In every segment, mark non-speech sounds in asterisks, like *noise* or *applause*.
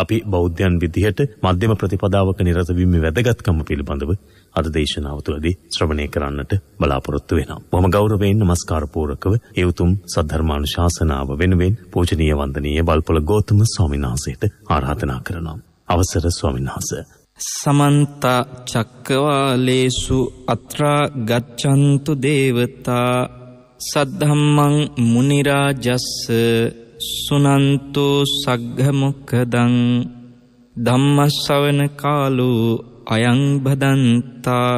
අපි බෞද්ධයන් විදිහට මධ්‍යම ප්‍රතිපදාවක නිරත වීම වැදගත්කම පිළිබඳව අද දේශනාව තුළදී ශ්‍රවණය කරන්නට බලාපොරොත්තු වෙනවා. මම ගෞරවයෙන් নমස්කාර පූරකව ඒ උතුම් සද්ධර්මානුශාසනාව වෙනුවෙන් පූජනීය වන්දනීය බල්පොළ ගෞතම ස්වාමීන් වහන්සේට ආරාධනා කරනවා. අවසර ස්වාමීන් වහන්සේ සමන්ත චක්කවාලේසු අත්‍රා ගච්ඡන්තු දේවතා සද්ධම්මං මුනිරාජස්ස සුනන්තෝ සග්ගමොක්කදං ධම්මස්සවන කාලු අයංබදන්තා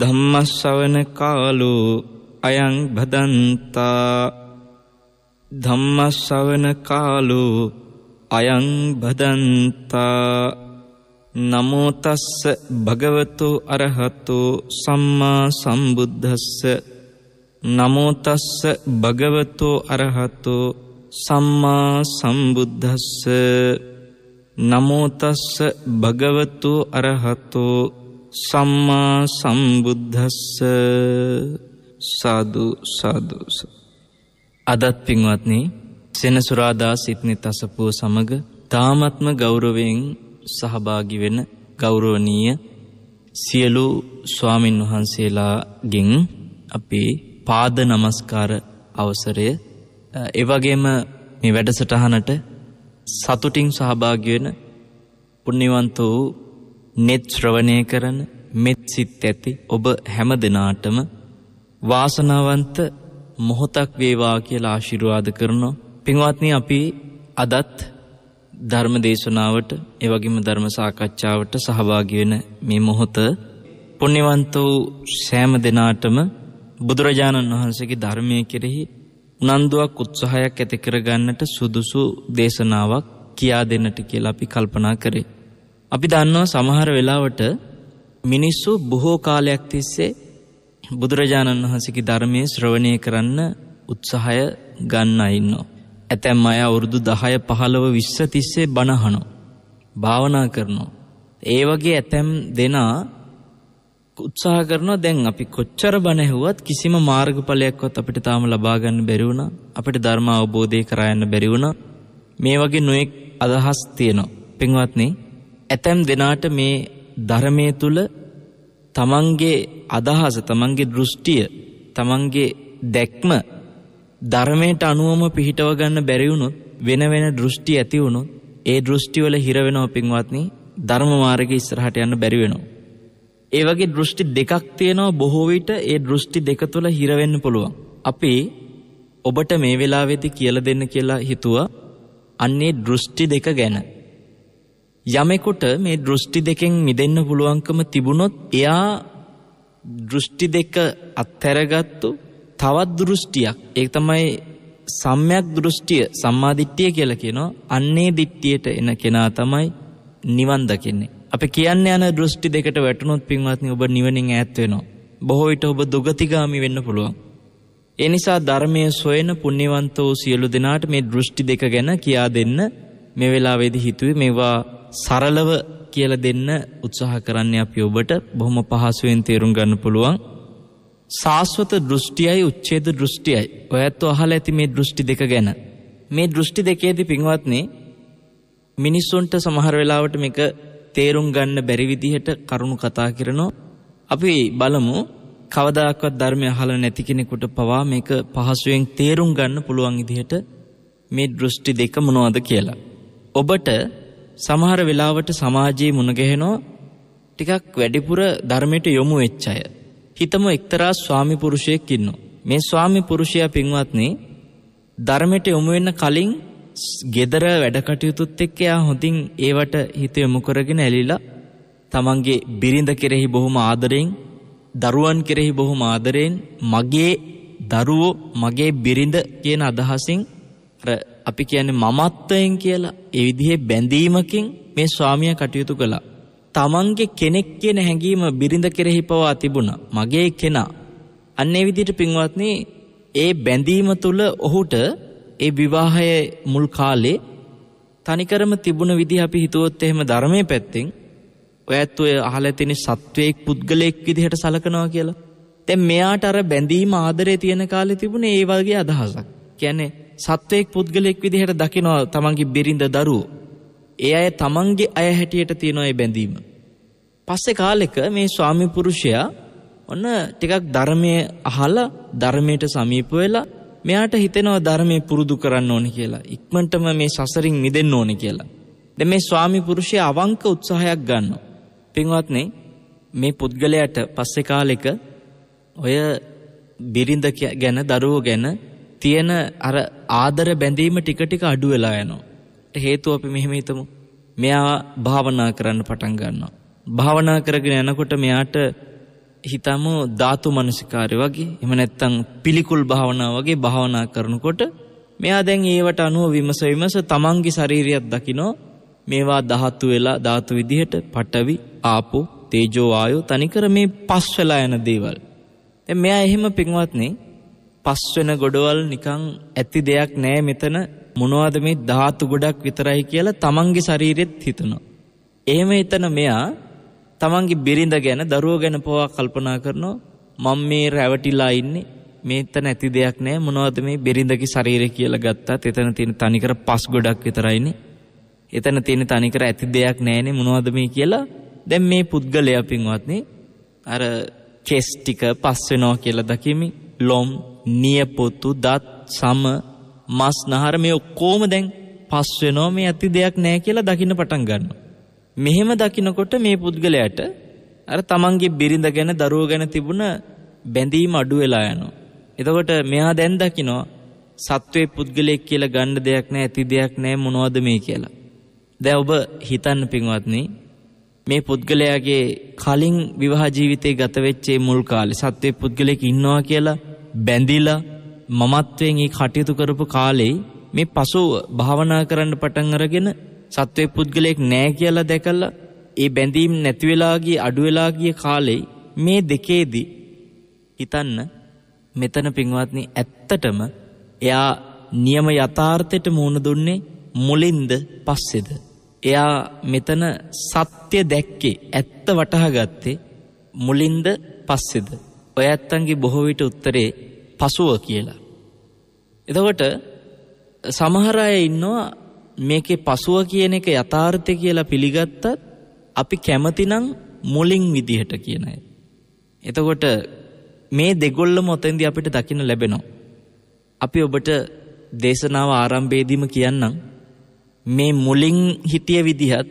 ධම්මස්සවන කාලු අයංබදන්තා ධම්මස්සවන කාලු අයංබදන්තා නමෝතස්ස භගවතු අරහතු සම්මා සම්බුද්ධස්ස නමෝතස්ස භගවතු අරහතු සම්මා සම්බුද්ධස්ස නමෝතස්ස භගවතු අරහතෝ සම්මා සම්බුද්ධස්ස සාදු සාදුස අදත් පින්වත්නි සෙනසුරාදා සිත්නි තසපුව සමග තාමත්ම ගෞරවයෙන් සහභාගි වෙන ගෞරවනීය සියලු ස්වාමින් වහන්සේලාගෙන් අපේ පාද නමස්කාර අවසරය එවගේම මේ වැඩසටහනට සතුටින් සහභාගිවෙන පුුණ්නිවන්ත වූ නෙත් ශ්‍රවණය කරන මෙත් සිත් ඇති ඔබ හැම දෙනාටම වාසනාවන්ත මොහොතක් වේවා කියලා ආශිරුවාද කරනවා. පින්වත්නි අපි අදත් ධර්ම දේශනාවට එවගේම ධර්ම සාකච්ඡාවට සහභාගි වෙන මේ මොහොත පුණ්‍යවන්ත වූ සෑම දෙනාටම බුදුරජාණන් වහන්සේගේ ධර්මයේ කෙරෙහි උනන්දුවක් උත්සාහයක් ඇති කරගන්නට සුදුසු දේශනාවක් කියා දෙන්නට කියලා අපි කල්පනා කරේ. අපි දන්නවා සමහර වෙලාවට මිනිස්සු බොහෝ කාලයක් තිස්සේ බුදුරජාණන් වහන්සේගේ ධර්මයේ ශ්‍රවණය කරන්න උත්සාහය ගන්න ඉන්නවා. ඇතැම් අය අවුරුදු 10 15 20 තිස්සේ බණ භාවනා කරනවා. ඒ වගේ ඇතැම් දෙනා උත්සාහ කරනවා දැන් අපි කොච්චර බණ ඇහුවත් කිසිම මාර්ගඵලයක්වත් අපිට තාම ලබා ගන්න බැරි වුණා අපිට ධර්ම අවබෝධය කරා යන්න බැරි වුණා මේ වගේ නොඑක් අදහස් තියෙනවා පින්වත්නි ඇතැම් දෙනාට මේ ධර්මයේ තුල තමන්ගේ අදහස තමන්ගේ දෘෂ්ටිය තමන්ගේ දැක්ම ධර්මයට අනුවම පිහිටව ගන්න බැරි වුණොත් වෙන වෙන දෘෂ්ටි ඇති වුණොත් ඒ දෘෂ්ටිවල හිර වෙනවා පින්වත්නි ධර්ම මාර්ගයේ ඉස්සරහට යන්න බැරි වෙනවා ඒ වගේ දෘෂ්ටි දෙකක් තියෙනවා බොහෝ විට ඒ දෘෂ්ටි දෙක තුළ හිර වෙන්න පුළුවන්. අපි ඔබට මේ වෙලාවේදී කියලා දෙන්න කියලා හිතුවා අන්නේ දෘෂ්ටි දෙක ගැන. යමෙකුට මේ දෘෂ්ටි දෙකෙන් මිදෙන්න පුළුවන්කම තිබුණොත් එයා දෘෂ්ටි දෙක අත්හැරගත්තු තවත් දෘෂ්ටියක් ඒ තමයි සම්්‍යක් දෘෂ්ටිය සම්මාදිට්ඨිය කියලා කියනවා අන්නේ දිට්ඨියට එන කෙනා තමයි නිවන් දකින්නේ අපි කියන්න යන දෘෂ්ටි දෙකට වැටුණොත් පින්වත්නි ඔබ නිවනින් ඈත් වෙනවා. බොහෝ විට ඔබ දුගතිගාමි වෙන්න පුළුවන්. ඒ නිසා ධර්මයේ සොයන පුණ්‍යවන්ත වූ සියලු දෙනාට මේ දෘෂ්ටි දෙක ගැන කියා දෙන්න මේ වෙලාවේදී හිතුවේ මේවා සරලව කියලා දෙන්න උත්සාහ කරන්නේ අපි ඔබට බොහොම පහසුවෙන් තේරුම් ගන්න පුළුවන්. සාස්වත දෘෂ්ටියයි උච්ඡේද දෘෂ්ටියයි. ඔයත් අහලා ඇති මේ දෘෂ්ටි දෙක ගැන. මේ දෘෂ්ටි දෙකේදී පින්වත්නි මිනිස්සුන්ට සමහර වෙලාවට මේක තේරුම් ගන්න බැරි විදිහට කරුණු කතා කරනවා. අපි බලමු කවදාකවත් ධර්මය අහලා නැති කෙනෙකුට පවා මේක පහසුවෙන් තේරුම් ගන්න පුළුවන් විදිහට මේ දෘෂ්ටි දෙක මොනවද කියලා. ඔබට සමහර වෙලාවට සමාජයේ මුණ ගැහෙනවා ටිකක් වැඩිපුර ධර්මයට යොමු වෙච්ච අය. හිතමු එක්තරා ස්වාමි පුරුෂයෙක් ඉන්නවා. මේ ස්වාමි පුරුෂයා පින්වත්නි ධර්මයට යොමු වෙන්න කලින් ගෙදර වැඩ කටයුතුත් එක්ක එයා හොඳින් ඒවට හිත යොමු කරගෙන ඇලිලා තමන්ගේ බිරිඳ කෙරෙහි බොහොම ආදරෙන් දරුවන් කෙරෙහි බොහොම ආදරෙන් මගේ දරුවෝ මගේ බිරිඳ කියන අදහසින් අර අපි කියන්නේ මමත්වයෙන් කියලා ඒ විදිහේ බැඳීමකින් මේ ස්වාමියා කටයුතු කළා. තමන්ගේ කෙනෙක් කියන හැඟීම බිරිඳ කෙරෙහි පවා තිබුණා. මගේ කෙනා. අන්න ඒ විදිහට පින්වත්නි ඒ බැඳීම තුල ඔහුට ඒ විවාහය මුල් කාලේ තනිකරම තිබුණ විදි අපි හිතුවොත් එහෙම ධර්මය පැත්තෙන් ඔයත් ඔය අහල ඇතින සත්වයෙක් පුද්ගලයෙක් විදිහට සලකනවා කියලා. තැන් මෙයාට අර බැඳීම ආදරය තියෙන කාලෙ තිබුණ ඒ වගේ අදහසක්. කියන්නේ සත්වයෙක් පුද්ගලයෙක් විදිහට දකිනවා තමන්ගේ බිරිඳ දරුවෝ. ඒ අය තමන්ගේ අය හැටියට තියෙනවා ඒ බැඳීම. පස්සේ කාලෙක මේ ස්වාමි පුරුෂයා ඔන්න ටිකක් ධර්මය අහලා ධර්මයට සමීප වෙලා මෙයාට හිතෙනවා ධර්මය පුරුදු කරන්න ඕනි කියලා. ඉක්මනටම මේ සසරින් මිදෙන්න ඕනි කියලා. දැන් මේ ස්වාමි පුරුෂයා අවංක උත්සාහයක් ගන්නවා. පින්වත්නි මේ පුද්ගලයාට පස්සේ කාලෙක ඔය බිරිඳ ගැන දරුවෝ ගැන තියෙන අර ආදර බැඳීම ටික ටික අඩු වෙලා යනවා. හේතුව අපි මෙහෙම හිතමු. මෙයා භාවනා කරන්න පටන් ගන්නවා. භාවනා කරගෙන යනකොට මෙයාට හිතමු ධාතු මනසිකාරය වගේ එහෙම නැත්නම් පිළිකුල් භාවනා වගේ භාවනා කරනකොට මෙයා දැන් ඒවට අනුව විමස විමස තමන්ගේ ශරීරයක් දකිනෝ මේවා ධාතු වෙලා ධාතු විදිහට පඨවි ආපෝ තේජෝ වායෝ තනිකර මේ පස් වෙලා යන දේවල් දැන් මෙයා එහෙම පින්වත්නි පස් වෙන ගොඩවල් නිකන් ඇති දෙයක් නෑ මෙතන මොනවද මේ ධාතු ගොඩක් විතරයි කියලා තමන්ගේ ශරීරෙත් හිතනවා එහෙම හිතන මෙයා තමන්ගේ බිරිඳ ගැන දරුවෝ ගැන පවා කල්පනා කරනවා මම මේ රැවටිලා ඉන්නේ මේතන ඇති දෙයක් නෑ මොනවද මේ බෙරිඳගේ ශරීරය කියලා ගත්තත් එතන තියෙන තනිකර පස් ගොඩක් විතරයිනේ. එතන තියෙන තනිකර ඇති දෙයක් නෑනේ මොනවද මේ කියලා දැන් මේ පුද්ගලයා පින්වත්නි අර කෙස් ටික පස් වෙනවා කියලා දකිමි. ලොම්, නියපොතු, දත්, සම, මස් නහර මේ ඔක්කොම දැන් පස් වෙනවා මේ ඇති දෙයක් නෑ කියලා දකින්න පටන් ගන්නවා. මෙහෙම දකිනකොට මේ පුද්ගලයාට අර තමන්ගේ බිරිඳ ගැන දරුවෝ ගැන තිබුණ බැඳීම අඩු වෙලා යනවා. එතකොට මෙයා දැන් දකිනවා සත්වයේ පුද්ගලයෙක් කියලා ගන්න දෙයක් නැහැ, ඇති දෙයක් නැහැ මොනවද මේ කියලා. දැන් ඔබ හිතන්න පින්වත්නි මේ පුද්ගලයාගේ කලින් විවාහ ජීවිතේ ගත වෙච්ච මුල් කාලේ සත්වයේ පුද්ගලයෙක් ඉන්නවා කියලා බැඳිලා මමත්වයෙන් ඒ කටයුතු කරපු කාලේ මේ පසුව භාවනා කරන්න පටන් අරගෙන සත්වයේ පුද්ගලයෙක් නෑ කියලා දැකලා ඒ බැඳීම් නැති වෙලා ගිය අඩු වෙලා ගිය කාලේ මේ දෙකේදී හිතන්න මෙතන පින්වත්නි ඇත්තටම එයා නියම යථාර්ථයට මුහුණ දුන්නේ මුලින්ද පස්සේද එයා මෙතන සත්‍ය දැක්කේ ඇත්ත වටහා ගත්තේ මුලින්ද පස්සේද ඔය ඇත්තන්ගේ බොහෝ විට උත්තරේ පසුව කියලා එතකොට සමහර අය ඉන්නවා මේකේ පසුව කියන එක යථාර්ථය කියලා පිළිගත්තත් අපි කැමතිනම් මුලින් විදිහට කියන අය. එතකොට මේ දෙගොල්ලම ඔතෙන්දී අපිට දකින්න ලැබෙනවා. අපි ඔබට දේශනාව ආරම්භයේදීම කියන්නම් මේ මුලින් හිටිය විදිහත්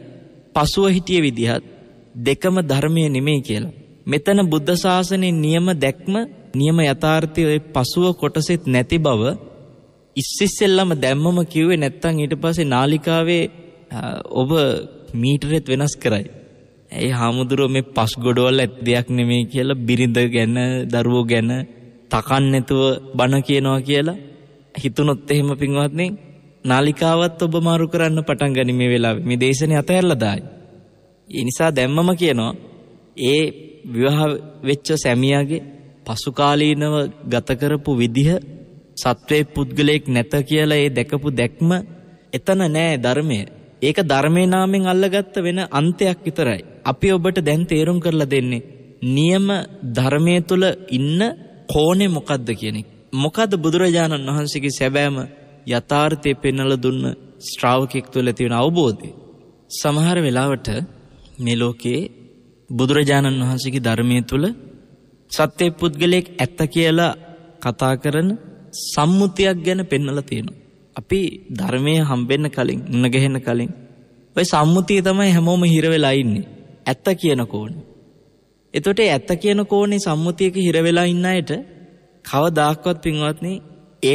පසුව හිටිය විදිහත් දෙකම ධර්මය නෙමෙයි කියලා. මෙතන බුද්ධ ශාසනයේ නියම දැක්ම නියම යථාර්ථය ඔය පසුව කොටසෙත් නැති බව ඉස්සෙස්සෙල්ලම දැම්මම කිව්වේ නැත්තං ඊට පස්සේ නාලිකාවේ ඔබ මීටරෙත් වෙනස් කරයි. ඇයි හාමුදුරුව මේ පස් ගොඩවල් ඇත් දෙයක් නෙමේ කියලා බිරිඳ ගැන දරුවෝ ගැන තකන් නැතුව බණ කියනවා කියලා හිතුනොත් එහෙම පින්වත්නේ නාලිකාවත් ඔබ මාරු කරන්න පටන් ගනි මේ වෙලාවේ මේ දේශනේ අතහැරලා දායි. ඒ නිසා දැම්මම කියනවා ඒ විවාහ වෙච්ච සැමියාගේ පසුකාලීනව ගත කරපු විදිහ සත්වේ පුද්ගලයෙක් නැත කියලා ඒ දැකපු දැක්ම එතන නෑ ධර්මය. ඒක ධර්මය නාමෙන් අල්ලගත්ත වෙන අන්තයක් විතරයි. අපි ඔබට දැන් තේරුම් කරලා දෙන්නේ. නියම ධර්මය තුළ ඉන්න කෝනේ මොකද්ද කියනෙක්. මොකද බුදුරජාණන් වහන්සේගේ සැබෑම යථාර්ථය පෙන්නල දුන්න ශ්‍රාවකෙක් තුළ ඇතිවෙන අවබෝධය. සමහර වෙලාවට මෙලෝකයේ බුදුරජාණන් වහන්සේගේ ධර්මය තුළ සත්‍යය පුද්ගලයෙක් ඇත්ත කියලා කතා කරන සම්මුතියක් ගැන පෙන්නල තියෙනවා. අපි ධර්මය හම්බෙන්න කලින් උන්නගැහෙන්න කලින් ඔය සම්මුතිය තමයි හැමෝම හිරවෙලාඉන්නේ ඇත්ත කියන කෝන. එතොට ඇත්ත කියන කෝනේ සම්මුතියක හිරවෙලා ඉන්න අයට කවදාක්වත් පින්වත්න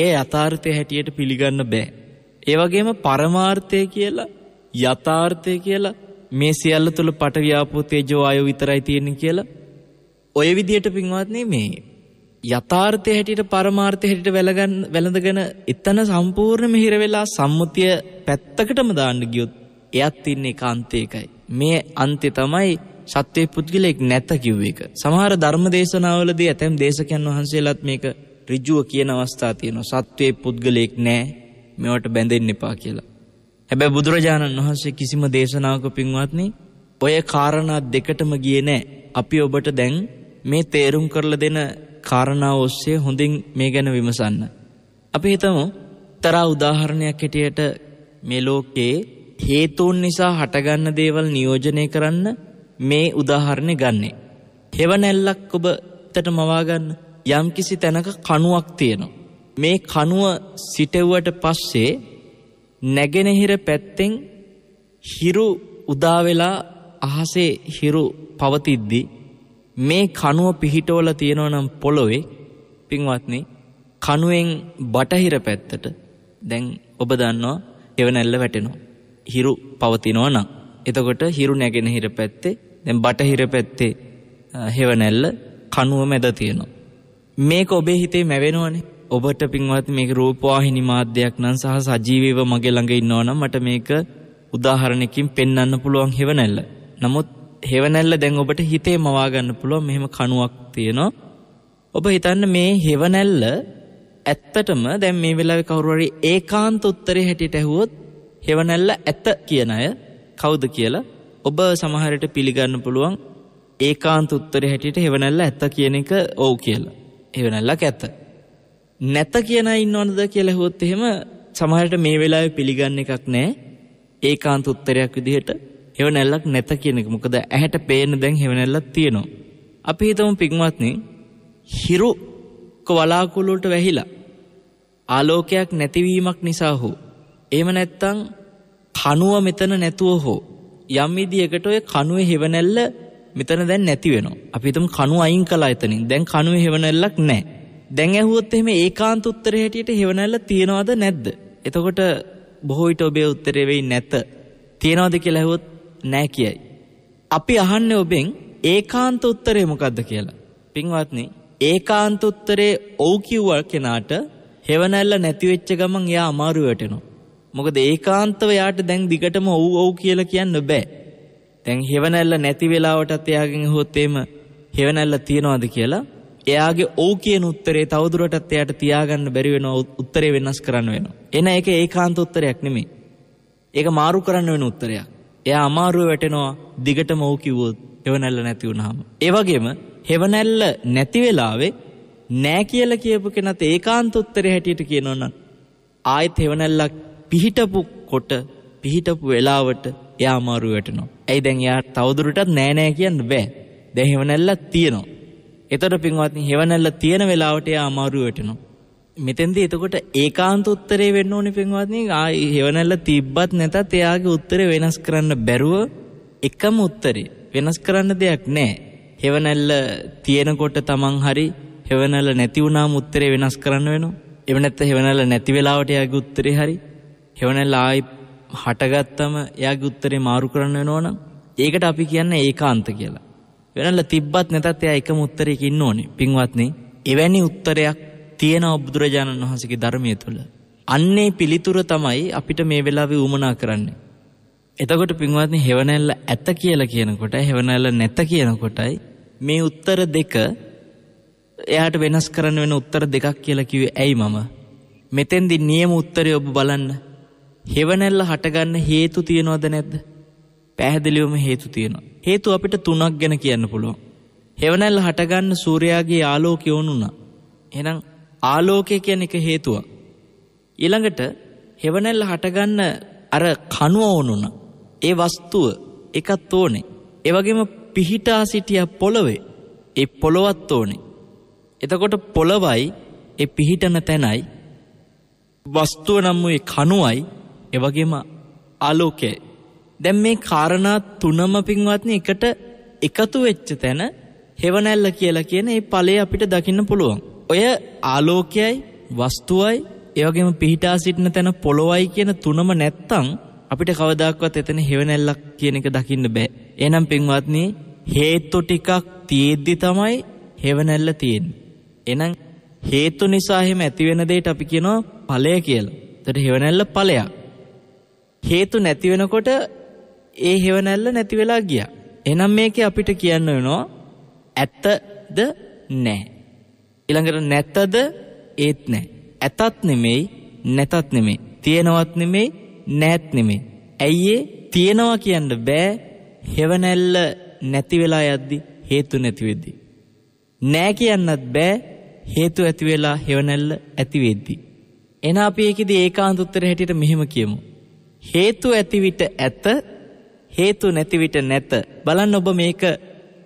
ඒ යථාර්ථය හැටියට පිළිගන්න බෑ. ඒවගේම පරමාර්ථය කියලා යථාර්ථය කියලා මේ සියල්ල තුළ පටව්‍යාපෝතය ජෝවායෝ විතරයි තියෙන කියලා ඔය විදියට පින්වත්නේ මේ යථාර්ථය හැටියට පරමාර්ථය හැටියට වැළගන්න වැළඳගෙන එතන සම්පූර්ණ මිහිර වෙලා සම්මුතිය පැත්තකටම දාන්න ගියොත් එයත් ඉන්නේ කාන්තේකයි. මේ අන්තේ තමයි සත්‍ය පුද්ගලෙක් නැත කිව් එක. සමහර ධර්ම දේශනාවලදී ඇතැම් දේශකයන් වහන්සේලාත් මේක ඍජුව කියන අවස්ථා තියෙනවා. සත්වයේ පුද්ගලෙක් නැහැ. මේවට බැඳෙන්න එපා කියලා. හැබැයි බුදුරජාණන් වහන්සේ කිසිම දේශනාවක පින්වත්නි ඔය කාරණා දෙකටම ගියේ නැහැ. අපි ඔබට දැන් මේ තේරුම් කරලා දෙන කාරණාව ඔස්සේ හොඳින් මේ ගැන විමසන්න. අපි හිතමු තරා උදාහරණයක් හැටියට මේ ලෝකයේ හේතුන් නිසා හටගන්න දේවල් නියෝජනය කරන්න මේ උදාහරණය ගන්නේ. හෙවණැල්ලක් ඔබ තට මවා ගන්න යම්කිසි තැනක කණුවක් තියෙනවා. මේ කණුව සිටෙව්වට පස්සේ නැගෙනහිර පැත්තෙන් හිරු උදාවෙලා අහසේ හිරු පවතිද්දී මේ කනුව පිහිටවල තියෙනවා නම් පොළොවේ පින්වත්නි කනුවෙන් බටහිර පැත්තට දැන් ඔබ දන්නවා එවනැල්ල වැටෙනවා. හිරු පවතිනවා නම්. එතකොට හිරු නැගෙනහිර පැත්තේ දැන් බටහිර පැත්තේ හෙවනැල්ල කනුව මැද තියෙනවා. මේක ඔබේ හිතේ මැවෙනවනේ. ඔබට පින්වත් මේක රූපවාහිනි මාධ්‍යයක් නම් සහ සජීවීව මගේ ළඟ ඉන්නවා නම් මට මේක උදාහරණයකින් පෙන්වන්න පුළුවන් හෙවනැල්ල. නමුත් හෙවනැල්ල දැන් ඔබට හිතේ මවාගන්න පුළුවන් මෙහෙම කණුවක් තියෙනවා. ඔබ හිතන්න මේ හෙවනැල්ල ඇත්තටම දැන් මේ වෙලාවේ කවුරු හරි ඒකාන්ත උත්තරේ හැටියට ඇහුවොත් හෙවනැල්ල ඇත කියන අය කවුද කියලා ඔබ සමහරට පිළිගන්න පුළුවන් ඒකාන්ත උත්තරේ හැටියට හෙවනැල්ල ඇත කියන එක ඔව් කියලා. හෙවනැල්ලක් ඇත. නැත කියන අය ඉන්නවද කියලා ඇහුවොත් එහෙම සමහරට මේ වෙලාවේ පිළිගන්න එකක් නැහැ. ඒකාන්ත උත්තරයක් විදිහට හෙවනැල්ලක් නැත කියන එක මොකද ඇහැට පේන දැන් හෙවනැල්ලක් තියෙනවා. අපි හිතමු පින්වත්නි හිරු වලාකුළු වලට වැහිලා ආලෝකයක් නැතිවීමක් නිසා හෝ එහෙම නැත්නම් කණුව මෙතන නැතුව හෝ යම් විදියකට ඔය කණුවේ හෙවණැල්ල මෙතන දැන් නැති වෙනවා. අපි හිතමු කණුව අයින් කළා එතනින්. දැන් කණුවේ හෙවණැල්ලක් නැහැ. දැන් ඇහුවොත් එහෙම ඒකාන්ත උත්තරේ හැටියට හෙවණැල්ල තියනවද නැද්ද? එතකොට බොහෝ විට ඔබේ උත්තරේ වෙයි නැත. තියනවද කියලා ඇහුවොත් නෑ කියයි. අපි අහන්නේ ඔබෙන් ඒකාන්ත උත්තරේ මොකද්ද කියලා. පින්වත්නි, ඒකාන්ත උත්තරේ ඔව් කිව්ව කෙනාට හෙවණැල්ල නැති වෙච්ච ගමන් එයා අමාරු වෙටෙනවා. මොකද ඒකාන්තව යාට දැන් දිගටම ඔව් ඔව් කියලා කියන්න බෑ. දැන් හෙවණැල්ල නැති වෙලාවටත් එයාගෙන් හොත් එීම හෙවණැල්ල තියනවාද කියලා එයාගේ ඔව් කියන උත්තරේ තවදුරටත් එයාට තියාගන්න බැරි වෙනවා උත්තරේ වෙනස් කරන්න වෙනවා. එන එක ඒකාන්ත උත්තරයක් නෙමෙයි. ඒක මාරු කරන්න වෙන උත්තරයක්. එයා අමාරුව වැටෙනවා දිගටම ඕ කිව්වොත් හෙවණැල්ල නැති වුනහම. ඒ වගේම හෙවණැල්ල නැති වෙලාවේ නෑ කියලා කියපු කෙනත් ඒකාන්ත උත්තරේ හැටියට කියනවනම් ආයෙත් හෙවණැල්ලක් පිහිටපු කොට පිහිටපු වෙලාවට එයා අමාරුව වැටෙනවා. ඇයි දැන් එයා තවදුරටත් නෑ නෑ කියන්න බෑ. දැන් හෙවණැල්ලක් තියෙනවා. එතකොට පින්වත්නි හෙවණැල්ල තියෙන වෙලාවට එයා අමාරුව වැටෙනවා. මෙතෙන්දී එතකොට ඒකාන්ත උත්තරේ වෙන්න ඕනේ පින්වත්නි ආයි හේවනල්ල තිබ්බත් නැතත් එයාගේ උත්තරේ වෙනස් කරන්න බැරුව එකම උත්තරේ වෙනස් කරන්න දෙයක් නැහැ හේවනල්ල තියෙනකොට Taman හරි හේවනල්ල නැති වුණාම උත්තරේ වෙනස් කරන්න වෙනවා එහෙම නැත්නම් හේවනල්ල නැති වෙලාවට එයාගේ උත්තරේ හරි හේවනල්ල ආයි හටගත්තම එයාගේ උත්තරේ මාරු කරන්න වෙනවනම් ඒකට අපි කියන්නේ ඒකාන්ත කියලා හේවනල්ල තිබ්බත් නැතත් එයා එකම උත්තරයක ඉන්න ඕනේ පින්වත්නි එවැනි උත්තරයක් තියෙන ඔබ්දුරජාණන් වහන්සගේ ධර්මය තුළ. අන්නේ පිළිතුර තමයි අපිට මේ වෙලාවෙ උමනා කරන්නේ. එතකොට පින්වත්නි හෙවණැල්ල ඇත කියලා කියනකොට හෙවණැල්ල නැත කියනකොටයි මේ උත්තර දෙක එයාට වෙනස් කරන්න වෙන උත්තර දෙකක් කියලා කිව්වේ ඇයි මම? මෙතෙන්දි නියම උත්තරය ඔබ බලන්න. හෙවණැල්ල හටගන්න හේතු තියනවද නැද්ද? පැහැදිලිවම හේතු තියෙනවා. හේතු අපිට තුනක් ගැන කියන්න පුළුවන්. හෙවණැල්ල හටගන්න සූර්යාගේ ආලෝකය වුණා. එහෙනම් ආලෝකය කියන එක හේතුව. ඊළඟට හෙවණැල්ල හටගන්න අර කණුව වුණුන ඒ වස්තුව එකත් ඕනේ. ඒ වගේම පිහිටා සිටිය පොළවේ ඒ පොළවත් ඕනේ. එතකොට පොළවයි ඒ පිහිටන තැනයි වස්තුව නම් වූ ඒ කණුවයි ඒ වගේම ආලෝකයයි. දැන් මේ කාරණා තුනම පින්වත්නි එකට එකතු වෙච්ච තැන හෙවණැල්ල කියලා කියන ඒ ඵලය අපිට දකින්න පුළුවන්. ඔය ආලෝකයයි වස්තුවයි ඒවගේම පිහිටා සිටින තැන පොළොවයි කියන තුනම නැත්තං අපිට කවදක්වත් එතන හෙවනැල්ලක් කියන එක දකින්න බෑ. එනම් පින්වත්නි හේතු ටිකක් තියෙද්දි තමයි හෙවනැල්ල තියෙන්. එනම් හේතු නිසාහෙම ඇතිවෙන දේට අපි කියනවා පලය කියල. තට හෙවනැල්ල පලයක්. හේතු නැතිවෙනකොට ඒ හෙවනැල්ල නැතිවෙලා ගිය. එනම් මේක අපිට කියන්න වෙනවා ඇත්තද නෑ. ඊළඟට නැතද ඒත් නැහැ. ඇතත් නෙමෙයි නැතත් නෙමෙයි. තියෙනවත් නෙමෙයි නැත් නෙමෙයි. ඇයි තියෙනවා කියන්න බෑ හෙවණැල්ල නැති වෙලා යද්දි හේතු නැති වෙද්දි. නෑ කියන්නත් බෑ හේතු ඇති වෙලා හෙවණැල්ල ඇති වෙද්දි. එන අපි ඒකෙදි ඒකාන්ත උත්තර හැටියට මෙහෙම කියමු. හේතු ඇති විට ඇත හේතු නැති විට නැත. බලන්න ඔබ මේක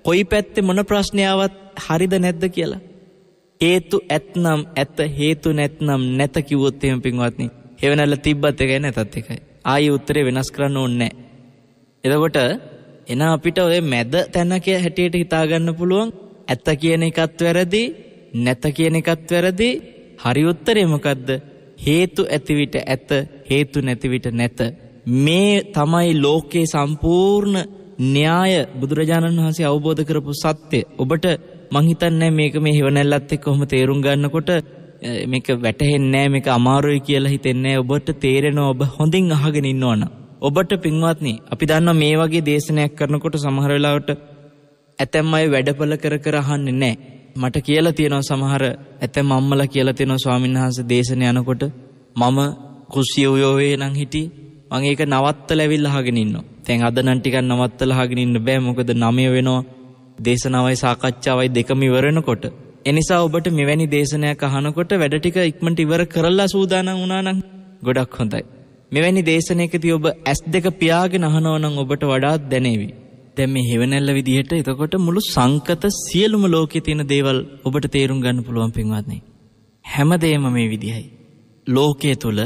කොයි පැත්තේ මොන ප්‍රශ්නයාවත් හරිද නැද්ද කියලා. හේතු ඇත්නම් ඇත හේතු නැත්නම් නැත කිව්වොත් එහෙම පින්වත්නි හේවනල්ල තිබ්බත් එකයි නැතත් එකයි. ආයේ උත්තරේ වෙනස් කරන්න ඕනේ නැහැ. එතකොට එන අපිට ඔය මැද තැනක හැටියට හිතාගන්න පුළුවන් ඇත්ත කියන එකත් වැරදි නැත කියන එකත් වැරදි හරි උත්තරේ මොකද්ද හේතු ඇති විට ඇත හේතු නැති විට නැත මේ තමයි ලෝකේ සම්පූර්ණ න්‍යාය බුදුරජාණන් වහන්සේ අවබෝධ කරපු සත්‍ය ඔබට මං හිතන්නේ මේක මේ හිවණැල්ලත් එක්ක කොහොම තේරුම් ගන්නකොට මේක වැටහෙන්නේ නැහැ මේක අමාරුයි කියලා හිතෙන්නේ ඔබට තේරෙනවා ඔබ හොඳින් අහගෙන ඉන්නවනම් ඔබට පින්වත්නි අපි දන්නවා මේ වගේ දේශනයක් කරනකොට සමහර වෙලාවට ඇතැම් අය වැඩපළ කර කර අහන්නේ නැහැ මට කියලා තියෙනවා සමහර ඇතැම් අම්මලා කියලා තියෙනවා ස්වාමින්වහන්සේ දේශන යනකොට මම කුස්සිය උයෝවේ නම් හිටි මං ඒක නවත්තලා ඇවිල්ලා අහගෙන ඉන්නවා දැන් අද නම් ටිකක් නවත්තලා අහගෙන ඉන්න බෑ මොකද 9 වෙනවා දේශනාවයි සාකච්ඡාවයි දෙකම ඉවරනකොට එනිසා ඔබට මෙවැනි දේශනයක් අහනකොට වැඩ ටික ඉක්මනට ඉවර කරලා සූදානම් වුණා නම් ගොඩක් හොඳයි. මෙවැනි දේශනයකදී ඔබ ඇස් දෙක පියාගෙන අහනවා නම් ඔබට වඩාත් දැනේවි. දැන් මේ හෙවණැල්ල විදිහට එතකොට මුළු සංකත සියලුම ලෝකයේ තියෙන දේවල් ඔබට තේරුම් ගන්න පුළුවන් පින්වත්නි. හැමදේම මේ විදිහයි. ලෝකයේ තුල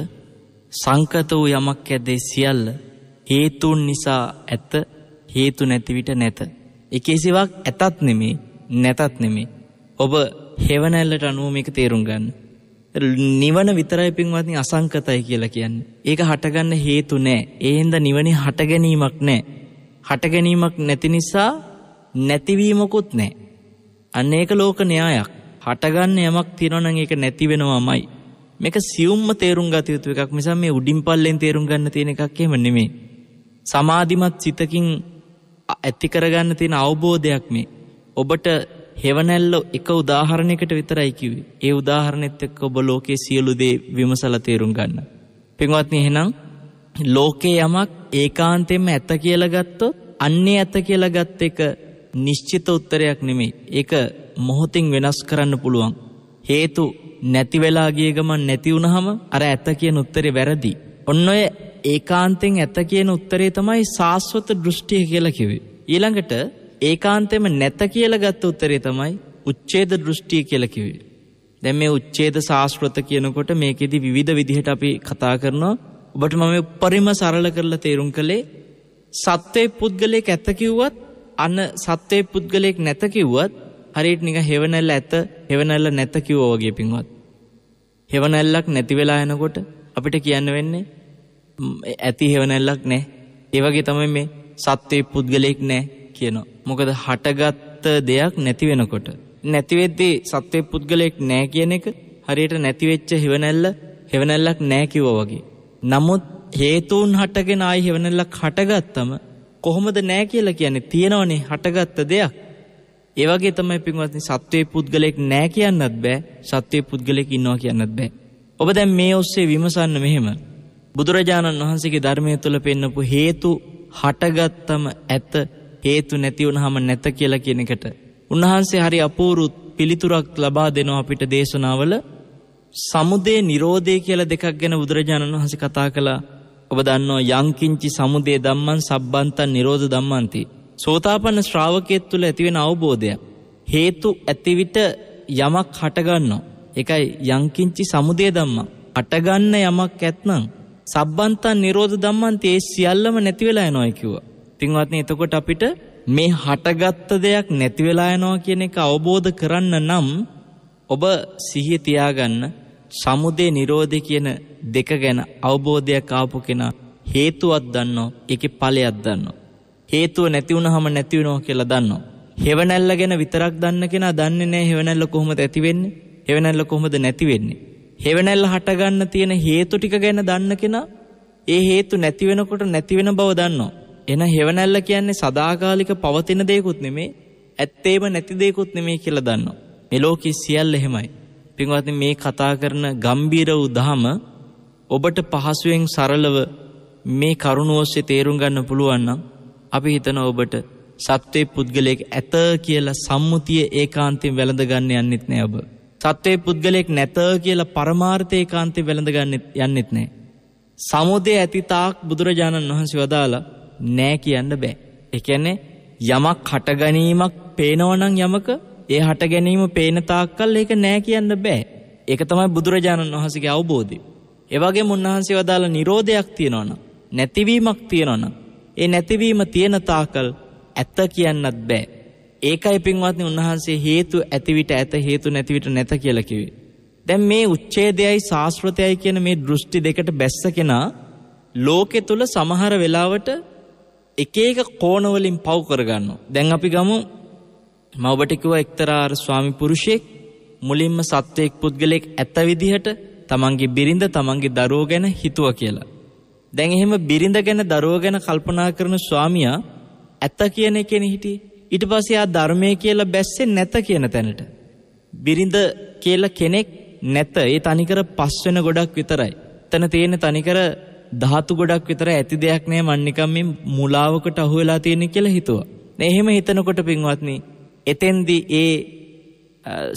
සංකත වූ යමක් ඇදේ සියල්ල හේතුන් නිසා ඇත හේතු නැති විට නැත එකේසිවක් ඇතත් නෙමේ නැතත් නෙමේ. ඔබ හෙවනැල්ලට අනුව මේක තේරුම් ගන්න. නිවන විතරයි පින්වත්නි අසංකතයි කියලා කියන්නේ. ඒක හටගන්න හේතු නෑ. ඒ හින්දා නිවනේ හට ගැනීමක් නෑ. හට ගැනීමක් නැති නිසා නැතිවීමකුත් නෑ. අන්න ඒක ලෝක න්‍යායක්. හටගන්න යමක් තියෙනවා නම් ඒක නැති වෙනවමයි. මේක සියුම්ම තේරුම් ගත යුතු එකක් මිසක් මේ උඩින් පල්ලෙන් තේරුම් ගන්න තියෙන එකක් එහෙම නෙමෙයි. සමාධිමත් සිතකින් ඇති කරගන්න තියෙන අවබෝධයක් මේ. ඔබට හෙවනැල්ල එක උදාහරණයකට විතරයි කිව්වේ. ඒ උදාහරණෙත් එක්ක ඔබ ලෝකයේ සියලු දේ විමසලා තේරුම් ගන්න. පින්වත්නි එහෙනම් ලෝකේ යමක් ඒකාන්තයෙන්ම ඇත කියලා ගත්තොත් අන්නේ ඇත කියලා ගත්ත එක නිශ්චිත උත්තරයක් නෙමෙයි. ඒක මොහොතින් වෙනස් කරන්න පුළුවන්. හේතු නැති වෙලා ගිය ගමන් නැති වුනහම අර ඇත කියන උත්තරේ වැරදි. ඔන්න ඔය ඒකාන්තෙන් ඇත කියන උත්තරේ තමයි ශාස්වත දෘෂ්ටිය කියලා කිව්වේ. ඊළඟට ඒකාන්තෙම නැත කියලා ගත්ත උත්තරේ තමයි උච්ඡේද දෘෂ්ටිය කියලා කිව්වේ. දැන් මේ උච්ඡේද ශාස්ත්‍රත කියනකොට මේකෙදි විවිධ විදිහට අපි කතා කරනවා. ඔබට මම උපරිම සරල කරලා තේරුම් කළේ සත්වේ පුද්ගලයෙක් ඇත කිව්වත් අන සත්වේ පුද්ගලයෙක් නැත කිව්වත් හරියට නිකන් හෙවණැල්ල ඇත හෙවණැල්ල නැත කිව්වා වගේ පින්වත්. හෙවණැල්ලක් නැති වෙලා යනකොට අපිට කියන්න වෙන්නේ ඇති හෙවනැල්ලක් නෑ. ඒවගේ තමයි මේ සත්වය පුද්ගලයෙක් නෑ කියනවා. මොකද හටගත්ත දෙයක් නැති වෙනකොට. නැතිවෙද්දී සත්වය පුද්ගලයෙක් නෑ කියන එක හරියට නැතිවෙච්ච හෙවනැල්ල හෙවනැල්ලක් නෑ කිව්ව වගේ. නමුත් හේතුන් හටගෙන ආයි හෙවනැල්ලක් හටගත්තම කොහොමද නෑ කියලා කියන්නේ තියෙනවනේ හටගත්ත දෙයක්. ඒවගේ තමයි පින්වත්නි සත්වයේ පුද්ගලයෙක් නෑ කියන්නත් බෑ සත්වයේ පුද්ගලයෙක් ඉන්නවා කියන්නත් බෑ. ඔබ දැන් මේ ඔස්සේ විමසන්න මෙහෙම බුදුරජාණන් වහන්සේගේ ධර්මය තුළ පෙන්නපු හේතු හටගත්තම ඇත හේතු නැති වුණාම නැත කියලා කියන එකට උන්වහන්සේ හරි අපූරු පිළිතුරක් ලබා දෙනවා අපිට දේශනාවල සමුදේ නිරෝධය කියලා දෙකක් ගැන බුදුරජාණන් වහන්සේ කතා කළා ඔබ දන්නවා යංකින්චි සමුදේ ධම්මං සබ්බන්තං නිරෝධ ධම්මන්ති සෝතාපන්න ශ්‍රාවකයෙක් තුළ ඇතිවෙන අවබෝධය හේතු ඇතිවිට යමක් හටගන්නවා එකයි යංකින්චි සමුදය දම්මා. අටගන්න යමක් ඇත්නම් සබ්බන්තන් නිරෝධ දම්මන්ති ඒ සියල්ලම නැතිවෙලා නොයකිව. තිංවත්න එතකොට අපිට මේ හටගත්ත දෙයක් නැතිවෙලා යනවා කියන එක අවබෝධ කරන්න නම් ඔබ සිහිය තියාගන්න සමුදේ නිරෝධය කියන දෙක ගැන අවබෝධයක් ආපු කෙනා හේතුවත් දන්නෝ එක ඵලයක් දන්නෝ. හේතුව නැතිවුණහම නැතිවෙනවා කියලා දන්නවා. හෙවණැල්ල ගැන විතරක් දන්න කෙනා දන්නේ නැහැ හෙවණැල්ල කොහොමද ඇති වෙන්නේ? හෙවණැල්ල කොහොමද නැති වෙන්නේ? හෙවණැල්ල හටගන්න තියෙන හේතු ටික ගැන දන්න කෙනා ඒ හේතු නැති වෙනකොට නැති වෙන බව දන්නවා. එන හෙවණැල්ල කියන්නේ සදාකාලික පවතින දෙයක්ුත් නෙමේ, ඇත්තේම නැති දෙයක්ුත් නෙමේ කියලා දන්නවා. මේ ලෝකයේ සියල්ල එහෙමයි. පින්වත්නි මේ කතා කරන ගම්බීර වූ ධම ඔබට පහසුවෙන් සරලව මේ කරුණ ඔස්සේ තේරුම් ගන්න පුළුවන් නම් අපි හිතන ඔබට සත්වේ පුද්ගලයෙක් ඇත කියලා සම්මුතිය ඒකාන්තයෙන් වැළඳ ගන්න යන්නෙත් නෑ ඔබ. තත්ත්වේ පුද්ගලයෙක් නැත කියලා පරමාර්ථය කාන්තේ වැළඳගන්න යන්නෙත් නෑ. සමුදේ ඇති තාක් බුදුරජාණන් වහන්සේ වදාලා නෑ කියන්න බෑ. එකැනේ යමක් හටගැනීමක් පේනවනං යමක ඒ හට ගැනීම පේන තාක්කල් ඒක නෑ කියන්න බෑ. ඒක තමයි බුදුරජාණන් වහන්සේගේ අවබෝධය. එවගේ මුන්වහන්සේ වදාළ නිරෝධයක් තියෙනවන. නැතිවීමක් තියෙනවන. ඒ නැතිවීම තියෙන තාකල් ඇත්ත කියන්නත් බෑ. ඒකයි පින්වත්නි උන්වහන්සේ හේතු ඇතිවිට ඇත හේතු නැතිවිට නැත කියලා කිව්වේ. දැන් මේ උච්ඡේදයයි සාස්ෘතයයි කියන මේ දෘෂ්ටි දෙකට බැස්ස කෙනා ලෝකෙ තුල සමහර වෙලාවට එක එක කෝණවලින් පව් කරගන්නවා. දැන් අපි ගමු මම ඔබට කිව්වා එක්තරා අර ස්වාමි පුරුෂයෙක් මුලින්ම සත්වයක් පුද්ගලයෙක් ඇත විදිහට තමන්ගේ බිරිඳ තමන්ගේ දරුවෝ ගැන හිතුවා කියලා. දැන් එහෙම බිරිඳ ගැන දරුවෝ ගැන කල්පනා කරන ස්වාමියා ඇත කියන එකනේ හිටියේ. ඉට පසයා ධර්මය කියලා බැස්සේ නැත කියන තැනට. බිරිඳ කියල කෙනෙක් නැත ඒ තනිකර පස්වන ගොඩක් විතරයි. තැන තියෙන තනිකර ධාතු ගොඩක් විතර ඇති දෙයක් නෑ මන්නිකම්මින් මුලාවකට අහුවෙලා තියෙන කියලා හිතුවා. එහෙම හිතනකොට පින්වත්න එතෙන්දි ඒ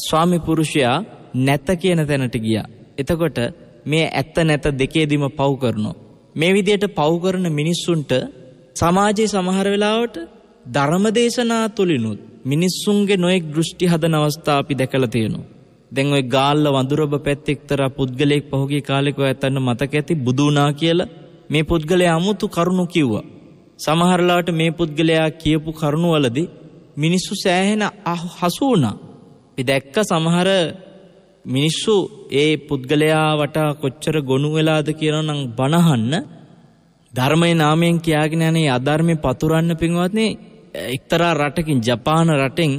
ස්වාමි පුරුෂයා නැත්ත කියන තැනට ගියා. එතකොට මේ ඇත්ත නැත දෙකේදිම පව් කරනවා. මේ විදියට පව් කරන මිනිස්සුන්ට සමාජයේ සමහර වෙලාවට ධර්මදේශනා තුළිනුත් මිනිස්සුන්ගේ නොයෙක් දෘෂ්ටි හදන අවස්ථා අපි දැකලා තියෙනවා. දැන් ওই ගාල්ල වඳුරබ පැත්තේ එක්තරා පුද්ගලයෙක් පහුගිය කාලෙක ඔයයන්ට මතක ඇති බුදු වුණා කියලා මේ පුද්ගලයා 아무තු කරුණු කිව්වා. සමහර ලාට මේ පුද්ගලයා කියපු කරුණු වලදී මිනිස්සු සෑහෙන හසු වුණා. අපි දැක්ක සමහර මිනිස්සු ඒ පුද්ගලයා වටා කොච්චර ගොනු වෙලාද කියලා නම් බනහන්න ධර්මයේ නාමයෙන් කියාගෙන යන්නේ අධර්මයේ පතුරන්න පින්වත්නේ එක්තරා රටකින් ජපාන රටෙන්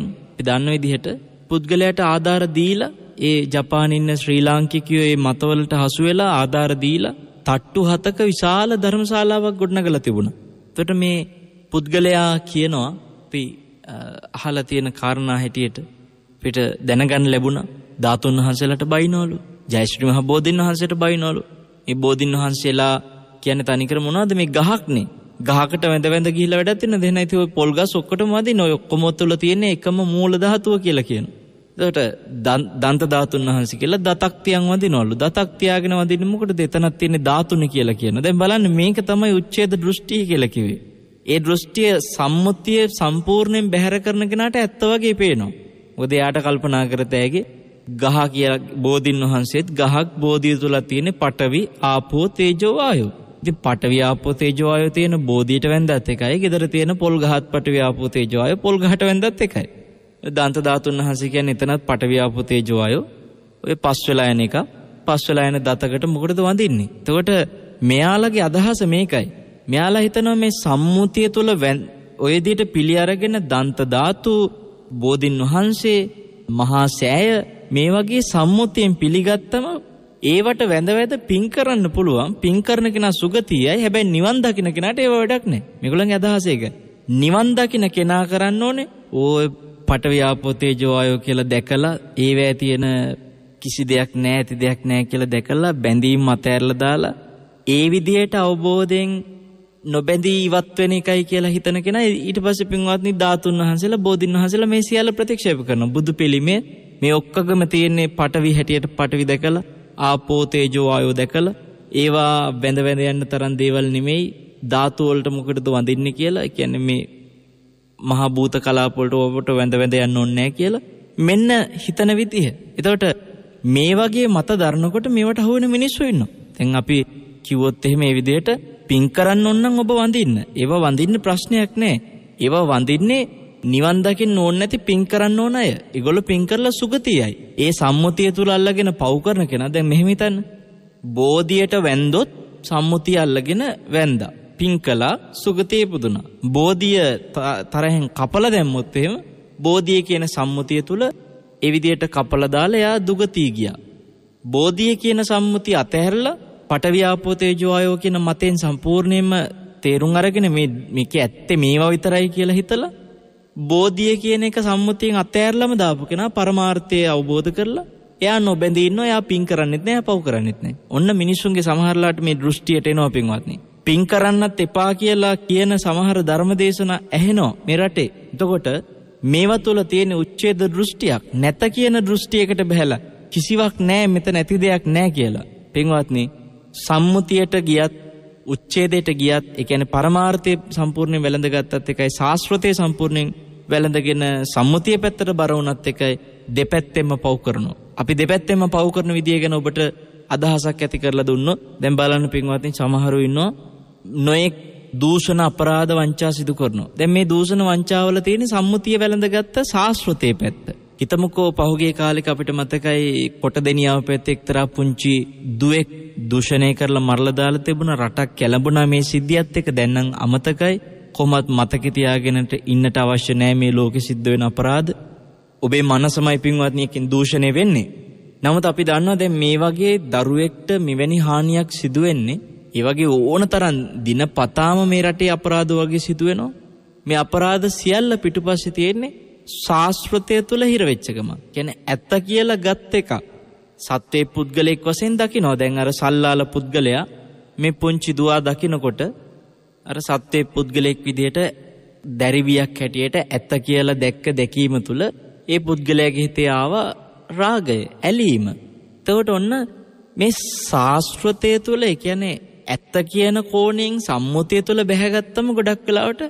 දන්න විදිහට පුද්ගලයට ආධාර දීලා ඒ ජපානින්න ශ්‍රී ලාංකිකයෝ ඒ මතවලට හසු වෙලා ආධාර දීලා තට්ටු හතක විශාල ධර්මශාලාවක් ගොඩනගලා තිබුණා. එතකොට මේ පුද්ගලයා කියනවා අපි අහලා තියෙන කාරණා හැටියට අපිට දැනගන්න ලැබුණා ධාතුන් වහන්සේලාට බයිනවලු. ජයශ්‍රී මහ බෝධින් වහන්සේට බයිනවලු. මේ බෝධින් වහන්සේලා කියන්නේ තනිකර මොනවද මේ ගහක්නේ ගහකට වැඳ වැඳ ගිහිල්ලා වැඩක් තියෙන දෙන්න ඉතින් ඔය පොල් ගස් ඔක්කොටම අදින ඔය ඔක්කොම තුල තියෙන එකම මූල ධාතුව කියලා කියනවා. එතකොට දන්ත ධාතුන් වහන්සේ කියලා දතක් තියන් වදිනවලු. දතක් තියාගෙන වදින්නේ මොකටද? එතනක් තියෙන ධාතුනි කියලා කියනවා. දැන් බලන්න මේක තමයි උච්ඡේද දෘෂ්ටි කියලා කිව්වේ. ඒ දෘෂ්ටිය සම්මුතිය සම්පූර්ණයෙන් බැහැර කරන කෙනාට ඇත්ත වගේ පේනවා. මොකද එයාට කල්පනා කරත ඇගේ ගහ කියලා බෝධින් වහන්සේත් ගහක් බෝධිය තුල තියෙන පටවි ආපෝ තේජෝ වායෝ ඉතින් පටවියාපෝ තේජෝ ආයෝ තියෙන බෝධියට වැන්දත් එකයි. gedara තියෙන පොල් ගහත් පටවියාපෝ තේජෝ ආයෝ පොල් ගහට වැන්දත් එකයි. දන්ත ධාතුන් වහන්සේ කියන්නේ එතනත් පටවියාපෝ තේජෝ ආයෝ ඔය පස් වෙලා යන එක. පස් වෙලා යන දතකට මොකටද වඳින්නේ? එතකොට මෙයාලගේ අදහස මේකයි. මෙයාලා හිතනවා මේ සම්මුතිය තුළ ඔය දිට පිළි අරගෙන දන්ත ධාතු බෝධින් වහන්සේ මහා සෑය මේ වගේ සම්මුතියෙන් පිළිගත්තම ඒවට වැඳ වැඳ පින් කරන්න පුළුවන් පින් කරන කෙනා සුගතියයි හැබැයි නිවන් දකින්න කෙනාට ඒව වැඩක් නැහැ මේගොල්ලන්ගේ අදහස ඒක නිවන් දකින්න කෙනා කරන්න ඕනේ ඕය පටවියාපෝ තේජෝ ආයෝ කියලා දැකලා ඒවැය තියෙන කිසි දෙයක් නැහැ ඇති දෙයක් නැහැ කියලා දැකලා බැඳීම් අතහැරලා දාලා ඒ විදිහට අවබෝධයෙන් නොබැඳී ඉවත් වෙන එකයි කියලා හිතන කෙනා ඊට පස්සේ පින්වත්නි ධාතුන් වහන්සේලා බෝධින් වහන්සේලා මේ සියල්ල ප්‍රතික්ෂේප කරනවා බුදු පිළිමේ මේ ඔක්කගම තියෙන්නේ පටවි හැටියට පටවි දැකලා ආපෝතේජෝ ආයෝ දැකලා ඒවා බැඳ බැඳ යන්න තරම් දේවල් නෙමෙයි ධාතු වලට මොකටද වඳින්නේ කියලා කියන්නේ මේ මහ භූත කලාප වලට ඔබට වැඳ වැඳ යන්න ඕනේ නැහැ කියලා මෙන්න හිතන විදිහ. එතකොට මේ වගේ මත දරනකොට මේවට අහු වෙන මිනිස්සු ඉන්නවා. දැන් අපි කිව්වොත් එහෙම මේ විදිහට පින් කරන්න ඕන නම් ඔබ වඳින්න. ඒවා වඳින්න ප්‍රශ්නයක් නැහැ. ඒවා වඳින්නේ නිවන් දකින්න ඕනේ නැති පින් කරන්න ඕන අය. ඒගොල්ලෝ පින් කරලා සුගතියයි. ඒ සම්මුතිය තුල අල්ලගෙන පව් කරන කෙනා දැන් මෙහෙම හිතන්න. බෝධියට වැන්දොත් සම්මුතිය අල්ලගෙන වැන්දා. පින් කළා සුගතියේ පුදුනා. බෝධිය තරහෙන් කපලා දැම්මොත් එහෙම බෝධිය කියන සම්මුතිය තුල ඒ විදියට කපලා දාලා එයා දුගතිය ගියා. බෝධිය කියන සම්මුතිය අතහැරලා පටවියාපෝ තේජෝ ආයෝ කියන මතෙන් සම්පූර්ණයෙන්ම තේරුම් අරගෙන මේ මේක ඇත්තේ මේවා විතරයි කියලා හිතලා බෝධිය කියන එක සම්මුතියෙන් අතෑරලම දාපු කෙනා පරමාර්ථය අවබෝධ කරලා එයා නොබැඳී ඉන්නවා එයා පින් කරන්නෙත් නෑ පව් කරන්නෙත් නෑ. ඔන්න මිනිස්සුන්ගේ සමහරලාට මේ දෘෂ්ටියට එනවා පින්වත්නි. පින් කරන්නත් එපා කියලා කියන සමහර ධර්මදේශනා ඇහෙනවා මේ රටේ. එතකොට මේවා තුළ තියෙන උච්ඡේද දෘෂ්ටියක් නැත කියන දෘෂ්ටියකට බහැලා කිසිවක් නෑ මෙතන නැති දෙයක් නෑ කියලා. පින්වත්නි සම්මුතියට ගියත් උච්ඡේදයට ගියත් ඒ කියන්නේ පරමාර්ථය සම්පූර්ණයෙන් වැළඳගත්තත් එකයි ශාස්ත්‍රතේ සම්පූර්ණයෙන් වැළඳගෙන සම්මුතිය පැත්තට බර වුණත් එකයි දෙපැත්තෙම පව් කරනවා. අපි දෙපැත්තෙම පව් කරන විදිය ගැන ඔබට අදහසක් ඇති කරලා දුන්නොත් දැන් බලන්න පින්වත්නි සමහරු ඉන්නවා නොඑක් දූෂණ අපරාධ වංචා සිදු කරනවා. දැන් මේ දූෂණ වංචාවල තියෙන සම්මුතිය වැළඳගත්ත ශාස්ත්‍රතේ පැත්ත. හිතමුකෝ පහුගේ කාලෙක අපිට මතකයි කොට දෙනියාව පැත්තේ එක්තරා පුංචි දුවෙක් දූෂණය කරලා මරලා දාලා තිබුණ රටක් කැළඹුණා මේ සිද්ධියත් එක්ක දැන් නම් අමතකයි කොහොමත් මතක තියාගෙනට ඉන්නට අවශ්‍ය නෑ මේ ලෝකෙ සිද්ධ වෙන අපරාධ ඔබේ මනසමයි පින්වත්නි එකෙන් දූෂණය වෙන්නේ නමුත් අපි දන්නවා දැන් මේ වගේ දරුවෙක්ට මෙවැනි හානියක් සිදු වෙන්නේ ඒ වගේ ඕන තරම් දිනපතාම මේ රටේ අපරාධ වගේ සිදු වෙනවා මේ අපරාධ සියල්ල පිටුපස්සේ තියෙන්නේ ශාස්ත්‍රතය තුළ හිරවෙච්චකම ගැන ඇත්ත කියලා ගත්ත එකක් සත්වේ පුද්ගලෙක් වසෙන් දකි නෝ දැන් අර සල්ලාල පුද්ගලයා මේ පුංචි දවා දකිනකොට අර සත්වේ පුද්ගලෙක් විදියට දැරිවියක් හැටියට ඇත්ත කියලා දැක්ක දැකීම තුළ ඒ පුද්ගලයාගේ හිතේ ආව රාගය ඇලීම තවට ඔන්න මේ ශාස්ත්‍රතය තුළ එකනේ ඇත්ත කියන කෝණයෙන් සම්මුතිය තුළ බැහැගත්තම ගොඩක් කලාවට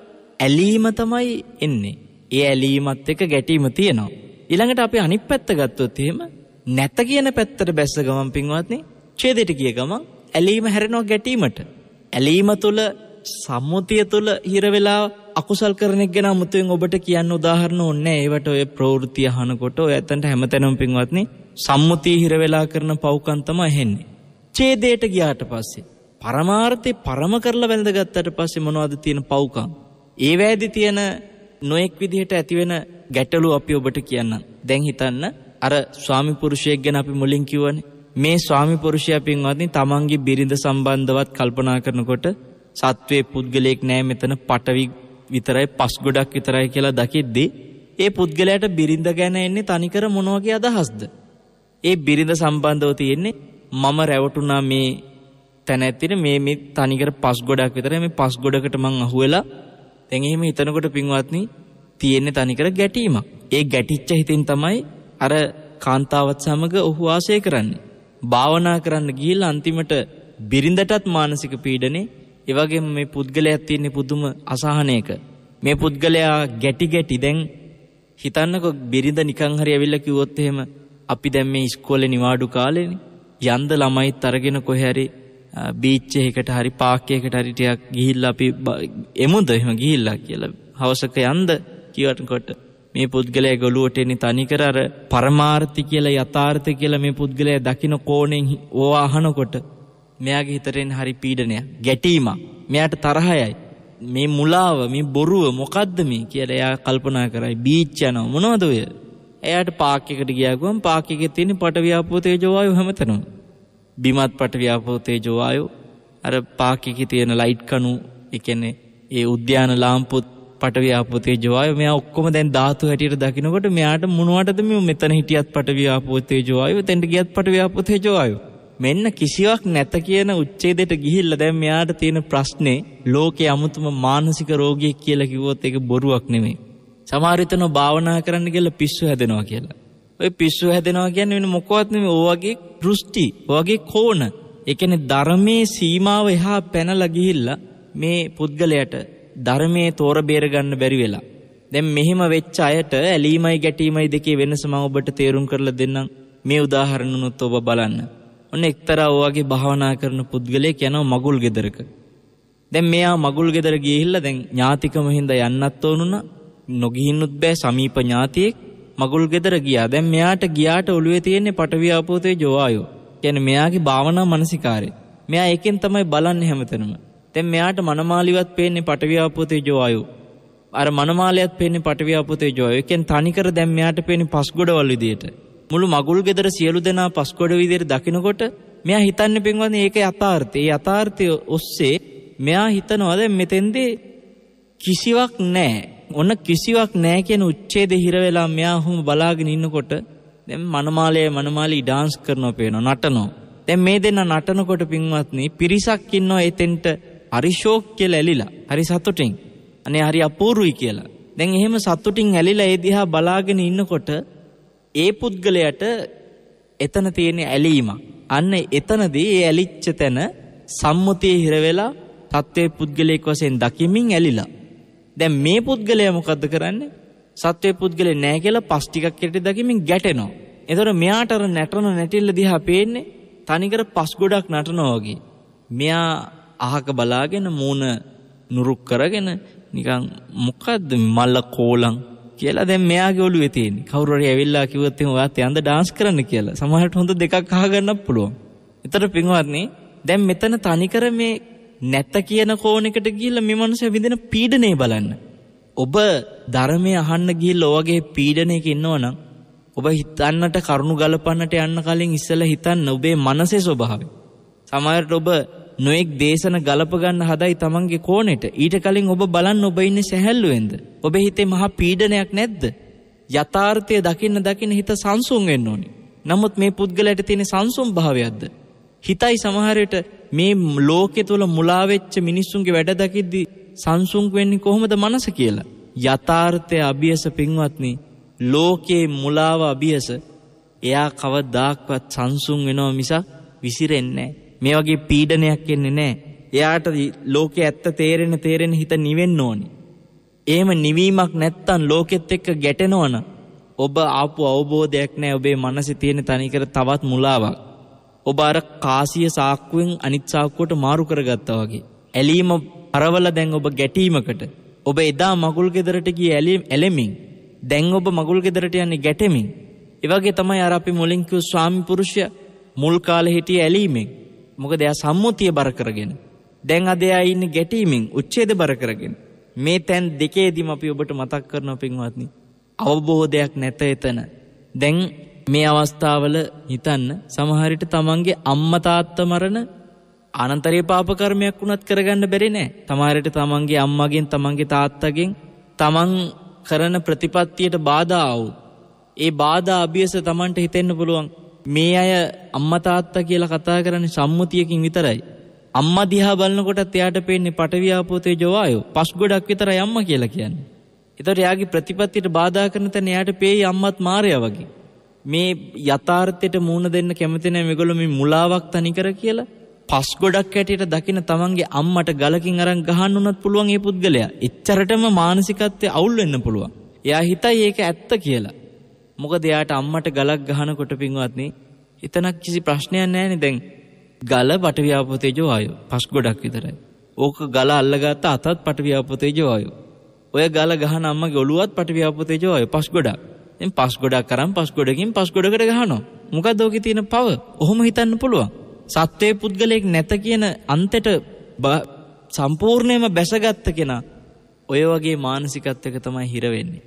ඇලීම තමයි එන්නේ ඒ ඇලීමත් එක ගැටීම තියෙනවා. ඉළඟට අපි අනිත් පැත්ත ගත්තොත් එහෙම නැත කියන පැත්තට බැස්ස ගමන් පින්වත්නි ඡේදයට ගිය ගමන් ඇලීම හැරෙනවා ගැටීමට. ඇලීම තුල සම්මුතිය තුල හිර වෙලා අකුසල් කරන එක ගැන අමුතුවෙන් ඔබට කියන්න උදාහරණ ඕනේ. ඒවට ඔය ප්‍රවෘත්ති අහනකොට ඔය ඇතන්ට හැමතැනම පින්වත්නි සම්මුතිය හිර වෙලා කරන පව්කම් තමයි ඇහෙන්නේ. ඡේදයට ගියාට පස්සේ පරමාර්ථේ පරම කරලා වැඳගත්තට පස්සේ මොනවද තියෙන පව්කම්? ඒ වෑදි තියෙන නොඑක් විදිහට ඇතිවෙන ගැටලු අපි ඔබට කියන්නම්. දැන් හිතන්න අර ස්වාමි පුරුෂයෙක් ගැන අපි මුලින් කිව්වනේ. මේ ස්වාමි පුරුෂයා පින්වත්නි තමන්ගේ බිරිඳ සම්බන්ධවත් කල්පනා කරනකොට සත්වයේ පුද්ගලයෙක් නෑ මෙතන පටවි විතරයි පස් ගොඩක් විතරයි කියලා දකිද්දී ඒ පුද්ගලයාට බිරිඳ ගැන එන්නේ තනිකර මොනවගේ අදහස්ද? ඒ බිරිඳ සම්බන්ධව තියෙන්නේ මම රැවටුණා මේ තැනැත්තිට මේ මේ තනිකර පස් ගොඩක් විතරයි මේ පස් ගොඩකට මං අහුවෙලා දැන් එහෙම හිතනකොට පින්වත්නි තියෙන්නේ තනිකර ගැටීමක්. ඒ ගැටිච්ච හිතින් තමයි අර කාන්තාවත් සමග ඔහු ආශය කරන්නේ. භාවනා කරන්න ගිහිල්ලා අන්තිමට බිරිඳටත් මානසික පීඩනේ ඒ වගේම මේ පුද්ගලයාත් තියෙන්නේ පුදුම අසහනයක. මේ පුද්ගලයා ගැටි ගැටි දැන් හිතන්නකෝ බිරිඳ නිකන් හරි ඇවිල්ලා කිව්වොත් එහෙම අපි දැන් මේ ඉස්කෝලේ නිවාඩු කාලේනේ යන්ද ළමයිත් අරගෙන කොහේ හරි බීච්චයකට හරි පාකයකට හරිටයක් ගිහිල්ල අපි එමුද එහෙම ගිහිල්ලා කියලා හවසක යන්ද කියවටකොට මේ පුද්ගලය ගොලුවටෙනි තනිකරර පරමාර්ථි කියල යථාර්ථ කියල මේ පුද්ගලය දකින කෝනෙෙන් ඕ අහනකොට මෙයාගේ හිතරෙන් හරි පීඩනය ගැටීම මෙයට තරහයයි මේ මුලාව මේ බොරුව මොකද්දම කියල එයා කල්පනා කරයි බීච්චයනව මොනවදය එයට පාකකට ගියාගුවම් පාකික තියෙන පටව්‍යාපෝතය ජෝවායු හැමතනවා බිමත් පට ව්‍යාපෝතේජෝ ආයෝ අර පාකිකි තියෙන ලයිට් කණු එකන්නේ ඒ උද්‍යාන ලාම්පුත් පටව්‍යාපතේජෝ ආයෝ මෙයා ඔක්කොම දැන් ධාතු හැටියට දකිනකොට මෙයාට මොනවටද මේ මෙතන හිටියත් පටව්‍යාපෝතේජෝ ආයෝ එතෙන්ට ගියත් පටව්‍යාපතේජෝ ආයෝ මෙන්න කිසිවක් නැත කියන උච්ඡේදයට ගිහිල්ලා දැන් මෙයාට තියෙන ප්‍රශ්නේ ලෝකේ අමුතුම මානසික රෝගියෙක් කියලා කිව්වොත් ඒක බොරුවක් නෙමෙයි. සමහර විටනෝ භාවනා කරන්න කියලා පිස්සු හැදෙනවා කියලා. ඔය පිස්සු හැදෙනවා කියන්නේ වෙන මොකවත් නෙමෙයි. ඔයගේ දෘෂ්ටි, ඔයගේ කෝණ. ඒ කියන්නේ ධර්මයේ සීමාව එහා පැනලා ගිහිල්ලා මේ පුද්ගලයාට ධර්මයේ තෝර බේර ගන්න බැරි වෙලා. දැන් මෙහෙම වෙච්ච අයට ඇලීමයි ගැටීමයි දෙකේ වෙනස මම ඔබට තේරුම් කරලා දෙන්නම්. මේ උදාහරණනුත් ඔබ බලන්න. ඔන්න එක්තරා ඔයගේ භාවනා කරන පුද්ගලයෙක් යනවා මගුල් ගෙදරක. දැන් මෙයා මගුල් ගෙදර ගිහිල්ලා දැන් ඥාතිකම හින්දා යන්නත් ඕනුණා. නොගිහින්නුත් බෑ සමීප ඥාතියෙක්. මගුල් ගෙදර ගියා. දැන් මෙයාට ගියාට ඔළුවේ තියෙන්නේ පටවිය ආපෝතේ ජෝආයෝ. කියන්නේ මෙයාගේ භාවනා මානසිකාරය. මෙයා ඒකෙන් තමයි බලන්නේ හැමතැනම. දැන් මෙයාට මනමාලියවත් පේන්නේ පටවිය ආපෝතේ ජෝආයෝ. අර මනමාලියත් පේන්නේ පටවිය ආපෝතේ ජෝආයෝ. ඒකෙන් තනිකර දැන් මෙයාට පේන්නේ පස්ගොඩවල් විදියට. මුළු මගුල් ගෙදර සියලු දෙනා පස්කොඩ විදියට දකිනකොට මෙයා හිතන්නේ පින්වත්නි ඒක යථාර්ථය. ඒ යථාර්ථය ඔස්සේ මෙයා හිතනවා දැන් මෙතෙන්දී කිසිවක් නැහැ. ඔන්න කිසිවක් නෑ කියන උච්චේද හිර වෙලා මෙයා හුම බලාගෙන ඉන්නකොට දැන් මනමාලයේ මනමාලී ඩාන්ස් කරනවා පේනවා නටනවා. දැන් මේ දෙන්න නටනකොට පින්වත්නි පිරිසක් ඉන්නවා එතෙන්ට හරි ෂෝක් කියලා ඇලිලා. හරි සතුටින්. අනේ හරි අපූර්වයි කියලා. දැන් එහෙම සතුටින් ඇලිලා ඒ දිහා බලාගෙන ඉන්නකොට ඒ පුද්ගලයාට එතන තියෙන ඇලීමක්. අන්න එතනදී ඒ ඇලිච්ච තැන සම්මුතිය හිර වෙලා තත්ත්වයේ පුද්ගලයෙක් වශයෙන් දකිමින් ඇලිලා දැන් මේ පුද්ගලයා මොකද්ද කරන්නේ? සත්වයේ පුද්ගලෙ නෑ කියලා පස් ටිකක් කෙටි දකිමින් ගැටෙනවා. එතකොට මෙයාට අර නැටන නැටිල්ල දිහා පේන්නේ තනිකර පස් ගොඩක් නටනවා වගේ. මෙයා අහක බලාගෙන මූණ නුරුක් කරගෙන නිකන් මොකද්ද මල්ල කෝලං කියලා දැන් මෙයාගේ ඔළුවේ තියෙන්නේ. කවුරු හරි ඇවිල්ලා කිව්වොත් එහෙනම් ඔයාත් යන්න ඩාන්ස් කරන්න කියලා. සමහරට හොඳ දෙකක් අහගන්නත් පුළුවන්. එතකොට පින්වත්නි දැන් මෙතන තනිකර මේ නැත්ත කියන කෝනෙකට ගිල්ල මෙමනුස විඳෙන පීඩනේ බලන්න. ඔබ ධර්මය අහන්න ගිල් ඔවගේ පීඩනයක ඉන්නවනම් ඔබ හිතන්නට කරුණු ගලපන්නට යන්න කලින් ඉස්සල හිතන්න ඔබේ මනසේ ස්වභාව. සමයට ඔබ නොෙක් දේශන ගලපගන්න හදයි තමන්ගේ කෝනෙට ඊට කලින් ඔබ බලන්න ඔබ ඉන්න සැහැල්ලුවෙන්ද. ඔබ හිතේ මහා පීඩනයක් නැද්ද. යථාර්ථය දකින්න දකින හිත සංසුන්ගෙන් ඕනි. නමුත් මේ පුද්ගලයට තියෙන සංසුම් භාවයක්ද. හිතයි සමහරයට මේ ලෝකෙ තුළ මුලාවෙච්ච මිනිස්සුන්ගේ වැඩදකිද්දි සංසුන්ක වෙන්නේ කොහොමද මනස කියලා. යථාර්ථය අභියස පින්වත්නි ලෝකයේ මුලාව අභියස එයා කවදාක්වත් සංසුන් වෙනවා මිසක් විසිරෙන්නේ මේ වගේ පීඩනයක් එන්නේ නැහැ. එයාට ලෝකයේ ඇත්ත තේරෙන තේරෙන හිත නිවෙන්න ඕනි. එහෙම නිවීමක් නැත්තම් ලෝකෙත් එක්ක ගැටෙනවනම් ඔබ ආපු අවබෝධයක් නැහැ ඔබේ මනසේ තියෙන තනිකර තවත් මුලාවක්. ඔබ අර කාසිය සාක්කුවෙන් අනිත් සාක්කුවට මාරු කරගත්තා වගේ. ඇලීම පරවල දැන් ඔබ ගැටීමකට ඔබ එදා මගුල් ගෙදරට ගිය ඇලීම් ඇලෙමින් දැන් ඔබ මගුල් ගෙදරට යන්නේ ගැටෙමින් ඒ වගේ තමයි අර අපි මුලින් කිව්ව ස්වාමි පුරුෂය මුල් කාලේ හිටිය ඇලීමෙන් මොකද එයා සම්මුතිය බර කරගෙන දැන් අද එයා ඉන්නේ ගැටීමෙන් උච්ඡේද බර කරගෙන මේ තැන් දෙකේදීම අපි ඔබට මතක් කරනවා පින්වත්නි අවබෝධයක් නැත එතන දැන් මේ අවස්ථාවල හිතන්න සමහරට තමන්ගේ අම්මතාත්ත මරණ අනන්තරේ පාපකර්මයක් වුණත් කරගන්න බැරි නෑ තමාරයට තමන්ගේ අම්මගෙන් තමන්ගේ තාත්තගෙන් තමන් කරන ප්‍රතිපත්තියට බාධාව. ඒ බාධ අභියස තමන්ට හිතෙන්න්න පුළුවන් මේ අය අම්මතාත්තා කියලා කතා කරන සම්මුතියකින් විතරයි. අම්ම දිහා බලන්නකොටත් එයාට පේන්නේ පටවි්‍යාපෝතය ජොවායෝ පස් ගොඩක් විතර යම්ම කියලා කියන්න. එතට යාගේ ප්‍රතිපත්තියට බාධා කරන තැන එයාට පේ අම්මත් මාරය වගේ. මේ යථාර්ථයට මූණ දෙන්න කැමති නැහැ මේගොල්ලෝ මේ මුලාවක් තනිකර කියලා පස් ගොඩක් ඇටියට දකින තමන්ගේ අම්මට ගලකින් අරන් ගහන්න උනත් පුළුවන් ඒ පුද්ගලයා. එච්චරටම මානසිකත්වයේ අවුල් වෙන්න පුළුවන්. එයා හිතයි ඒක ඇත්ත කියලා. මොකද එයාට අම්මට ගලක් ගහනකොට පින්වත්නි එතනක් කිසි ප්‍රශ්නයක් නැහැ දැන් ගල පටවියාපෝ තේජෝ ආයෝ පස් ගොඩක් විතරයි. ඕක ගල අල්ලගත්ත අතත් පටවියාපෝ තේජෝ ආයෝ. ඔය ගල ගහන අම්මගේ ඔළුවත් පටවියාපෝ තේජෝ ආයෝ පස් ගොඩක්. එම් පස් ගොඩක් කරම් පස් ගොඩකින් පස් ගොඩකට ගහනවා. මොකක්ද ඕකේ තියෙන පව? ඔහොම හිතන්න පුළුවන්. සත්වයේ පුද්ගලයෙක් නැත කියන අන්තයට සම්පූර්ණයෙන්ම බැසගත්ත කෙනා ඔය වගේ මානසිකත්වයක තමයි හිර වෙන්නේ.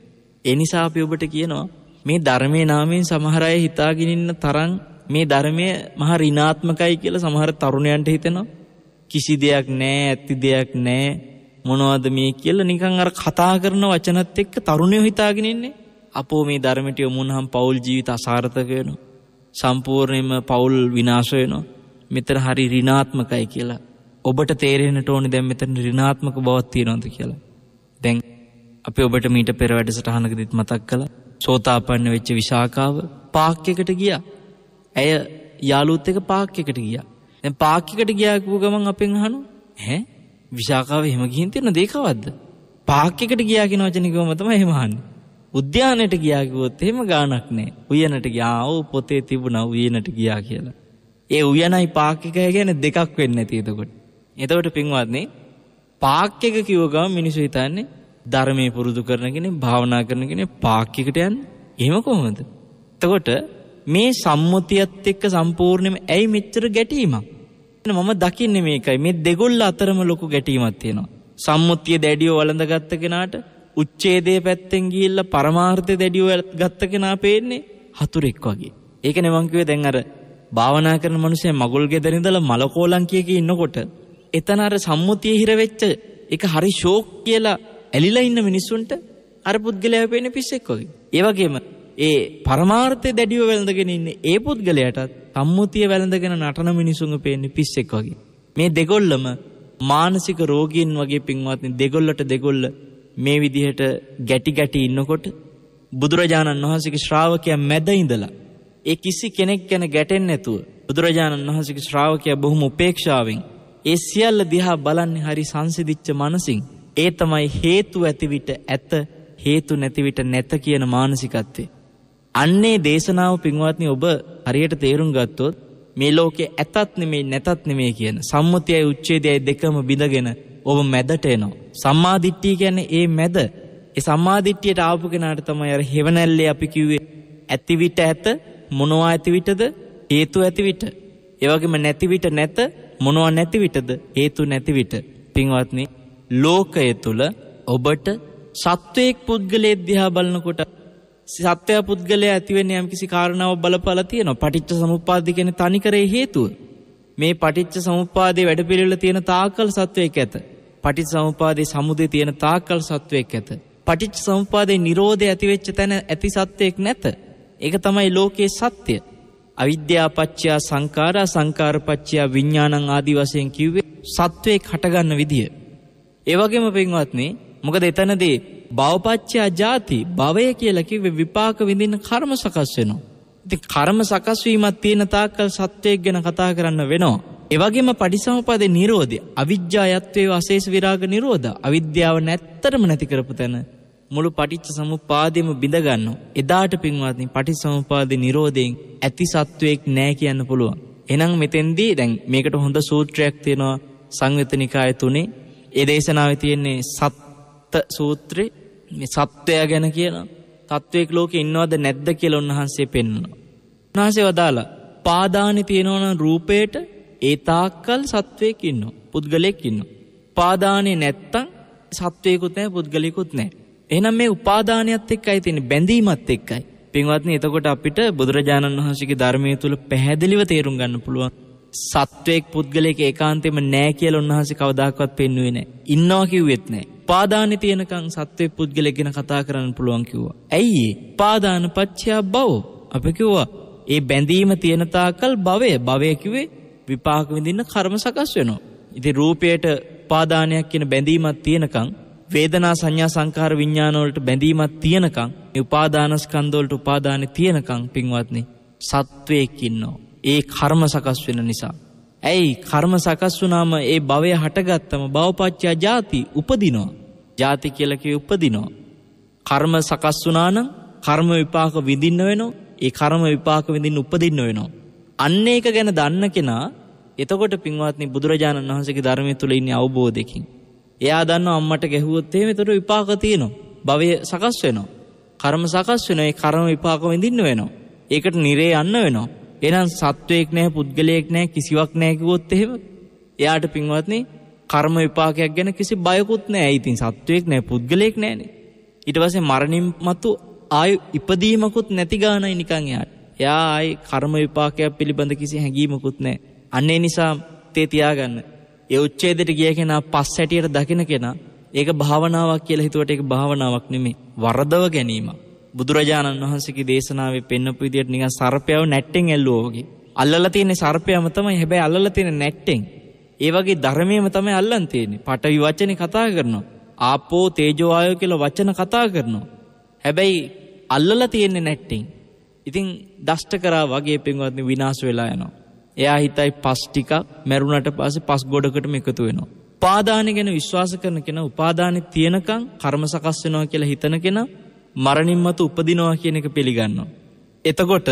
ඒ නිසා අපි ඔබට කියනවා මේ ධර්මයේ නාමයෙන් සමහර අය හිතාගෙන ඉන්න තරම් මේ ධර්මය මහා ඍණාත්මකයි කියලා සමහර තරුණයන්ට හිතෙනවා. කිසි දෙයක් නැහැ, ඇති දෙයක් නැහැ. මොනවද මේ කියලා නිකන් අර කතා කරන වචනත් එක්ක තරුණයෝ හිතාගෙන ඉන්නේ. අපෝ මේ ධර්මයට යොමුන්හම් පවුල් ජීවිත අසාර්ථක වෙනවා. සම්පූර්ණයෙන්ම පවුල් විනාශ වෙනවා. මෙතන හරි ඍණාත්මකයි කියලා. ඔබට තේරෙන්නට ඕනේ දැන් මෙතන ඍණාත්මක බවක් තියෙනවද කියලා. දැන් අපි ඔබට මීට පෙර වැඩසටහනකදීත් මතක් කළා. සෝතාපන්න වෙච්ච විශාකාව පාක් එකට ගියා. ඇය යාළුවෙක් එක්ක පාක් එකට ගියා. දැන් පාක් එකට ගියා කියපු ගමන් අපෙන් අහනවා ඈ විශාකාව එහෙම ගිහින් තියෙන දෙකවද්ද? පාක් එකට ගියා කියන වචනේ ගොම තමයි එහෙම අහන්නේ. උද්‍යානයට ගියා කිව්වොත් එහෙම ගාණක් නැහැ. උයනට ගියා. ඕ පොතේ තිබුණා උයනට ගියා කියලා. ඒ උයනයි පාක් එකයි කියන්නේ දෙකක් වෙන්නේ නැති එතකොට. එතකොට පින්වත්නි පාක් එක කිව්ව ගමන් මිනිස්සු හිතන්නේ ධර්මයේ පුරුදු කරන කෙනෙක් භාවනා කරන කෙනෙක් පාක් එකට යන්නේ. එහෙම කොහොමද? එතකොට මේ සම්මුතියත් එක්ක සම්පූර්ණයෙන්ම ඇයි මෙච්චර ගැටීමක්? මම දකින්නේ මේකයි. මේ දෙගොල්ල අතරම ලොකු ගැටීමක් තියෙනවා. සම්මුතිය දැඩිව වළඳගත්ත කෙනාට උච්චේදේ පැත්තෙන් ගිහිල්ලා පරමාර්ථය දැඩිව ගත්ත කෙනා පේන්නේ හතුරෙක් වගේ. ඒකනේ මං කිව්වේ දැන් අර භාවනා කරන මිනිස්සේ මගුල් ගෙදර ඉඳලා මලකෝලම් කිය කී ඉන්නකොට එතන අර සම්මුතිය හිර වෙච්ච ඒක හරි ෂෝක් කියලා ඇලිලා ඉන්න මිනිස්සුන්ට අර පුද්ගලයා පේන්නේ පිස්සෙක් වගේ. ඒ වගේම ඒ පරමාර්ථය දැඩිව වැළඳගෙන ඉන්නේ ඒ පුද්ගලයාටත් සම්මුතිය වැළඳගෙන නටන මිනිසුන්ව පේන්නේ පිස්සෙක් වගේ. මේ දෙගොල්ලම මානසික රෝගීන් වගේ පින්වත්නි දෙගොල්ලට දෙගොල්ල මේ විදිහට ගැටි ගැටි ඉන්නකොට බුදුරජාණන් වහන්සේගේ ශ්‍රාවකයා මැද ඉඳලා ඒ කිසි කෙනෙක් ගැන ගැටෙන්නේ නැතුව බුදුරජාණන් වහන්සේගේ ශ්‍රාවකයා බොහොම උපේක්ෂාවෙන් ඒ සියල්ල දිහා බලන්නේ හරි සංසිඳිච්ච මනසින් ඒ තමයි හේතු ඇති විට ඇත හේතු නැති විට නැත කියන මානසිකත්වය. අන්නේ දේශනාව පින්වත්නි ඔබ හරියට තේරුම් ගත්තොත් මේ ලෝකේ ඇතත් නෙමෙයි නැතත් නෙමෙයි කියන සම්මුතියයි උච්ඡේදයයි දෙකම බිඳගෙන ඔබ මැදට එනවා. සම්මාධිට්ටිය කියන්නේ ඒ මැද ඒ සම්මාධිට්ටියට ආපු කෙනාට තමයි අර හෙවණැල්ලේ අපි කිව්වේ ඇතිවිට ඇත මොනවා ඇතිවිටද හේතු ඇතිවිට. ඒ වගේම නැතිවිට නැත මොනවා නැතිවිටද හේතු නැතිවිට. පින්වත්නි ලෝකය තුල ඔබට සත්වයෙක් පුද්ගලයෙක් දිහා බලනකොට සත්වය පුද්ගලයා ඇතිවෙන යම් කිසි කාරණාවක් බලපලා තියෙනවා. පටිච්ච සමුප්පාද කියන තනිකරේ හේතුව. මේ පටිච්ච සමුප්පාදයේ වැඩපිළිවෙල තියෙන තාකල් සත්වයෙක් ඇත. පටිච සමුපාදේ සමුදේ තියෙන තාක්කල් සත්වයෙක් ඇත. පටිච් සම්පාදේ නිරෝධය ඇතිවෙච්ච තැන ඇති සත්වයෙක් නැත. ඒක තමයි ලෝකයේ සත්‍යය. අවිද්‍යාපච්චයා සංකාරා සංකාරපච්චයා විඤ්ඥාණං ආදි වසයෙන් කිව්වේ සත්වය කටගන්න විදිය. ඒවගේම පෙන්වත්නේ මොකද එතනදේ බවපච්චයා ජාති භවය කියලකිව විපාක විඳින්න කර්ම සකස් වෙනවා. ඉති කර්ම සකස්වීමත් තියෙන තාකල් සත්වයක් ගැන කතා කරන්න වෙනවා. එවගේම පටිසමපද නිරෝධය අවිද්‍යායත්වයේ අශේෂ විරාග නිරෝධ අවිද්‍යාව නැත්තරම නැති කරපු තැන මුළු පටිච්ච සමුපාදයම බිඳගන්න. එදාට පින්වත්නි පටිසමුපාද නිරෝධයෙන් ඇති සත්වයෙක් නෑ කියන්න පුළුවන්. එනම් මෙතෙන්දී දැන් මේකට හොඳ සූත්‍රයක් තියෙනවා සංයුතනිකාය තුනේ. ඒ දේශනාවේ තියෙන්නේ සත්ත සූත්‍රේ මේ සත්වය ගැන කියන තත්වයක ලෝකේ ඉන්නවද නැද්ද කියලා උන්වහන්සේ පෙන්වනවා. උන්වහන්සේ වදාලා පාදානි තියෙනවනම් රූපේට ඒ තාක්කල් සත්වයෙක් ඉන්නවා. පුද්ගලයෙක් ඉන්නවා. උපාදානේ නැත්තම් සත්වයෙකුත් නැහැ පුද්ගලයෙකුත් නැහැ. එහෙනම් මේ උපාදානයත් එක්කයි තියෙන බැඳීමත් එක්කයි. පින්වත්නි එතකොට අපිට බුදුරජාණන් වහන්සේගේ ධර්මයේ තුල පැහැදිලිව තේරුම් ගන්න පුළුවන් සත්වයෙක් පුද්ගලයෙක් ඒකාන්තෙම නැහැ කියලා උන්වහන්සේ කවදාකවත් පෙන්වුවේ නැහැ. ඉන්නවා කිව්වෙත් නැහැ. පාදානේ තියෙනකන් සත්වෙ පුද්ගලයෙක් ගැන කතා කරන්න පුළුවන් කිව්වා. ඇයි ඒ? පාදාන පච්චය බව. අපි කිව්වා ඒ බැඳීම තියෙන තාකල් භවය භවය කිව්වේ විපාක විඳින්න කර්ම සකස් වෙනවා. ඉති රූපයට උපාදානයක් කියන බැඳීමත් තියෙනකං වේදනා සංඥා සංකාර විඤ්ඥානවලට බැඳීමත් තියෙනකං උපාදානස්කන්දෝලට උපාදානය තියෙනකං පින්වත්නි සත්වයකින්නෝ. ඒ කර්ම සකස් වෙන නිසා. ඇයි කර්ම සකස් වනාම ඒ භවය හටගත්තම බවපච්චා ජාති උපදිනවා. ජාති කියලකේ උපදිනවා. කර්ම සකස් වනානං කර්ම විපාක විඳින්න වෙනවා ඒ කර්ම විපාක විඳින් උපදින්න වෙනවා. අන්න ඒක ගැන දන්න කෙනා එතකොට පින්වත්නි බුදුරජාණන් වහන්සේගේ ධර්මය තුල ඉන්නේ අවබෝධයකින්. එයා දන්නවා අම්මට ගැහුවොත් එහෙම ඒතර විපාක තියෙනවා. භවය සකස් වෙනවා. කර්ම සකස් වෙනවා. ඒ කර්ම විපාක විඳින්න වෙනවා. ඒකට නිරේ යන්න වෙනවා. එහෙනම් සත්වයක් නැහැ, පුද්ගලයෙක් නැහැ, කිසිවක් නැහැ කිව්වොත් එහෙම එයාට පින්වත්නි කර්ම විපාකයක් ගැන කිසි බයකුත් නැහැ. ඉතින් සත්වයක් නැහැ, පුද්ගලයෙක් නැහැනේ. ඊට පස්සේ මරණින් මතු ආයු ඉපදීමකුත් නැති ගානයි නිකන් එයාට. එයා ආයි කර්ම විපාකයක් පිළිබඳ කිසි හැඟීමකුත් නෑ. අන්නේ නිසා තේ තියාගන්න. ඒ උච්ඡේදයට ගිය කෙනා පස් හැටියට දකින කෙනා ඒක භාවනාවක් කියලා හිතුවට ඒක භාවනාවක් නෙමෙයි. වරදව ගැනීම. බුදුරජාණන් වහන්සේගේ දේශනාවේ පෙන්වපු විදියට නිකන් සර්පයව නැට්ටෙන් ඇල්ලුවා වගේ. අල්ලලා තියෙන සර්පයම තමයි හැබැයි අල්ලලා තියෙන නැට්ටෙන්. ඒ වගේ ධර්මයේම තමයි අල්ලන් තියෙන්නේ. පටවි වචනේ කතා කරනවා. ආපෝ තේජෝ ආයෝ කියලා වචන කතා කරනවා. හැබැයි අල්ලලා තියෙන්නේ නැට්ටෙන්. ඉතින් දෂ්ට කරා වගේ පෙන්වත්න විනාස වෙලා යනවා. එයා හිතයි පස් ටිකක් මැරුණට පස්සේ පස් ගොඩකටම එකතු වෙනවා. උපාදාන ගැන විශ්වාස කරන කෙන උපාදානෙ තියෙනකං කර්ම සකස් වෙනවා කියලා හිතන කෙන මරණින් මතු උපදිනවා කියන එක පිළිගන්නවා. එතකොට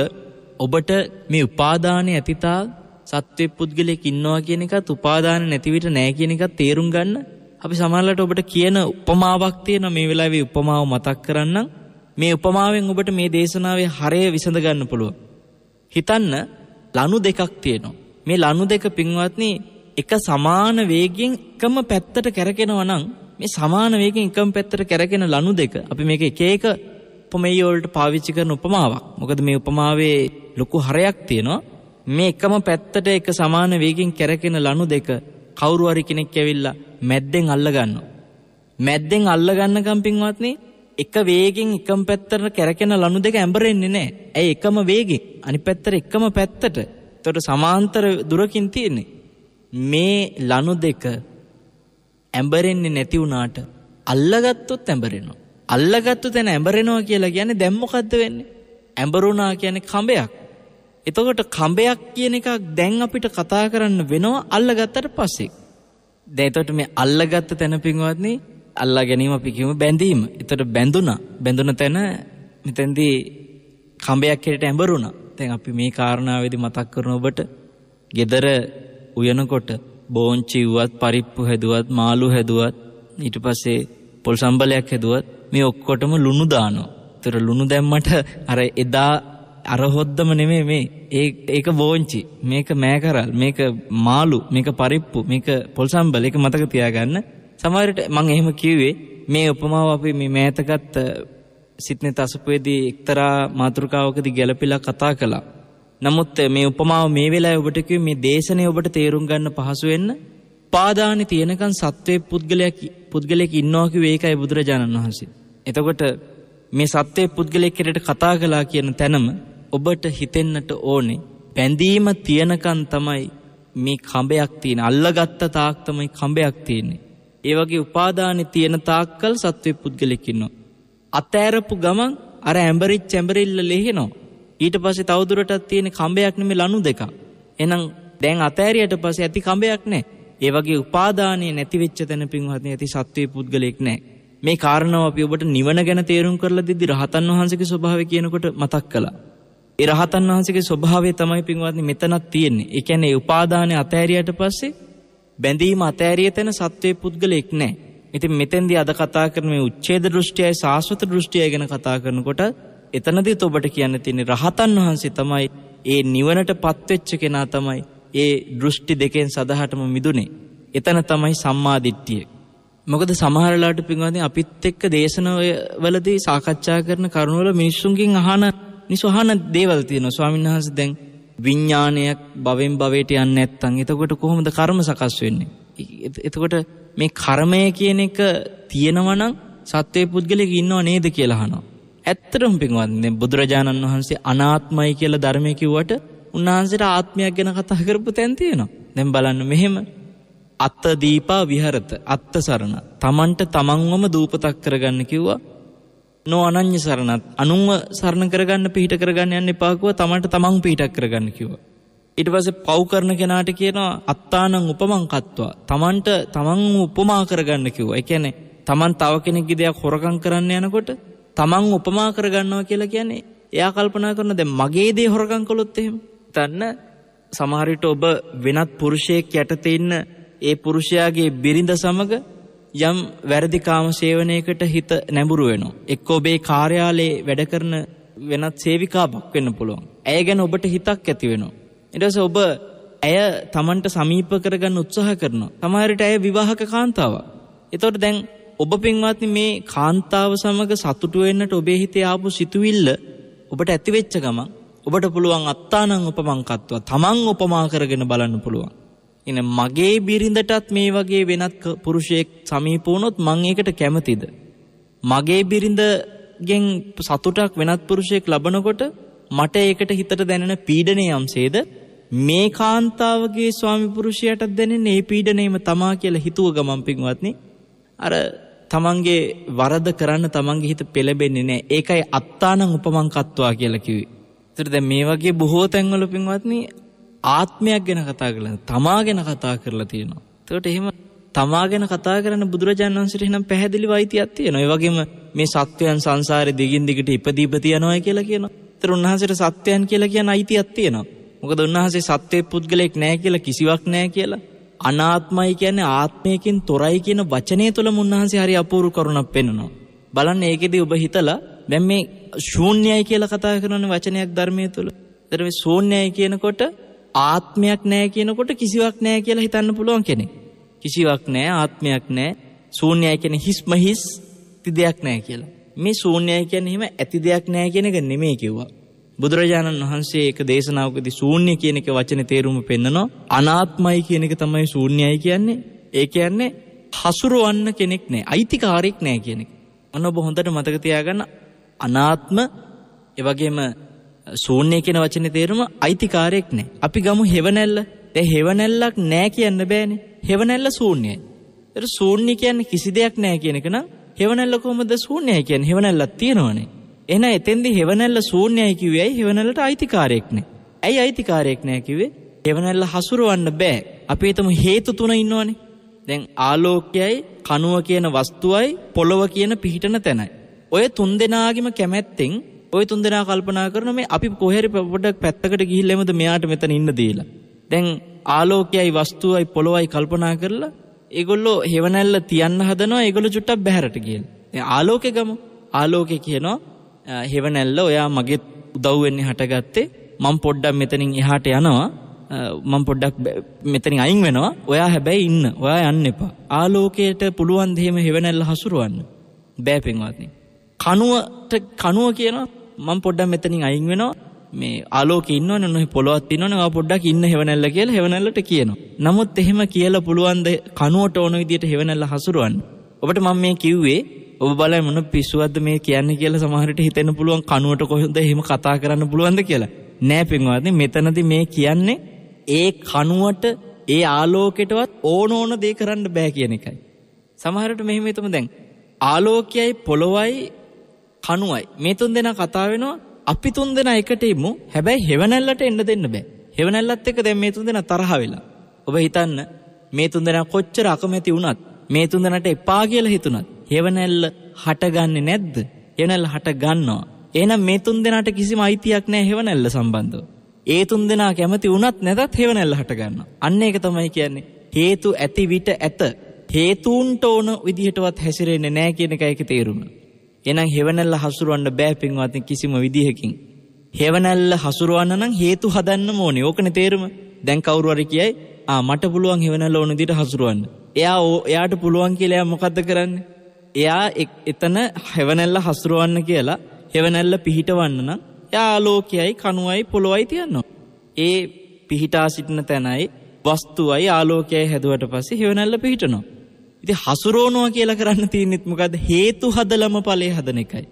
ඔබට මේ උපාදානය ඇතිතා සත්වය පුද්ගලයෙක් ඉන්නවා කියන එකත් උපාදාන නැතිවිට නෑ කියන එකත් තේරුම් ගන්න අපි සමහරලට ඔබට කියන උපමාවක් තියෙන මේ වෙලාවේ උපමාව මතක් කරන්නම් මේ උපමාවෙන් ඔබට මේ දේශනාවේ හරය විසඳ ගන්න පුළුවන්. හිතන්න ලනු දෙකක් තියෙනවා. මේ ලනු දෙක පින්වත්නි එක සමාන වේගයෙන් එකම පැත්තට කැරකෙනවා නම් මේ සමාන වේගයෙන් එකම පැත්තට කැරකෙන ලනු දෙක අපි මේක එක එක උපමේය වලට පාවිච්චි කරන උපමාවක්. මොකද මේ උපමාවේ ලොකු හරයක් තියෙනවා. මේ එකම පැත්තට එක සමාන වේගයෙන් කැරකෙන ලනු දෙක කවුරු හරි කෙනෙක් ඇවිල්ලා මැද්දෙන් අල්ල ගන්නවා. මැද්දෙන් අල්ල ගන්නකම් පින්වත්නි එක වේගෙන් එකම පැත්තට කැරකෙන ලනු දෙක ඇඹරෙන්නේ නැහැ. ඇයි එකම වේගෙන් අනිත් පැත්තට එකම පැත්තට. එතකොට සමාන්තර දුරකින් තියෙන්නේ. මේ ලනු දෙක ඇඹරෙන්නේ නැති වුණාට අල්ලගත්තොත් ඇඹරෙනවා. අල්ලගත්තොත් එන ඇඹරෙනවා කියලා කියන්නේ දැන් මොකද්ද වෙන්නේ? ඇඹරුණා කියන්නේ කඹයක්. එතකොට කඹයක් කියන එකක් දැන් අපිට කතා කරන්න වෙනවා අල්ලගත්තට පස්සේ. දැන් එතකොට මේ අල්ලගත්ත තැන පින්වත්නි අල්ලා ගැනීම අපි කියමු බැඳීම. එතකොට බැඳුණා. බැඳුණ තැන මෙතෙන්දී කඹයක් හැටියට ඇඹරුණා. දැන් අපි මේ කාරණාවේදී මතක් කරන ඔබට gedara උයනකොට බෝංචි වුවත් පරිප්පු හැදුවත් මාළු හැදුවත් ඊට පස්සේ පොල් සම්බලයක් හැදුවත් මේ ඔක්කොටම ලුණු දානවා. ඒතර ලුණු දැම්මට අර එදා අර හොද්දම නෙමෙයි මේ ඒක බෝංචි මේක මෑකරල් මේක මාළු මේක පරිප්පු මේක පොල් සම්බල ඒක මතක තියාගන්න සමහරට මං එහෙම කිව්වේ මේ උපමාව අපි මේ මෑතකත් සිත්නේ තසපේදී එක්තරා මාතෘකාවකදී ගැළපිලා කතා කළා. නමුත් මේ උපමාව මේ වෙලාවේ ඔබට කිව්වේ මේ දේශනේ ඔබට තේරුම් ගන්න පහසු වෙන්න පාදානි තියෙනකන් සත්වයේ පුද්ගලයක් පුද්ගලයෙක් ඉන්නවා කිව්වේ ඒකයි බුදුරජාණන් වහන්සේ. එතකොට මේ සත්වයේ පුද්ගලයෙක් කෙරෙට කතා කළා කියන තැනම ඔබට හිතෙන්නට ඕනේ බැඳීම තියෙනකන් තමයි මේ කඹයක් තියෙන. අල්ලගත්ත තාක් තමයි කඹයක් තියෙන්නේ. ඒ වගේ උපාදානෙ තියෙන තාක්කල් සත්වය පුද්ගලෙකින්නවා. අතෑරපු ගමන් අර ඇඹරිච් චැඹරිල්ල ලෙහෙනෝ. ඊට පස්සේ තවදුරටත් තියෙන කම්බයක් නෙමේ ලනු දෙක. එහෙනම් දැන් අතෑරියට පස්සේ ඇති කම්බයක් නැහැ. ඒ වගේ උපාදානිය නැති වෙච්ච තැන පින්වත්නි ඇති සත්වයේ පුද්ගලෙක් නැහැ. මේ කාරණාව අපි ඔබට නිවන ගැන තේරුම් කරලා දෙද්දි රහතන් වහන්සේගේ ස්වභාවය කියනකොට මතක් කළා. ඒ රහතන් වහන්සේගේ ස්වභාවය තමයි පින්වත්නි මෙතනක් තියෙන්නේ. ඒ කියන්නේ උපාදානය අතෑරියට පස්සේ බැඳීම අතෑරිය තැන සත්වයේ පුද්ගලෙක් නැහැ. ඉතින් මෙතෙන්දී අද කතා කරන මේ උච්ඡේද දෘෂ්ටියයි සාස්වත දෘෂ්ටියයි ගැන කතා කරනකොට එතනදීත් ඔබට කියන්න තියෙන්නේ රහතන් වහන්සේ තමයි ඒ නිවනට පත්වෙච්ච කෙනා තමයි ඒ දෘෂ්ටි දෙකෙන් සදහටම මිදුනේ. එතන තමයි සම්මාදිට්ඨිය. මොකද සමහරලාට පින්වත්නි අපිත් එක්ක දේශනවලදී සාකච්ඡා කරන කරුණවල මිනිස්සුන්ගෙන් අහන නිසහන දේවල් තියෙනවා. ස්වාමීන් වහන්සේ දැන් විඤ්ඥානයක් බවෙන් බවට යන්න ඇත්තන් එතකොට කොහොමද කර්ම සකස් වෙන්නේ. එතකොට මේ කර්මය කියන එක තියෙනවනං සත්වය පුද්ගලෙක ඉන්නවා නේද කියලාහනවා. ඇත්තරම් පින්වන්නේ බුදුරජාණන් වහන්සේ අනාත්මයි කියල ධර්මයකිවට උන්වහන්සේට ආත්මයක් ගැන කතා කරපු තැන්තියෙනවා. දැම් බලන්න මෙහෙම අත්තදීපා විහරත අත්ත සරණ තමන්ට තමන්වම දූපතක් කරගන්න කිව්වා නෝ අනඤ්‍ය සරණත් අනුන්ව සරණ කරගන්න පිහිට කරගන්න යන්න එපාකුව තමන්ට තමන් පිහිටක් කරගන්න කිව්වා. ඊට පස්සේ පව් කරන කෙනාට කියනවා අත්තානං උපමං කත්වා. තමන්ට තමන් උපමා කරගන්න කිව්වා. ඒ කියන්නේ තමන් තව කෙනෙක්ගේ දෙයක් හොරකම් කරන්න යනකොට තමන් උපමා කරගන්නවා කියලා කියන්නේ එයා කල්පනා කරන දැන් මගේ දේ හොරකම් කළොත් එහෙම. හිතන්න සමහර විට ඔබ වෙනත් පුරුෂයෙක් යටතේ ඉන්න ඒ පුරුෂයාගේ බිරිඳ සමග යම් වැරදිකාම සේවනයකට හිත නැඹුරු වෙනවා. එක්ක ඔබේ කාර්යාලයේ වැඩ කරන වෙනත් සේවිකාවක් වෙන්න පුළුවන්. ඇය ගැන ඔබට හිතක් ඇති වෙනවා. ඊට පස්සේ ඔබ ඇය Tamanට සමීප කරගන්න උත්සාහ කරනවා. සමහරට ඇය විවාහක කාන්තාවක්. ඒතකොට දැන් ඔබ පින්වත්නි මේ කාන්තාව සමග සතුටු වෙන්නට ඔබේ හිතේ ආපු සිතුවිල්ල ඔබට ඇති වෙච්ච ගමන් ඔබට පුළුවන් අත්තානං උපමංකත්ව තමන් උපමා කරගෙන බලන්න පුළුවන්. ඉන මගේ බිරිඳටත් මේ වගේ වෙනත් පුරුෂයෙක් සමීප වුණොත් මං ඒකට කැමතිද මගේ බිරිඳගෙන් සතුටක් වෙනත් පුරුෂයෙක් ලබනකොට මට ඒකට හිතට දැනෙන පීඩනය යම්සේද මේ කාන්තාවගේ ස්වාමි පුරුෂයාටත් දැනෙන ඒ පීඩනයම තමා කියලා හිතුව ගමන් පින්වත්නි අර තමන්ගේ වරද කරන්න තමන්ගේ හිත පෙළඹෙන්නේ නැහැ ඒකයි අත්තානං උපමංකත්වා කියලා කිව්වේ. ඒතර දැන් මේ වගේ බොහෝ තැන්වල පින්වත්නි ආත්මයක් ගැන කතා කරලා තමා ගැන කතා කරලා තියෙනවා. එතකොට එහෙම තමා ගැන කතා කරන බුදුරජාණන් වහන්සේට එහෙනම් පැහැදිලිව අයිතියක් තියෙනවා. ඒ වගේම මේ සත්වයන් සංසාරේ දිගින් දිගට ඉපදී ඉපදී යනවා කියලා කියනවා. ඒතර උන්වහන්සේට සත්වයන් කියලා කියන අයිතියක් තියෙනවා. මොකද උන්වහන්සේ සත්වයේ පුද්ගලෙක් නෑ කියලා කිසිවක් නෑ කියලා අනාත්මයි කියන්නේ ආත්මයකින් තොරයි කියන වචනය තුළ උන්වහන්සේ හරි අපූර්ව කරුණක් පෙන්වනවා. බලන්න ඒකෙදී ඔබ හිතලා දැන් මේ ශූන්‍යයි කියලා කතා කරන වචනයක් ධර්මයේ තුල. ඒතර මේ ශූන්‍යයි කියනකොට ආත්මයක් නැහැ කියනකොට කිසිවක් නැහැ කියලා හිතන්න පුළුවන් කෙනෙක්. කිසිවක් නැහැ ආත්මයක් නැහැ ශූන්‍යයි කියන්නේ හිස් මහිස් තිදයක් නැහැ කියලා. මේ ශූන්‍යයි කියන්නේ එහෙම ඇති දෙයක් නැහැ කියන එක නෙමෙයි කිව්වා. බුදුරජාණන් වහන්සේ ඒක දේශනාවකදී ශූන්‍ය කියන එක වචනේ තේරුම පෙන්නනවා. අනාත්මයි කියන එක තමයි ශූන්‍යයි කියන්නේ. ඒ කියන්නේ හසුරවන්න කෙනෙක් නැහැ. අයිතිකාරයක් නැහැ කියන එක. අන්න ඔබ හොඳට මතක තියාගන්න අනාත්ම ඒ වගේම ශූන්‍ය කියන වචනේ තේරුම අයිතිකාරයක් නෑ. අපි ගමු හෙවණැල්ල. දැන් හෙවණැල්ලක් නෑ කියන්න බෑනේ. හෙවණැල්ල ශූන්‍යයි. ඒතර ශූන්‍ය කියන්නේ කිසි දෙයක් නෑ කියන එක නම් හෙවණැල්ල කොහොමද ශූන්‍යයි කියන්නේ? හෙවණැල්ලක් තියෙනවනේ. එහෙනම් එතෙන්දී හෙවණැල්ල ශූන්‍යයි කිව්වේ ඇයි හෙවණැල්ලට අයිතිකාරයක් නෑ. ඇයි අයිතිකාරයක් නෑ කිව්වේ? හෙවණැල්ල හසුරවන්න බෑ. අපි හිතමු හේතු තුන ඉන්නවනේ. දැන් ආලෝකයයි කණුව කියන වස්තුවයි පොළොව කියන පිහිටන තැනයි. ඔය තුන් දෙනාගෙම කැමැත්තෙන් ඔය තුන් දෙනා කල්පනා කරන මේ අපි කොහෙරි පොඩක් පැත්තකට ගිහිල්ලෙමද මෙයාට මෙතන ඉන්න දීලා. දැන් ආලෝකයයි වස්තුවයි පොළොවයි කල්පනා කරලා ඒගොල්ලෝ හෙවණැල්ල තියන්න හදනවා ඒගොල්ලෝ චුට්ටක් බහැරට ගියලා. දැන් ආලෝකේ ගම ආලෝකේ කියනවා හෙවණැල්ල ඔයා මගේ උදව් වෙන්නේ හටගත්තේ මම පොඩ්ඩක් මෙතනින් එහාට යනවා මම පොඩ්ඩක් මෙතනින් අයින් වෙනවා ඔයා හැබැයි ඉන්න ඔයා යන්න එපා ආලෝකයට පුළුවන් දෙයම හෙවණැල්ල හසුරවන්න බෑ පින්වත්නි කනුවට කනුව කියනවා මම පොඩ්ඩක් මෙතනින් අයින් වෙනවා මේ ආලෝක ඉන්නවනේ නොහි පොළොවත් ඉන්නවනේ ඔයා පොඩ්ඩක් ඉන්න හෙවණැල්ල කියලා හෙවණැල්ලට කියනවා. නමුත් එහෙම කියලා පුළුවන් ද කනුවට ඕන විදියට හෙවණැල්ල හසුරවන්න. ඔබට මම මේ කිව්වේ ඔබ බලන්න මොන පිස්සුවක්ද මේ කියන්නේ කියලා සමහරට හිතෙන්න පුළුවන් කනුවට කොහොමද එහෙම කතා කරන්න පුළුවන්ද කියලා. නෑ පින්වත්නි මෙතනදී මේ කියන්නේ ඒ කනුවට ඒ ආලෝකයටවත් ඕන ඕන දේ කරන්න බෑ කියන එකයි. සමහරට මෙහෙම හිතමු දැන් ආලෝකයයි පොළොවයි කණුවයි. මේ තුන් දෙනා කතා වෙනවා. අපි තුන් දෙනා එකට ඉමු. හැබැයි හෙවණැල්ලට එන්න දෙන්න බෑ. හෙවණැල්ලත් එක්ක දැන් මේ තුන් දෙනා තරහ වෙලා. ඔබ හිතන්න මේ තුන් දෙනා කොච්චර අකමැති වුණත් මේ තුන් දෙනාට එපා කියලා හිතුණත් හෙවණැල්ල හටගන්නේ නැද්ද? හෙවණැල්ල හට ගන්නවා. එහෙනම් මේ තුන් දෙනාට කිසිම අයිතියක් නැහැ හෙවණැල්ල සම්බන්ධව. ඒ තුන් දෙනා කැමති වුණත් නැතත් හෙවණැල්ල හට ගන්නවා. අන්න ඒක තමයි කියන්නේ. හේතු ඇති විට ඇත. හේතුන්ට ඕන විදිහටවත් හැසිරෙන්නේ නැහැ කියන එකයි ඒකේ තේරුම. එහෙනම් හෙවණැල්ල හසුරවන්න බෑ පින්වත්නි කිසිම විදිහකින්. හෙවණැල්ල හසුරවන්න නම් හේතු හදන්න ඕනේ. ඕකනේ තේරුම. දැන් කවුරු හරි කියයි ආ මට පුළුවන් හෙවණැල්ල ඕන විදිහට හසුරවන්න. එයා එයාට පුළුවන් කියලා එයා මොකද්ද කරන්නේ? එයා එතන හෙවණැල්ල හසුරවන්න කියලා හෙවණැල්ල පිහිටවන්න නම් එයා ආලෝකයයි කණුවයි පොළොවයි තියනවා. ඒ පිහිටා සිටින තැනයි වස්තුවයි ආලෝකයයි හැදුවට පස්සේ හෙවණැල්ල පිහිටනවා. ඉතින් හසුරවනවා කියලා කරන්න තියෙන්නේත් මොකද්ද? හේතු හදලම ඵලයේ හදන එකයි.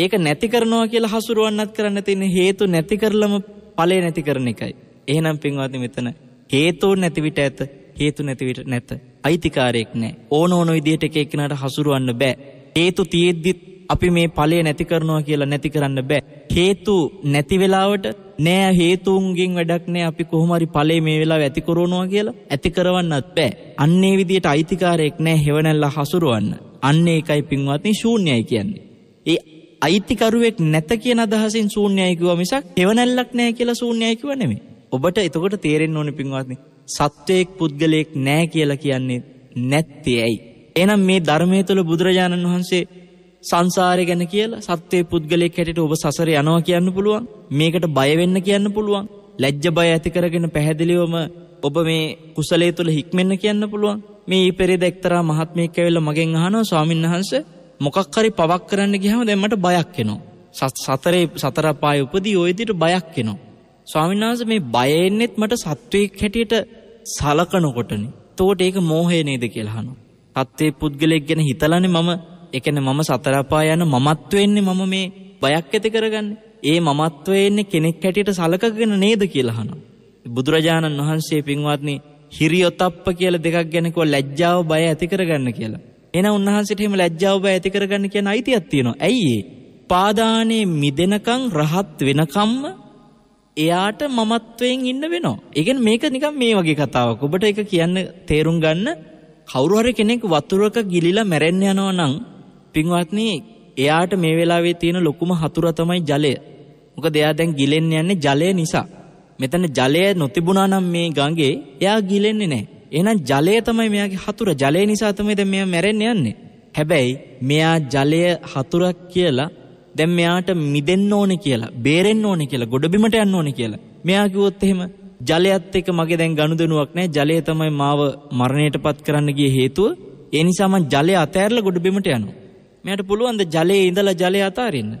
ඒක නැති කරනවා කියලා හසුරවන්නත් කරන්න තියෙන්නේ හේතු නැති කරලම ඵලය නැති කරන එකයි. එහෙනම් පින්වත්නි මෙතන හේතු නැති විට ඇත හේතු නැති විට නැත. අයිතිකාරයක් නැහැ. ඕන ඕන විදිහට එක එක්කිනාට හසුරවන්න බෑ. හේතු තියෙද්දිත් අපි මේ ඵලය නැති කරනවා කියලා නැති කරන්න බෑ. හේතු නැති වෙලාවට නෑ හේතුන්ගෙන් වැඩක් නෑ අපි කොහොම හරි ඵලයේ මේ වෙලාව ඇති කරනවා කියලා ඇති කරවන්නත් බෑ. අන්න ඒ විදියට අයිතිකාරයෙක් නෑ හෙවණැල්ල හසුරවන්න. අන්න ඒකයි පින්වත්නි ශූන්‍යයි කියන්නේ. ඒ අයිතිකරුවෙක් නැත කියන අදහසින් ශූන්‍යයි කිව්වා මිසක් හෙවණැල්ලක් නෑ කියලා ශූන්‍යයි කිව්ව නෙමෙයි. ඔබට එතකොට තේරෙන්න ඕනේ පින්වත්නි. සත්වයක් පුද්ගලයෙක් නෑ කියලා කියන්නේ නැත්තේ ඇයි? එහෙනම් මේ ධර්මයේ තුල බුදුරජාණන් වහන්සේ සංසාරය ගැන කියලා සත්‍යය පුද්ගලයෙක් හැටියට ඔබ සසර යනවා කියන්න පුළුවන්. මේකට බය වෙන්න කියන්න පුළුවන්. ලැජ්ජ බය ඇති කරගෙන පැහැදිලිවම ඔබ මේ කුසලයේ තුල හික්මෙන්න කියන්න පුළුවන්. මේ ඊපෙරේද එක්තරා මහත්මයෙක් ඇවිල්ලා මගෙන් අහනවා ස්වාමීන් වහන්සේ මොකක් හරි පවක් කරන්න ගියාම දැන් මට බයක් එනවා. සතරේ සතර පාය උපදී ওই විදිහට බයක් එනවා. ස්වාමීන් වහන්සේ මේ බය එන්නෙත් මට සත්වයක් හැටියට සලකනකොටනේ. එතකොට ඒක මෝහය නේද කියලා අහනවා. සත්වේ පුද්ගලයෙක් ගැන හිතලානේ මම එකන මම සතරපා යන මමත්ව වෙන්නේ මම මේ බයක් ඇති කරගන්න. ඒ මමත්ව වෙන්නේ කෙනෙක් හැටියට සලකගෙන නේද කියලා අහනවා. බුදුරජාණන් වහන්සේ පින්වත්නි හිරියොතප්ප කියලා දෙකක් ගැන කිව්වා ලැජ්ජාව බය ඇති කරගන්න කියලා. එහෙනම් උන්වහන්සේට එහෙම ලැජ්ජාව බය ඇති කරගන්න කියන අයිතියක් තියෙනවා. ඇයි ඒ? පාදානේ මිදෙනකන් රහත් වෙනකම්ම එයාට මමත්වයෙන් ඉන්න වෙනවා. ඒ කියන්නේ මේක නිකන් මේ වගේ කතාවක්. ඔබට ඒක කියන්න තේරුම් ගන්න කවුරු හරි කෙනෙක් වතුරක ගිලිලා මැරෙන්න යනවා නම් පින්වත්නි එයාට මේ වෙලාවේ තියෙන ලොකුම හතුර තමයි ජලය. මොකද එයා දැන් ගිලෙන්න යන්නේ ජලය නිසා. මෙතන ජලය නොතිබුණා නම් මේ ගඟේ එයා ගිලෙන්නේ නැහැ. එහෙනම් ජලය තමයි මෙයාගේ හතුර. ජලය නිසා තමයි දැන් මෙයා මැරෙන්න යන්නේ. හැබැයි මෙයා ජලය හතුරක් කියලා දැන් මෙයාට මිදෙන්න ඕනේ කියලා, බේරෙන්න ඕනේ කියලා, ගොඩබිමට යන්න ඕනේ කියලා. මෙයා කිව්වොත් එහෙම ජලයත් එක්ක මගේ දැන් ගනුදෙනුවක් නැහැ. ජලය තමයි මාව මරණයටපත් කරන්න ගිය හේතුව. ඒ නිසා මං ජලය අතෑරලා ගොඩබිමට යනවා. මෙයාට පුළුවන්ද ජලයේ ඉඳලා ජලය අතාරින්න.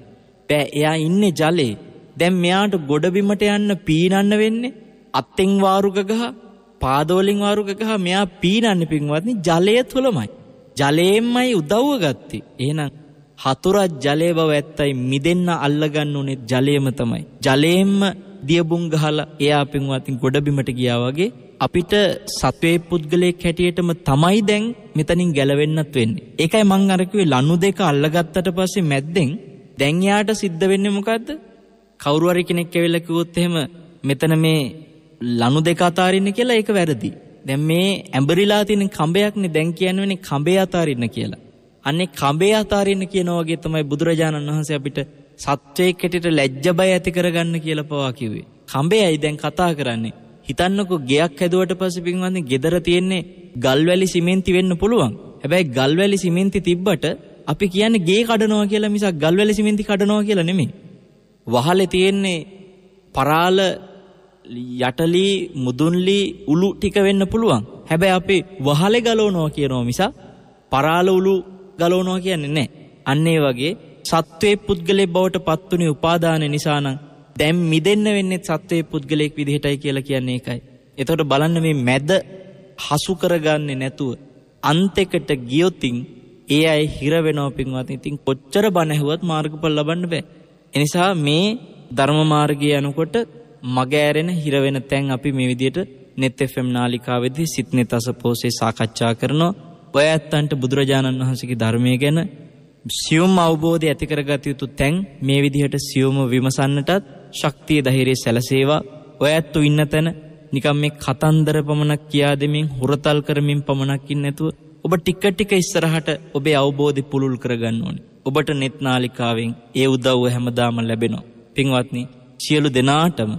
බෑ එයා ඉන්නේ ජලේ. දැන් මෙයාට ගොඩබිමට යන්න පීනන්න වෙන්නේ. අත්තෙන් වාරුක ගහ පාදවලින් වාරුක ගහ මෙයා පීනන්න පින්වත්නි ජලය තුලමයි. ජලයෙන්මයි උදව්ව ගත්තේ. එහෙනම් හතුරක් ජලය බව ඇත්තයි මිදෙන්න අල්ලගන්න උනේ ජලයම තමයි. ජලයෙන්ම දියබුන් ගහලා එයා පින්වත්නි ගොඩබිමට ගියා වගේ අපිට සත්වේ පුද්ගලයෙක් හැටියටම තමයි දැන් මෙතනින් ගැලවෙන්නත් වෙන්නේ. ඒකයි මං අරකුවේ ලනු දෙක අල්ලගත්තට පස්සේ මැද්දෙන් දැන් යාට සිද්ධ වෙන්නේ මොකද්ද? කවුරු හරි කෙනෙක් කැවිලා කිව්වොත් එහෙම මෙතන මේ ලනු දෙක අතාරින්න කියලා ඒක වැරදි. දැන් මේ ඇඹරිලා තියෙන කඹයක්නේ දැන් කියන්නේ කඹේ අතාරින්න කියලා. අන්නේ කඹේ අතාරින්න කියනා වගේ තමයි බුදුරජාණන් වහන්සේ අපිට සත්වයේ කෙටිට ලැජ්ජ බය ඇති කරගන්න කියලා පවා කිව්වේ. කඹේයි දැන් කතා කරන්නේ. හිතන්නකෝ ගෙයක් හැදුවට පස්සේ පින්වත්නි gedara තියෙන්නේ ගල්වැලි සිමෙන්ති වෙන්න පුළුවන්. හැබැයි ගල්වැලි සිමෙන්ති තිබ්බට අපි කියන්නේ ගේ කඩනවා කියලා මිසක් ගල්වැලි සිමෙන්ති කඩනවා කියලා නෙමෙයි. වහලේ තියෙන්නේ පරාල යටලී මුදුන්ලී උලු ටික වෙන්න පුළුවන්. හැබැයි අපි වහලේ ගලවනවා කියනවා මිසක් පරාල උලු ගලවනවා කියන්නේ නැහැ. අන්න ඒ වගේ සත්වයේ පුද්ගලයේ බවට පත්තුනේ උපාදාන නිසානම් දැම් මිදන්න වෙන්නෙත් සත්වය පුද්ගලයෙක් විදිහටයි කියලා කියන්නේ එකයි. එතකොට බලන්න මේ මැද හසු කරගන්නේ නැතුව. අන්තෙකට ගියොතින් ඒ අයි හිරවෙනෝපින්වත් ඉතින් කොච්චර බණැහුවත් මාර්ගපල් ලබන්න බෑ. එනිසා මේ ධර්මමාර්ගය යනකොට මගෑරෙන හිරවෙන තැන් අපි මේ විදියට නෙත් එෆම් නාලිකාවෙදී සිත්නෙ තස පෝසේ සාකච්ඡා කරනවා. ඔය ඇත්තන්ට බුදුරජාණන් වහන්සේගේ ධර්මය ගැන සියුම් අවබෝධය ඇතිකරගත යුතු තැන් මේ විදිහට සියුම විමසන්නටත් ශක්තිය ධෛර්යය සැලසේවා. ඔය ඇත්තු ඉන්න තැන නිකම් මේ කතන්දර පමණක් කියා දෙමින් හොරතල් කරමින් පමණක් ඉන්නේ නැතුව ඔබ ටික ටික ඉස්සරහට ඔබේ අවබෝධය පුළුල් කරගන්න ඕනේ. ඔබට net නාලිකාවෙන් ඒ උදව්ව හැමදාම ලැබෙනවා. පින්වත්නි, සියලු දෙනාටම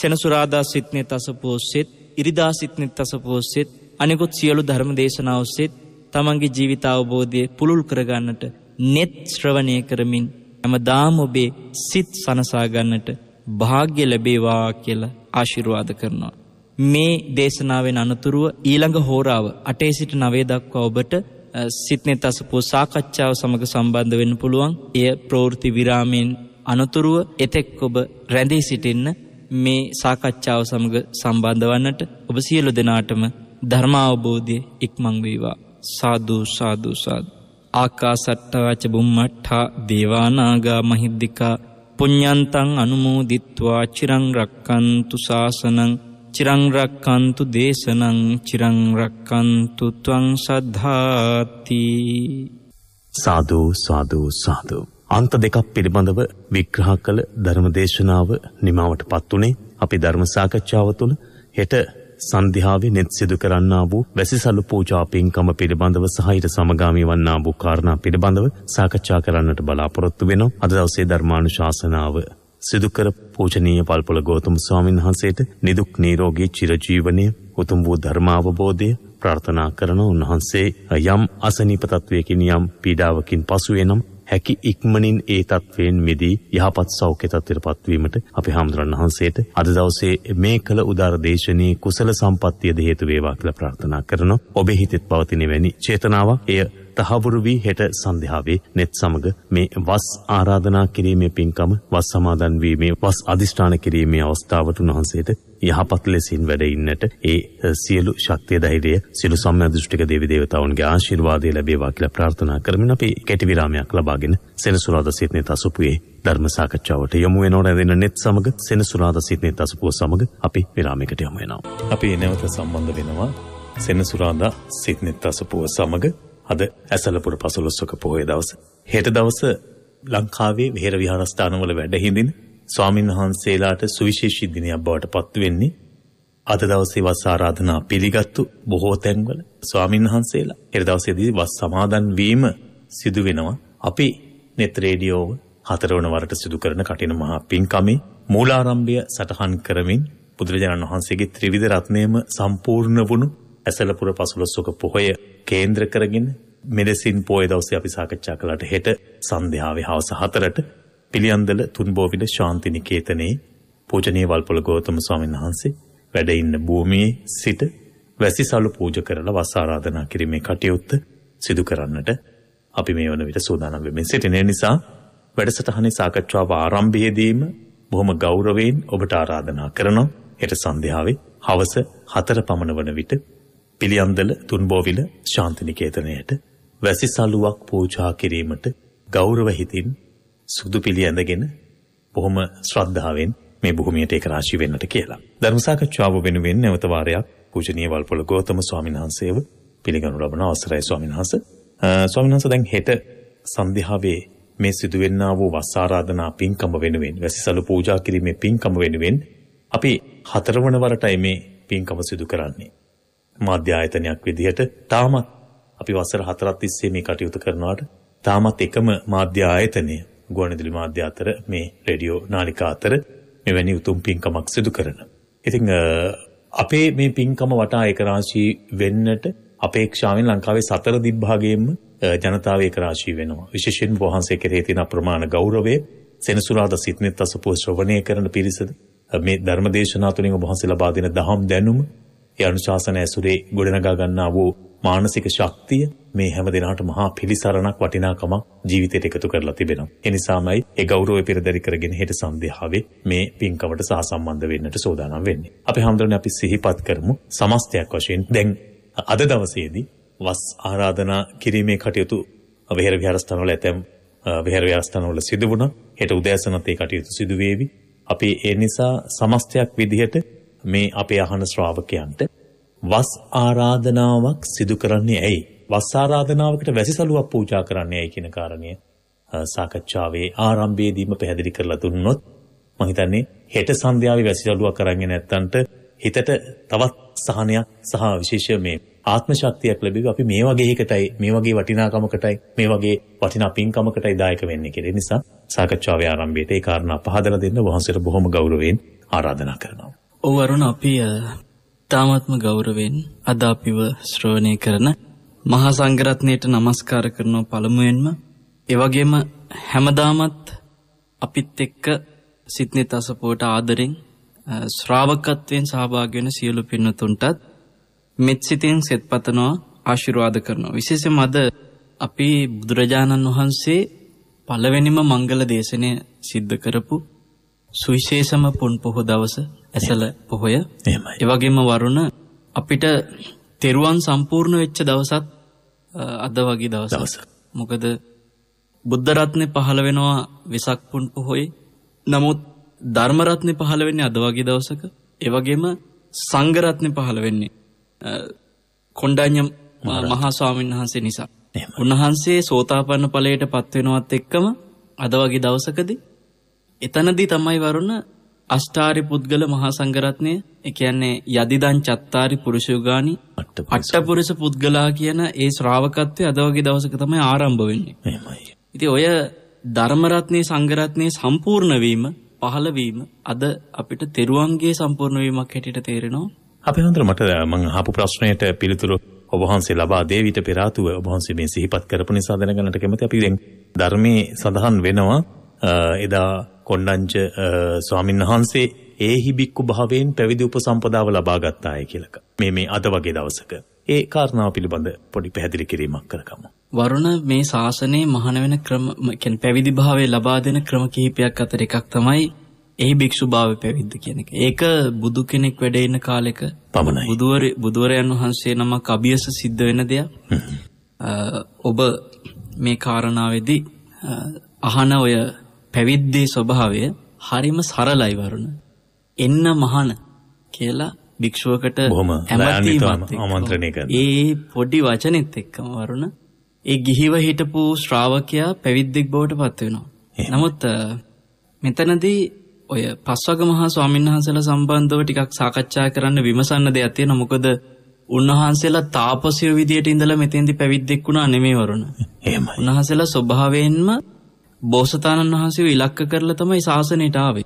සෙනසුරාදා සිත්නේ තසපෝසෙත්, ඉරිදා සිත්නේ තසපෝසෙත්, අනිකුත් සියලු ධර්ම දේශනාවසෙත් තමන්ගේ ජීවිත අවබෝධය පුළුල් කරගන්නට net ශ්‍රවණය කරමින් හැමදාම ඔබේ සිත් සනසාගන්නට භාග්‍ය ලැබේවා කියලා ආශිර්වාද කරනවා. මේ දේශනාවෙන් අනතුරුව ඊළඟ හෝරාව අටේ සිට නවේ දක්වා ඔබට සිත්නෙත් අසපුෝ සාකච්ඡාව සමඟ සම්බන්ධ වෙන්න පුළුවන් එය ප්‍රෝෘති විරාමයෙන් අනතුරුව එතෙක් ඔබ රැඳී සිටින්න මේ සාකච්ඡාව සමඟ සම්බන්ධවන්නට ඔබ සියලු දෙනාටම ධර්මාවබෝධය ඉක්මංවේවා. සාධූ සාධූ සාධ. ආකාසට්ටාච බුම්මට්ඨා දේවානාගා මහිද්దికා පුඤ්ඤන්තං අනුමෝදිත්වා චිරං රක්칸තු සාසනං චිරං රක්칸තු දේශනං චිරං රක්칸තු ත්වං සද්ධාති සාදු සාදු සාදු අන්ත දෙකක් පිළිබඳව විග්‍රහ කළ ධර්මදේශනාව නිමාවටපත් උනේ අපි ධර්ම සාකච්ඡාව තුළ හෙට සන්ධ්‍යාවේ නෙත් සිදු කරන්නා වූ වැසිසලු පූජා පින්කම පිළිබඳව සහ ඊට සමගාමී වන්නා වූ කාරණා පිළිබඳව සාකච්ඡා කරන්නට බලාපොරොත්තු වෙනවා අද දවසේ ධර්මානුශාසනාව සිදුකර පූජනීය පල්පොල ගෞතම ස්වාමීන් වහන්සේට නිදුක් නිරෝගී චිරජීවනය උතුම් වූ ධර්මාවබෝධය ප්‍රාර්ථනා කරන උන්වහන්සේ යම් අසනීප තත්වයකින් යම් පීඩාවකින් පසු එනම් හැකි ඉක්මනින් ඒ තත්ත්වයෙන් මිදී යහපත් සෞඛ්‍ය තත්ත්වයට පත්වීමට අපේ හාමුදුරන් වහන්සේට අද දවසේ මේ කළ උදාර දේශනයේ කුසල සම්පත්තියද හේතු වේවා කියලා ප්‍රාර්ථනා කරනවා. ඔබේ හිතෙත් පවතින වැනි චේතනාවක් එය තහවුරු වී හෙට සන්ධ්‍යාවේ net සමග මේ වස් ආරාධනා කිරීමේ පින්කම වස් සමාදන් වීමේ වස් අදිෂ්ඨාන කිරීමේ අවස්ථාවට උන්වහන්සේට යහපත් ලෙසින් වැඩ ඉන්නට ඒ සියලු ශක්තිය ධෛර්යය සියලු සම්මා දෘෂ්ටික දේවී දේවතාවුන්ගේ ආශිර්වාදය ලැබේවා කියලා ප්‍රාර්ථනා කරමින් අපි කැටි විරාමයක් ලබාගෙන සෙනසුරාදා සිටින තසුපුවේ ධර්ම සාකච්ඡාවට යොමු වෙනවට ඇදෙන නෙත් සමග සෙනසුරාදා සිටින තසුපුව සමග අපි විරාමයකට යොමු වෙනවා. අපි නැවත සම්බන්ධ වෙනවා සෙනසුරාදා සිටින තසුපුව සමග අද ඇසලපුර පසළොස්වක පොහොය දවස හෙට දවස ලංකාවේ වෙහෙර විහාරස්ථානවල වැඩහිඳින ස්වාමින් වහන්සේලාට සුවිශේෂී දිනයක් බවට පත් වෙන්නේ අද දවසේ වස් ආරාධනා පිළිගත්තු බොහෝ තැන්වල ස්වාමින් වහන්සේලා ඒ දවසේදී වස් සමාදන් වීම සිදු වෙනවා අපි net radio හතරවන වරට සිදු කරන කටින මහා පින්කමේ මූලාරම්භය සටහන් කරමින් බුදුරජාණන් වහන්සේගේ ත්‍රිවිධ රත්නයම සම්පූර්ණ වුණු ඇසලපුර පසළොස්වක පොහොය කේන්ද්‍ර කරගෙන මෙලෙසින් පොය දවසේ අපි සාකච්ඡා කළාට හෙට සන්ධ්‍යාවේ හවස 4ට පිළියන්දල තුන්බෝවිල ශාන්ති නිකේතනයේ පූජනීය වල්පොළ ගෞතම ස්වාමීන් වහන්සේ වැඩ ඉන්න භූමියේ සිට වැසිසලු පූජා කරලා වස් ආරාධනා කිරීමේ කටයුත්ත සිදු කරන්නට අපි මේ වන විට සූදානම් වෙමින් සිටින නිසා වැඩසටහනේ සාකච්ඡාව ආරම්භයේදීම බොහොම ගෞරවයෙන් ඔබට ආරාධනා කරනවා හෙට සන්ධ්‍යාවේ හවස 4 පමණ වන විට පිළියන්දල තුන්බෝවිල ශාන්ති නිකේතනයේට වැසිසලුවක් පූජා කිරීමට ගෞරව හිතින් සුදු පිළිඇඳගෙන බොහොම ශ්‍රද්ධාවෙන් මේ භූමියට ඒක රාශි වෙන්නට කියලා. ධර්ම සාකච්ඡාව වෙනුවෙන් නැවත වාරයක් පූජනීය වල්පොළ ගෞතම ස්වාමීන් වහන්සේව පිළිගනු ලබන අවසරයි ස්වාමීන් වහන්සේ. ස්වාමීන් වහන්සේ දැන් හෙට සන්ධ්‍යාවේ මේ සිදුවෙන්නා වූ වස් ආරාධනා පින්කම වෙනුවෙන් වැසිසලු පූජා කිරීමේ පින්කම වෙනුවෙන් අපි හතරවන වරටයි මේ පින්කම සිදු කරන්නේ. මාධ්‍ය ආයතනයක් විදිහට තාමත් අපි වසර හතරක් තිස්සේ මේ කටයුතු කරනවාට තාමත් එකම මාධ්‍ය ආයතනය ගුවන්විදුලි මාධ්‍ය අතර මේ රේඩියෝ නාලිකා අතර මෙවැනි උතුම් පින්කමක් සිදු කරන. ඉතින් අපේ මේ පින්කම වටා ඒකරාශී වෙන්නට අපේක්ෂාවෙන් ලංකාවේ සතර දිග්භාගයෙන්ම ජනතාව ඒකරාශී වෙනවා. විශේෂයෙන්ම වහන්සේ කෙරෙහි තියෙන අප්‍රමාණ ගෞරවය සෙනසුරාදා සිටිනෙත් අසපුව ශ්‍රවණය කරන පිරිසද මේ ධර්මදේශනා තුලින් ඔබ වහන්සේ ලබා දෙන දහම් දැනුම ඒ අනුශාසන ඇසුරේ ගොඩනගා ගන්නා වූ මානසික ශක්තිය මේ හැම දිනාට මහා පිළිසරණක් වටිනාකමක් ජීවිතයට එකතු කරලා තිබෙනවා. ඒ නිසාමයි ඒ ගෞරවය පෙරදරි කරගෙන හෙට සන්ධ්‍යාවේ මේ පින්කමට සහසම්බන්ධ වෙන්නට සූදානම් වෙන්නේ. අපි හැමදෙරණ අපි සිහිපත් කරමු සමස්තයක් වශයෙන් දැන් අද දවසේදී වස් ආරාධනා කිරීමේ කටයුතු විහෙර විහාරස්ථානවල ඇතැම් විහෙර විහාරස්ථානවල සිදු වුණා. හෙට උදෑසනත් ඒ කටයුතු සිදු වේවි. අපි ඒ නිසා සමස්තයක් විදිහට මේ අපේ අහන ශ්‍රාවකයන්ට වස් ආරාධනාවක් සිදු කරන්නේ ඇයි? වස් ආරාධනාවකට වැසිසලුවක් පූජා කරන්නේ ඇයි කියන කාරණය සාකච්ඡාවේ ආරම්භයේදීම පැහැදිලි කරලා දුන්නොත් මම හිතන්නේ හෙට සන්ධ්‍යාවේ වැසිසලුවක් කරන්නේ නැත්තන්ට හිතට තවත් සහනයක් සහ විශේෂ මේ ආත්ම ශක්තියක් ලැබෙවි අපි මේ වගේ එකටයි මේ වගේ වටිනාකමකටයි මේ වගේ වටිනා පින්කමකටයි දායක වෙන්නේ කියලා. ඒ නිසා සාකච්ඡාවේ ආරම්භයේදී ඒ කාරණා පහදලා දෙන්න වහන්සේට බොහොම ගෞරවයෙන් ආරාධනා කරනවා. ඔව් අරුණ අපි ඉතාමත්ම ගෞරවෙන් අද අපිව ශ්‍රවණය කරන මහා සංඝරත්නයට নমස්කාර කරනවා පළමුවෙන්ම ඒ වගේම හැමදාමත් අපිත් එක්ක සිත්නිත අසපුවට ආදරෙන් ශ්‍රාවකත්වයෙන් සහභාගී වෙන සියලු පින්වතුන්ටත් මෙත් සිතින් සෙත්පතනවා ආශිර්වාද කරනවා විශේෂයෙන්ම අද අපි බුදුරජාණන් වහන්සේ පළවෙනිම මංගල දේශනය සිද්ධ කරපු සුවිශේෂම පුන් පොහො දවස ඇසල පොහොය එහෙමයි. ඒ වගේම වරුණ අපිට තෙරුවන් සම්පූර්ණ වෙච්ච දවසත් අද වගේ දවස. මොකද බුද්ධ රත්නේ පහළ වෙනවා වෙසක් පුන් පොහොයේ. නමුත් ධර්ම රත්නේ පහළ වෙන්නේ අද වගේ දවසක. ඒ වගේම සංඝ රත්නේ පහළ වෙන්නේ කොණ්ඩඤ්ඤ මහා ස්වාමීන් වහන්සේ නිසා. උන්වහන්සේ සෝතාපන්න ඵලයට පත් වෙනවත් එක්කම අද වගේ දවසකදී එතනදී තමයි වරුණ අෂ්ටාරි පුද්ගල මහා සංඝරත්නය ඒ කියන්නේ යදිදන් චත්තාරි පුරුෂයෝගානි අට්ටපුරුෂ පුද්ගලා කියන ඒ ශ්‍රාවකත්වය අද වගේ දවසක තමයි ආරම්භ වෙන්නේ. එහෙමයි. ඉතින් ඔය ධර්ම රත්නේ සංඝරත්නේ සම්පූර්ණ වීම පහළ වීම අද අපිට තෙරුවන්ගේ සම්පූර්ණ වීමක් හැටියට තේරෙනවා. අපේ හන්දර මට මං අහපු ප්‍රශ්නයට පිළිතුරු ඔබ වහන්සේ ලබා දේ විට පෙර ආතුව ඔබ වහන්සේ මේ සිහිපත් කරපු නිසා දැනගන්නට කැමතියි. අපි දැන් ධර්මයේ සඳහන් වෙනවා එදා කොණ්ඩඤ්ඤ ස්වාමීන් වහන්සේ ඒහි බික්කු භාවයෙන් පැවිදි උපසම්පදාව ලබා ගත්තාය කියලා. මේ මේ අද වගේ දවසක ඒ කාරණාව පිළිබඳ පොඩි පැහැදිලි කිරීමක් කරගමු. වරුණ මේ ශාසනයේ මහාන වෙන ක්‍රම කියන්නේ පැවිදි භාවය ලබා දෙන ක්‍රම කිහිපයක් අතර එකක් තමයි ඒ භික්ෂු භාව පැවිද්ද කියන එක. ඒක බුදු කෙනෙක් වැඩ ඉන්න කාලෙක පමණයි. බුදුවර බුදුවරයන් වහන්සේ නමක් අභියස සිද්ධ වෙන දෙයක්. ඔබ මේ කාරණාවේදී අහන ඔය පැවිද්දේ ස්වභාවය හරිම සරලයි වරුණ. එන්න මහන කියලා භික්ෂුවකට ඇමතීමත් ඒ පොඩි වචනෙත් එක්කම වරුණ ඒ ගිහිව හිටපු ශ්‍රාවකයා පැවිද්දෙක් බවට පත් වෙනවා. නමුත් මෙතනදී ඔය පස්වග මහා ස්වාමීන් වහන්සේලා සම්බන්ධව ටිකක් සාකච්ඡා කරන්න විමසන්න දෙයක් තියෙනවා. මොකද උන්වහන්සේලා තාපසය විදියට ඉඳලා මෙතෙන්දි පැවිද්දෙක් වුණා නෙමෙයි වරුණ. එහෙමයි. උන්වහන්සේලා ස්වභාවයෙන්ම බෝසතාණන් වහන්සේ ඉලක්ක කරලා තමයි ශාසනයට ආවේ.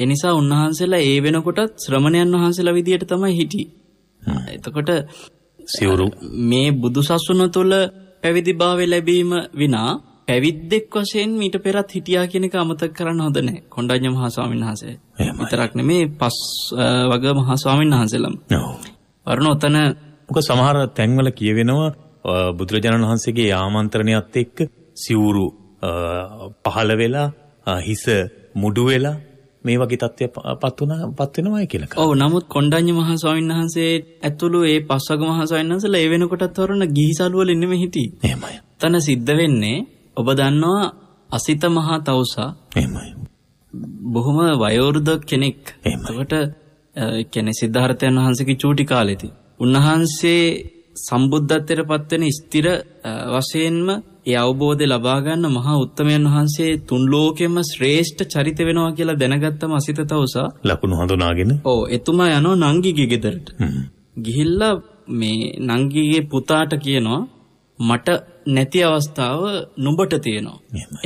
ඒ නිසා උන්වහන්සේලා ඒ වෙනකොටත් ශ්‍රමණයන් වහන්සේලා විදියට තමයි හිටියේ. එතකොට සිවුරු මේ බුදුසසුන තුළ පැවිදිභාවය ලැබීම විනා පැවිද්දෙක් වශයෙන් මීට පෙරත් හිටියා කියන එක අමතක කරන්න හොඳ නැහැ. කොණ්ඩඤ්ඤ මහ ස්වාමීන් වහන්සේ. විතරක් නෙමේ පස් වග මහ ස්වාමීන් වහන්සේලම. ඔව්. වරණ උතන මොක සමහර තැන්වල කියවෙනවා බුදුරජාණන් වහන්සේගේ ආමන්ත්‍රණයත් එක්ක සිවුරු පහළ වෙලා හිස මුඩු වෙලා මේ වගේ තත්ත්වයටපත් වුණා පත් වෙනවායි කියලා කරා. ඔව් නමුත් කොණ්ඩඤ්ඤ මහ ස්වාමීන් වහන්සේ ඇතුළු ඒ පස්වග මහ ස්වාමීන් වහන්සේලා ඒ වෙනකොටත් වරණ ගිහිසලු වල ඉන්නේ හිටියේ. එහෙමයි. තන සිද්ධ වෙන්නේ ඔබ දන්නවා අසිත මහා තවුසා. එහෙමයි. බොහොම වයෝවෘද්ධ කෙනෙක්. එතකොට කියන්නේ සිද්ධාර්ථයන් වහන්සේගේ චූටි කාලෙදී. උන්වහන්සේ සම්බුද්ධත්වයට පත්වෙන ස්ථිර වශයෙන්ම ඒ අවබෝධය ලබා ගන්න මහා උත්තමයන් වහන්සේ තුන් ලෝකෙම ශ්‍රේෂ්ඨ චරිත වෙනවා කියලා දැනගත්තම අසිත තවුසා ලකුණු හඳුනාගෙන ඔව් එතුමා යනවා නංගිගේ ගෙදරට ගිහිල්ලා මේ නංගිගේ පුතාට කියනවා මට නැති අවස්ථාව නුඹට තියෙනවා.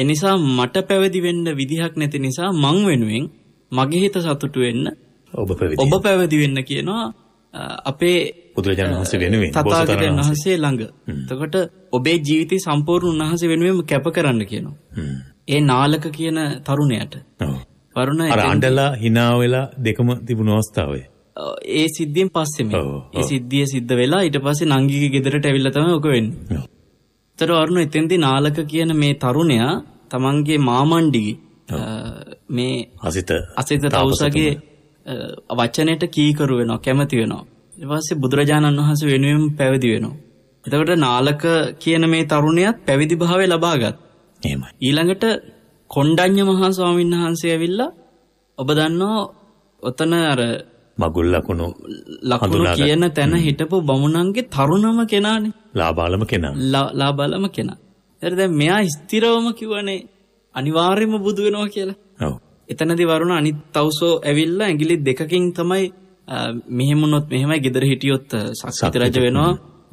එනිසා මට පැවිදි වෙන්න විදිහක් නැති නිසා මං වෙනුවෙන් මගේ හිත සතුටු වෙන්න ඔබ පැවිදි වෙන්න කියනවා අපේ බුදුරජාණන් වහන්සේ වෙනුවෙන් තථාගතයන් වහන්සේ ළඟ. එතකොට ඔබේ ජීවිතය සම්පූර්ණ උන්වහන්සේ වෙනුවෙන් කැප කරන්න කියනවා. ඒ නාලක කියන තරුණයට. වරුණ අර අඬලා hina වෙලා දෙකම තිබුණු අවස්ථාවේ. ඒ සිද්ධියෙන් පස්සේ මේ. ඒ සිද්ධිය සිද්ධ වෙලා ඊට පස්සේ නංගිගේ ගෙදරට ඇවිල්ලා තමයි ඔක වෙන්නේ. තර වරුණ එතෙන්දී නාලක කියන මේ තරුණයා තමන්ගේ මාමණ්ඩිගේ මේ අසිත අසිත තවුසගේ වචනයට කීකරු වෙනවා කැමති වෙනවා. ඊට පස්සේ බුදුරජාණන් වහන්සේ වෙනුවෙන් පැවිදි වෙනවා. එතකොට නාලක කියන මේ තරුණයාත් පැවිදි භාවය ලබාගත්. එහෙමයි. ඊළඟට කොණ්ඩඤ්ඤ මහා ස්වාමීන් වහන්සේ ඇවිල්ලා ඔබ දන්නවා ඔතන අර මගුල් ලකුණු ලකුණු කියන තැන හිටපු බමුණන්ගේ තරුණම කෙනානේ. ලාබාලම කෙනා. ලාබාලම කෙනා. හරි දැන් මෙයා ස්ථිරවම කිව්වනේ අනිවාර්යයෙන්ම බුදු වෙනවා කියලා. ඔව්. එතනදි වරුණ අනිත් අවුසෝ ඇවිල්ලා ඇඟිලි දෙකකින් තමයි මෙහෙමුණොත් මෙහෙමයි ගෙදර හිටියොත් සක්සති රජ වෙනවා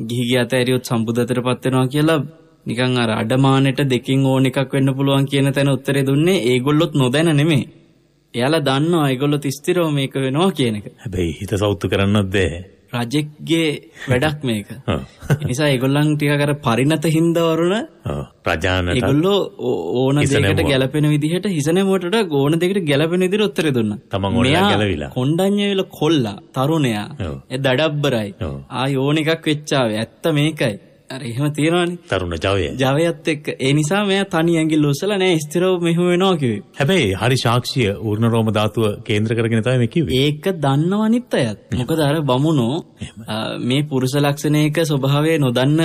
ගිහිග අතඇරියොත් සම්බුද්ධතර පත්වෙනවා කියලා නිකං අර අඩමානට දෙකින් ඕන එකක් වෙන්න පුළුවන් කියන තැන උත්තරේ දුන්නේ ඒගොල්ලොත් නොදැන නෙමේ එයාලා දන්නවා ඒගොල්ලොත් ස්තිරෝ මේක වෙනවා කියන එක හැබැයි හිත සෞත්තු කරන්නත් දෑ රජෙක්ගේ වැඩක් මේක. නිසා ඒගොල්ලන් ටිකක් අර පරිණත හින්දවරුන ප්‍රජානට ඒගොල්ලෝ ඕන දෙයකට ගැලපෙන විදිහට හිසනෙමුවටට ගෝණ දෙකට ගැලපෙන විදිහට උත්තර දුන්නා. තමන් ඕන ගැලවිලා. කොණ්ඩඤ්ඤ වෙලා කොල්ලා තරුණයා. ඒ දඩබ්බරයි. ආයි ඕන එකක් වෙච්චාවේ. ඇත්ත මේකයි. අර එහෙම තියෙනවානේ. තරුණ ජවය. ජවයත් එක්ක ඒ නිසා මෙයා තනි ඇඟිල්ල උස්සලා නෑ ස්ථිරව මෙහෙම වෙනවා කිව්වේ. හැබැයි හරි සාක්ෂිය ඌර්ණ රෝම ධාතුව කේන්ද්‍ර කරගෙන තමයි මේ කිව්වේ. ඒක දන්නව අනිත් අයත්. මොකද අර බමුණෝ මේ පුරුෂ ලක්ෂණයක ස්වභාවය නොදන්න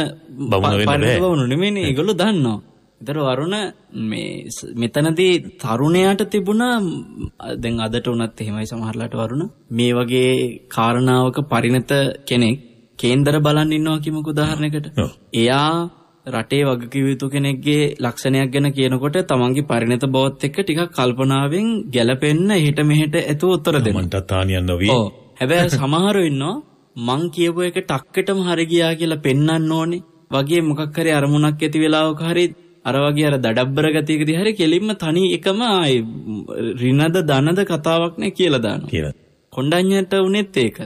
බමුණ වෙන්න බෑ. බමුණු නෙමෙයිනේ ඒගොල්ලෝ දන්නවා. ඒතර වරුණ මේ මෙතනදී තරුණයාට තිබුණා දැන් අදට උනත් එහෙමයි සමහරලාට වරුණ මේ වගේ කාරණාවක පරිණත කෙනෙක් කේන්දර බලන් ඉන්නවා කිමුක උදාහරණයකට. එයා රටේ වගකිව යුතු කෙනෙක්ගේ ලක්ෂණයක් ගැන කියනකොට තමන්ගේ පරිණත බවත් එක්ක ටිකක් කල්පනාවෙන් ගැලපෙන්න එහෙට මෙහෙට ඇතුව උත්තර දෙන්න. මන්ට තානියක් නොවි. ඔව්. හැබැයි සමහරු ඉන්නවා මං කියපු එක ටක්කටම හරි ගියා කියලා පෙන්වන්න ඕනේ. වගේ මොකක් හරි අරමුණක් ඇති වෙලාවක හරි අර වගේ අර දඩබ්බර ගතියකදී හරි කෙලින්ම තනි එකම ආයි රිනද දනද කතාවක් නේ කියලා දානවා. කොණ්ඩඤ්ඤට උනේත් ඒක.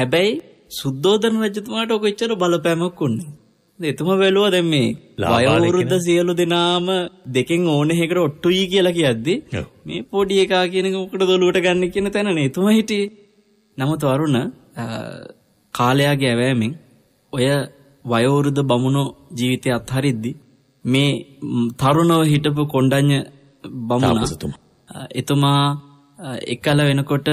හැබැයි සුද්දෝදන රජතුමාට ඔක එච්චර බලපෑමක් උන්නේ. එතුම වැලුව දැම් මේ වයවුරුද්ධ සියලු දෙනාම දෙකෙන් ඕන හෙකට ඔට්ටුයි කියලා කියද්දි මේ පොඩි එකා කියන කට දොලුවට ගන්න කියන තැන එතුම හිටිය නමුත් වරුණ කාලයාගේ ඇවෑමෙන් ඔය වයෝරුද බමුණු ජීවිතය අත්හරිද්දි මේ තරුණව හිටපු කොණ්ඩඥ බමුණ එතුමා එකල වෙනකොට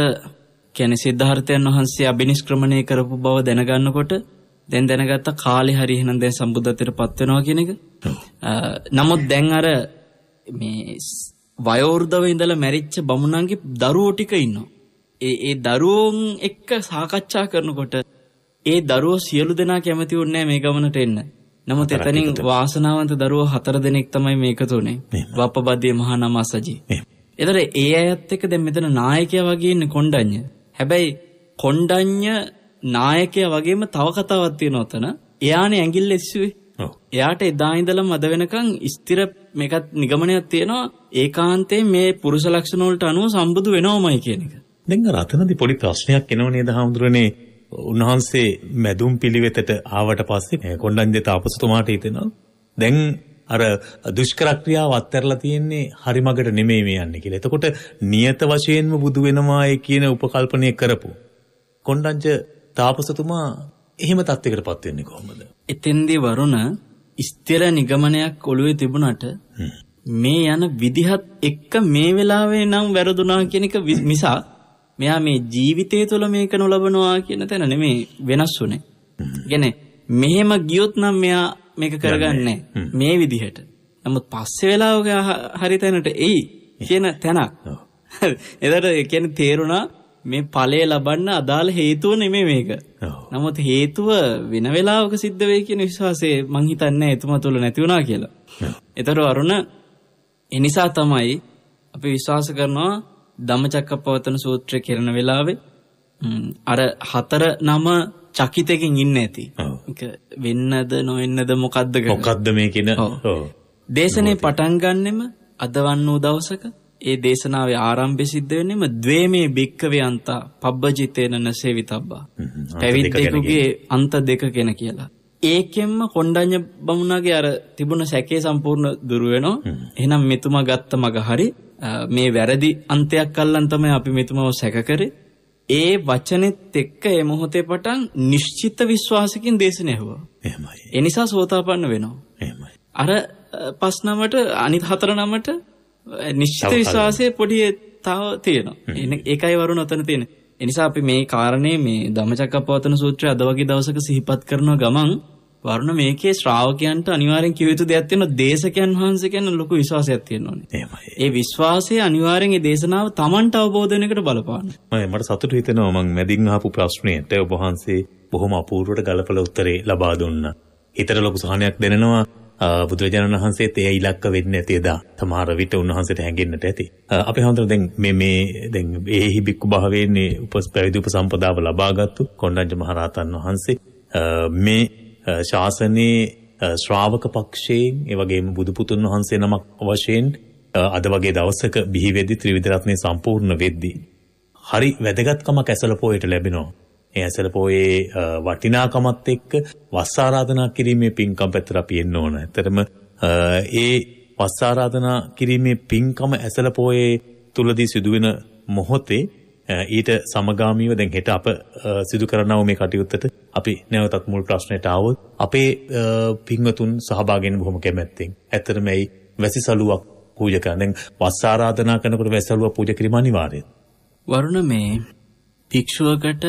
කියන්නේ සිද්ධාර්ථයන් වහන්සේ අබිනිෂ්ක්‍රමණය කරපු බව දැනගන්නකොට දැන් දැනගත්ත කාලේ හරි එහෙනම් දැන් සම්බුද්ධත්වයටපත් වෙනවා කියන එක. නමුත් දැන් අර මේ වයෝවෘද්ධව ඉඳලා මැරිච්ච බමුණන්ගේ දරුවෝ ටික ඉන්නවා. ඒ ඒ දරුවෝන් එක්ක සාකච්ඡා කරනකොට ඒ දරුවෝ සියලු දෙනා කැමති වුණේ මේ ගමනට එන්න. නමුත් එතනින් වාසනාවන්ත දරුවෝ හතර දෙනෙක් තමයි මේකතු උනේ. වප්පබද්දේ මහා නමසජී. එතකොට ඒ අයත් එක්ක දැන් මෙතන නායකයා වගේ ඉන්නේ කොණ්ඩඤ්ඤ. හැබැයි කොණ්ඩඤ්ඤ නායකයා වගේම තව කතාවක් තියෙනවා තන. එයානේ ඇඟිල්ල ඉස්සුවේ. එයාට එදා ඉඳලම අද වෙනකන් ස්ථිර මේකත් නිගමනයක් තියෙනවා ඒකාන්තයෙන් මේ පුරුෂ ලක්ෂණ වලට අනුව සම්බුදු වෙනවමයි කියන එක. දැන් අර අතනදී පොඩි ප්‍රශ්නයක් එනව නේද හඳුරන්නේ උන්වහන්සේ මැදුම් පිළිවෙතට ආවට පස්සේ කොණ්ඩඤ්ඤ තාපසතුමාට හිතෙනවා දැන් අර දුෂ්කරක්‍රියාව අත්හැරලා තියෙන්නේ හරි මගට නෙමෙයි මේ යන්නේ කියලා. එතකොට නියත වශයෙන්ම බුදු වෙනවායි කියන උපකල්පනය කරපු කොණ්ඩඤ්ඤ තාපසතුමා එහෙම තත්යකටපත් වෙන්නේ කොහොමද? එතෙන්දී වරුණ ස්ථිර නිගමනයක් ඔළුවේ තිබුණාට මේ යන විදිහත් එක්ක මේ වෙලාවේ නම් වැරදුනා කියන එක මිසා මෙයා මේ ජීවිතය තුළ මේක නොලබනවා කියන තැන නෙමේ වෙනස් වුනේ. කියන්නේ මෙහෙම ගියොත් නම් මෙයා මේක කරගන්නේ මේ විදිහට. නමුත් පස්සේ වෙලාවක හරි තැනට එයි කියන තැනක්. *laughs* එතකොට ඒ කියන්නේ තේරුණා මේ ඵලය ලබන්න අදාළ හේතුව නෙමෙයි මේක. නමුත් හේතුව වෙන වෙලාවක සිද්ධ වෙයි කියන විශ්වාසය මං හිතන්නේ එතුමා තුල නැති වුණා කියලා. එතකොට වරුණ ඒ නිසා තමයි අපි විශ්වාස කරනවා ධම්මචක්කප්පවත්තන සූත්‍රය කරන වෙලාවේ අර හතර නම චකිතකින් ඉන්න ඇති. වෙන්නද නොවෙන්නද මොකද්ද මොකද්ද මේ කියන දේශනේ පටන් ගන්නෙම අදවන් වූ දවසක ඒ දේශනාවේ ආරම්භය සිද්ධ වෙන්නෙම ද්වේමේ භික්කවේ අන්තා පබ්බජිතේන නසේවිතබ්බා. පැවිද්දෙකුගේ අන්ත දෙක කෙන කියලා. ඒකෙන්ම කොණ්ඩඤ්ඤ බමුණාගේ අර තිබුණ සැකේ සම්පූර්ණ දුර වෙනවා. එහෙනම් මෙතුමා ගත්ත මග හරි මේ වැරදි අන්තයක් අල්ලන් තමයි අපි මෙතුමාව සැක කරේ. ඒ වචනෙත් එක්ක ඒ මොහොතේ පටන් නිශ්චිත විශ්වාසකින් දේශන ඇහුවා. එහෙමයි. ඒ නිසා සෝතාපන්න වෙනවා. එහෙමයි. අර පස් නමට අනිත් හතර නමට නිශ්චිත විශ්වාසයේ පොඩි තව තියෙනවා. ඒකයි වරුණ අතන තියෙන. ඒ නිසා අපි මේ කාරණේ මේ ධම්මචක්කප්පවත්තන සූත්‍රය අද වගේ දවසක සිහිපත් කරන ගමන් වරුණ මේකේ ශ්‍රාවකයන්ට අනිවාර්යෙන් කිව යුතු දෙයක් තියෙනවා දේශකයන් වහන්සේ කියන්නේ ලොකු විශ්වාසයක් තියෙනවානේ. එහෙමයි. ඒ විශ්වාසය අනිවාර්යෙන් ඒ දේශනාව Tamanට අවබෝධ වෙන එකට බලපාන. මට සතුටු හිතෙනවා මං මැදින් අහපු ප්‍රශ්නයට ඔබ වහන්සේ බොහොම අපූර්වට ගලපලා උත්තරේ ලබා දුන්නා. හිතට ලොකු සහනයක් දෙනවා බුදුරජාණන් වහන්සේත් ඒ ඉලක්ක වෙන්නේ නැති එදා තමාර විට උන්වහන්සේට හැඟෙන්නට ඇති. අපි හැමෝටම දැන් මේ මේ දැන් ඒහි බික්කු භාවයේනේ උපස් පැවිදි උපසම්පදාව ලබාගත්තු කොණ්ඩඤ්ඤ මහරහතන් වහන්සේ මේ ශාසනයේ ශ්‍රාවක පක්ෂයෙන් ඒ වගේම බුදුපුතුන් වහන්සේ නමක් වශයෙන් අද වගේ දවසක බිහි වෙද්දී ත්‍රිවිධ රත්නේ සම්පූර්ණ වෙද්දී හරි වැදගත්කමක් ඇසල පොයට ලැබෙනවා. ඒ ඇසල පොයේ වටිනාකමත් එක්ක වස් ආරාධනා කිරීමේ පින්කම් පැත්තට අපි එන්න ඕන. ඇත්තටම ඒ වස් ආරාධනා කිරීමේ පින්කම ඇසල පොයේ තුලදී සිදුවෙන මොහොතේ ඊට සමගාමීව දැන් හෙට අප සිදු කරනව මේ කටයුත්තට අපි නැවතත් මුල් ප්‍රශ්නයට ආවොත් අපේ පින්වතුන් සහභාගීන් බොහොම කැමැත්තෙන්. ඇත්තටම ඇයි වැසිසලුවක් පූජා කරන්නේ? වස් ආරාධනා කරනකොට වැසිසලුව පූජා කිරීම අනිවාර්යයි. වරුණ මේ භික්ෂුවකට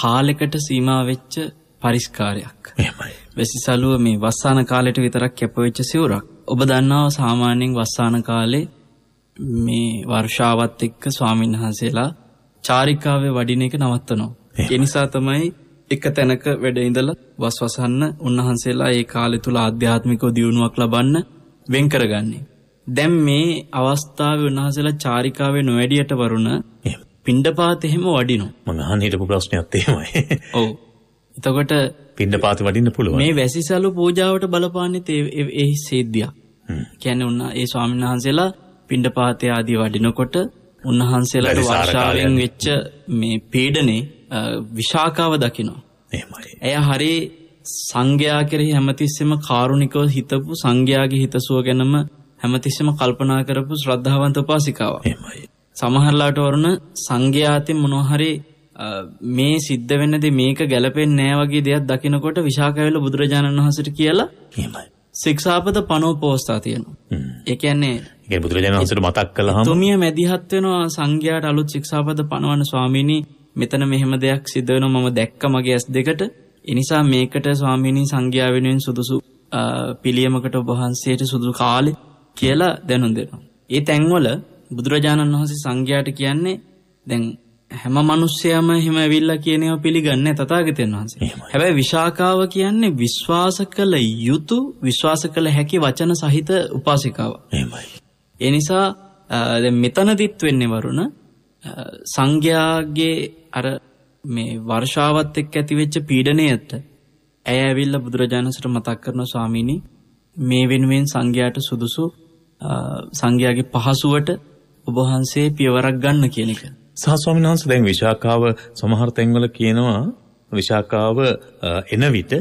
කාලයකට සීමා වෙච්ච පරිස්කාරයක්. එහෙමයි. වැසිසලුව මේ වස්සාන කාලයට විතරක් කැපවෙච්ච සිවුරක්. ඔබ දන්නවා සාමාන්‍යයෙන් වස්සාන කාලේ මේ වර්ෂාවත් එක්ක ස්වාමින්වහන්සේලා චාරිකාවේ වඩින එක නවත්තනවා. ඒ නිසා තමයි එක තැනක වැඩ ඉඳලා වස්වසන්න උන්වහන්සේලා ඒ කාලය තුල ආධ්‍යාත්මිකව දියුණුවක් ලබන්න වෙන් කරගන්නේ. දැන් මේ අවස්ථාවේ උන්වහන්සේලා චාරිකාවේ නොවැඩියට වරුණ පිණ්ඩපාත එහෙම වඩිනවා. මම අහන්න හිටපු ප්‍රශ්නයත් එහෙමයි. ඔව්. එතකොට පිණ්ඩපාත වඩින්න පුළුවන්. මේ වැසිසලු පූජාවට බලපාන්නේ ඒ ඒ සිද්ධිය. කියන්නේ උන්නා ඒ ස්වාමීන් වහන්සේලා පිණ්ඩපාතය ආදී වඩිනකොට උන්වහන්සේලාට වර්ෂාවෙන් වෙච්ච මේ පීඩනේ විශාකාව දකිනවා. එහෙමයි. එයා හරි සංඝයා කෙරෙහි හැමතිස්සෙම කාරුණිකව හිතපු සංඝයාගේ හිතසුව ගැනම හැමතිස්සෙම කල්පනා කරපු ශ්‍රද්ධාවන්ත උපාසිකාවක්. එහෙමයි. සමහරලාට වරුණ සංඝයාතින් මොනහරි මේ සිද්ධ වෙන්නදී මේක ගැලපෙන්නේ නැහැ වගේ දෙයක් දකිනකොට විශාකවෙල බුදුරජාණන් වහන්සේට කියලා එහෙමයි. සික්ෂාපද පනෝපෝස්ථා තියෙනවා එකන්නේ බුදුරජාණන්සට මතක් කළහම තුමිය මැදිහත් වෙනවා සංඝයාට අලුත් ශික්ෂාපද පනවන ස්වාමීනි මෙතන මෙහෙම දෙයක් සිද්ධ වෙනවා මම දැක්ක මගේ ඇස් දෙකට එනිසා මේකට ස්වාමීනි සංඝයා වෙනුවෙන් සුදුසු පිළියමකට ඔබ වහන්සේට සුදුසු කාලේ කියලා දැනුම් දෙනවා. ඒ තැන්වල බුදුරජාණන් වහන්සේ සංඝයාට කියන්නේ දැන් හැම මිනිස්සයම එහෙම ඇවිල්ලා කියන ඒවා පිළිගන්නේ තථාගතයන් වහන්සේ. හැබැයි විශාකාව කියන්නේ විශ්වාස කළ යුතු විශ්වාස කළ හැකි වචන සහිත උපාසිකාව. එහෙමයි. ඒ නිසා දැන් මෙතනදිත් වෙන්නේ වරුණ සංඝයාගේ අර මේ වර්ෂාවත් එක්ක ඇතිවෙච්ච පීඩණයට ඇය ඇවිල්ලා බුදුරජාණන්සට මතක් කරන ස්වාමීනි මේ වෙනුවෙන් සංඝයාට සුදුසු සංඝයාගේ පහසුවට ඔබ වහන්සේ පියවරක් ගන්න කියන එක. සහ ස්වාමීන් වහන්සේ දැන් විශාකාව සමහර තැන්වල කියනවා විශාකාව එන විට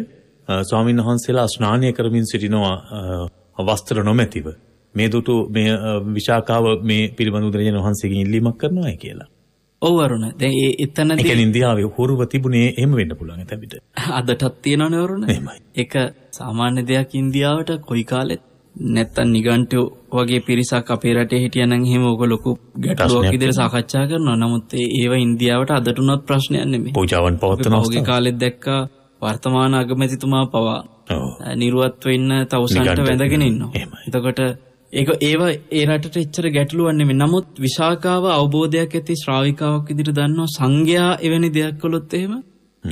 ස්වාමීන් වහන්සේලා ස්නානය කරමින් සිටිනවා වස්ත්‍ර නොමැතිව. මේ දුටු මේ විශාකාව මේ පිළිබඳ බුදුරජාණන් වහන්සේගෙන් ඉල්ලීමක් කරනවායි කියලා. ඔව් අරුණ. දැන් ඒ එතනදී ඒ කියන්නේ ඉන්දියාවේ හොරුව තිබුණේ එහෙම වෙන්න පුළුවන් එතන පිට. අදටත් තියෙනවනේ අරුණ. එහෙමයි. ඒක සාමාන්‍ය දෙයක් ඉන්දියාවට කොයි කාලෙත් නැත්තන් නිගන්ටෝ වගේ පිරිසක් අපේ රටේ හිටියනම් එහෙම ඕක ලොකු ගැටලුවක් විදිහට සාකච්ඡා කරනවා. නමුත් ඒව ඉන්දියාවට අදට උනත් ප්‍රශ්නයක් නෙමෙයි. පූජාවන් පවත්වන අවස්ථාව. කාලෙත් දැක්කා වර්තමාන අගමැතිතුමා පවා නිරුවත් වෙන්න තවුසන්ට වැඳගෙන ඉන්නවා. එතකොට ඒක ඒව ඒ රටට එච්චර ගැටලුවක් නෙමෙයි. නමුත් විශාකාව අවබෝධයක් ඇති ශ්‍රාවිකාවක් විදිහට දන්නවා සංඝයා එවැනි දෙයක් කළොත් එහෙම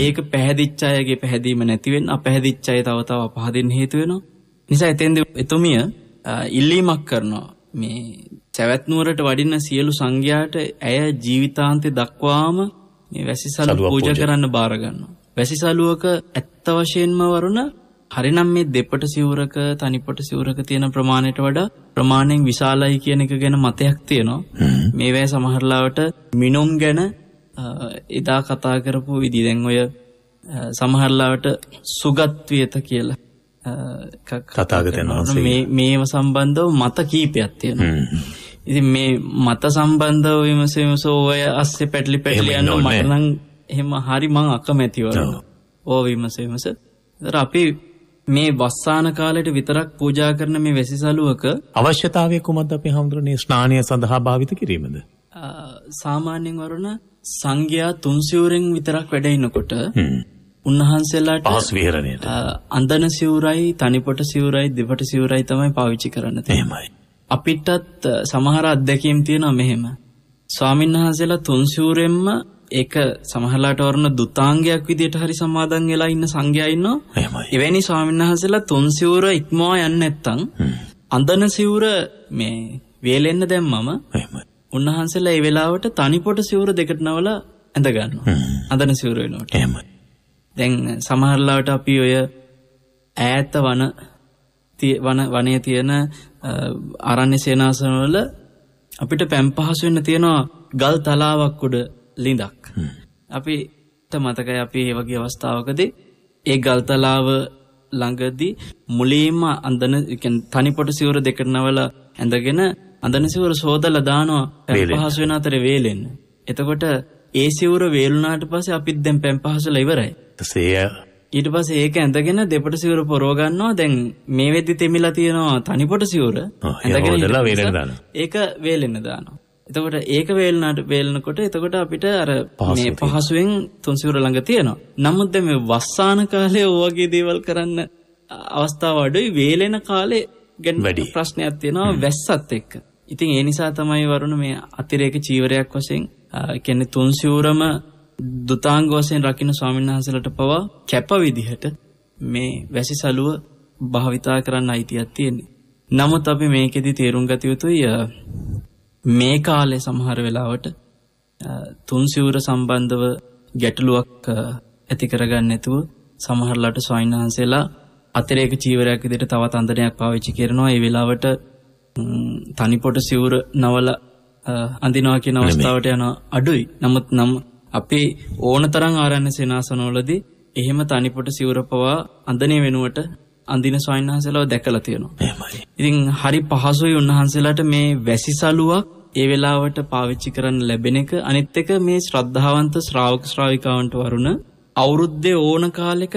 ඒක පැහැදිච්ච අයගේ පැහැදීම නැති වෙන්න අපැහැදිච්ච අය තව තව අපහදින්න හේතු වෙනවා. නිසා එතෙන්ද එතුමිය ඉල්ලීමක් කරනවා මේ සැවැත්නුවරට වඩින්න සියලු සංඝයාට ඇය ජීවිතාන්තය දක්වාම මේ වැසිසල පූජ කරන්න බාරගන්නවා. වැසිසලුවක ඇත්ත වශයෙන්ම වරුණ හරිනම් මේ දෙපට සිවුරක තනිපට සිවුරක තියෙන ප්‍රමාණයට වඩා ප්‍රමාණයෙන් විශාලයි කියන එක ගැන මතයක් තියෙනවා මේවැය සමහරලාවට මිනුම් ගැන එදා කතා කරපු විදි දැන් ඔය සමහරලාවට සුගත්වියත කියලා තතාගතයන් වහන්සේ මේව සම්බන්ධව මත කීපයක් තියෙන ඉති මේ මත සම්බන්ධව විමසම සෝය අස්සේ පැටලි පැටලි යන්න මටනං එහෙම හරි මං අක මැතිවර ඕ විමසමස දර අපි මේ වස්සාන කාලට විතරක් පූජා කරන මේ වැසිසලුවක අවශ්‍යතාවය කුමද අපි හමුදුරනේ ස්නානය සඳහා භාවිත කිරීමද සාමාන්‍යෙන් වරුණ සංඝයා තුන්සිවරෙන් විතරක් වැඩයිනකොට උන්වහන්සේලාට පහස් විහරණයට අන්දන සිවුරයි තනිපොට සිවුරයි දෙපොට සිවුරයි තමයි පාවිච්චි කරන්න තියෙන්නේ. අපිටත් සමහර අත්දැකීම් තියෙනවා මෙහෙම. ස්වාමීන් වහන්සේලා තුන් සිවුරෙන්ම ඒක සමහරලාට වරන දුතාංගයක් විදියට හරි සමාදන් වෙලා ඉන්න සංඝයා ඉන්නවා. එවැනි ස්වාමීන් වහන්සේලා තුන් සිවුර ඉක්මවා යන්නේ නැත්තම් අන්දන සිවුර මේ වේලෙන්න දැම්මම උන්වහන්සේලා ඒ වෙලාවට තනිපොට සිවුර දෙකට නවලා ඇඳ ගන්නවා. අන්දන සිවුර වෙනකොට. එහෙමයි. දැන් සමහරලාට අපි ඔය ඈත වන වන වනය තියෙන අරණ්‍ය සේනාසනවල අපිට පැම් පහසුවෙන්න තියෙනවා ගල් තලාවක් උඩ ලිඳක්. අපි මතකයි අපි ඒ වගේ අවස්ථාවකදී ඒ ගල්තලාව ළඟදී මුලින්ම අඳන තනිපොට සිවර දෙකට නවල ඇඳගෙන අඳන සිවර සෝදලා දානවා පහසු වෙන අතර වේලෙන්න. එතකොට ඒ සිවුර වේලුනාට පස්සේ අපිත් දැන් පැම් පහසලා ඉවරයි. එතසේ ඊට පස්සේ ඒක ඇඳගෙන දෙපට සිවුර පොරව ගන්නවා. දැන් මේ වෙද්දි තෙමිලා තියෙනවා තනිපොට සිවුර. ඇඳගෙන ඒක වේලෙන්න දානවා. එතකොට ඒක වේලනාට වේලනකොට එතකොට අපිට අර මේ පහසුවෙන් තුන් සිවුර ළඟ තියෙනවා. නමුත් දැන් මේ වස්සාන කාලේ ඔයගේ දේවල් කරන්න අවස්ථාව අඩුයි වේලෙන කාලේ ගැන ප්‍රශ්නයක් තියෙනවා වැස්සත් එක්ක. ඉතින් ඒ නිසා තමයි වරුණ මේ අතිරේක චීවරයක් වශයෙන් එකෙන්නේ තුන් සිවුරම දුතාංග වශයෙන් රකින්න ස්වාමීන් වහන්සේලාට පවා කැප විදිහට මේ වැසි සලුව භාවිතා කරන්න අයිතියක් තියෙන්නේ. නමුත් අපි මේකෙදි තේරුම් ගත යුතුයි මේ කාලේ සමහර වෙලාවට තුන් සිවුර සම්බන්ධව ගැටලුවක් ඇති කරගන්න නැතුව සමහරලාට ස්වාමීන් වහන්සේලා අතිරේක චීවරයක් විදිහට තවත් අන්දනයක් පාවිච්චි කරනවා. ඒ වෙලාවට තනිපොට සිවුර නවලා අඳිනවා කියන අවස්ථාවට යන අඩුයි. නමුත් නම් අපි ඕන තරම් ආරණ්‍ය සේනාසනවලදී එහෙම තනිපොට සිවුරපවා අඳිනේ වෙනුවට අඳින ස්වාමීන් වහන්සේලාව දැකලා තියෙනවා. එහෙමයි. ඉතින් හරි පහසුයි උන්වහන්සේලාට මේ වැසිසලුවක් ඒ වෙලාවට පාවිච්චි කරන්න ලැබෙන එක අනිත් එක මේ ශ්‍රද්ධාවන්ත ශ්‍රාවක ශ්‍රාවිකාවන්ට වරුණ අවුරුද්දේ ඕන කාලෙක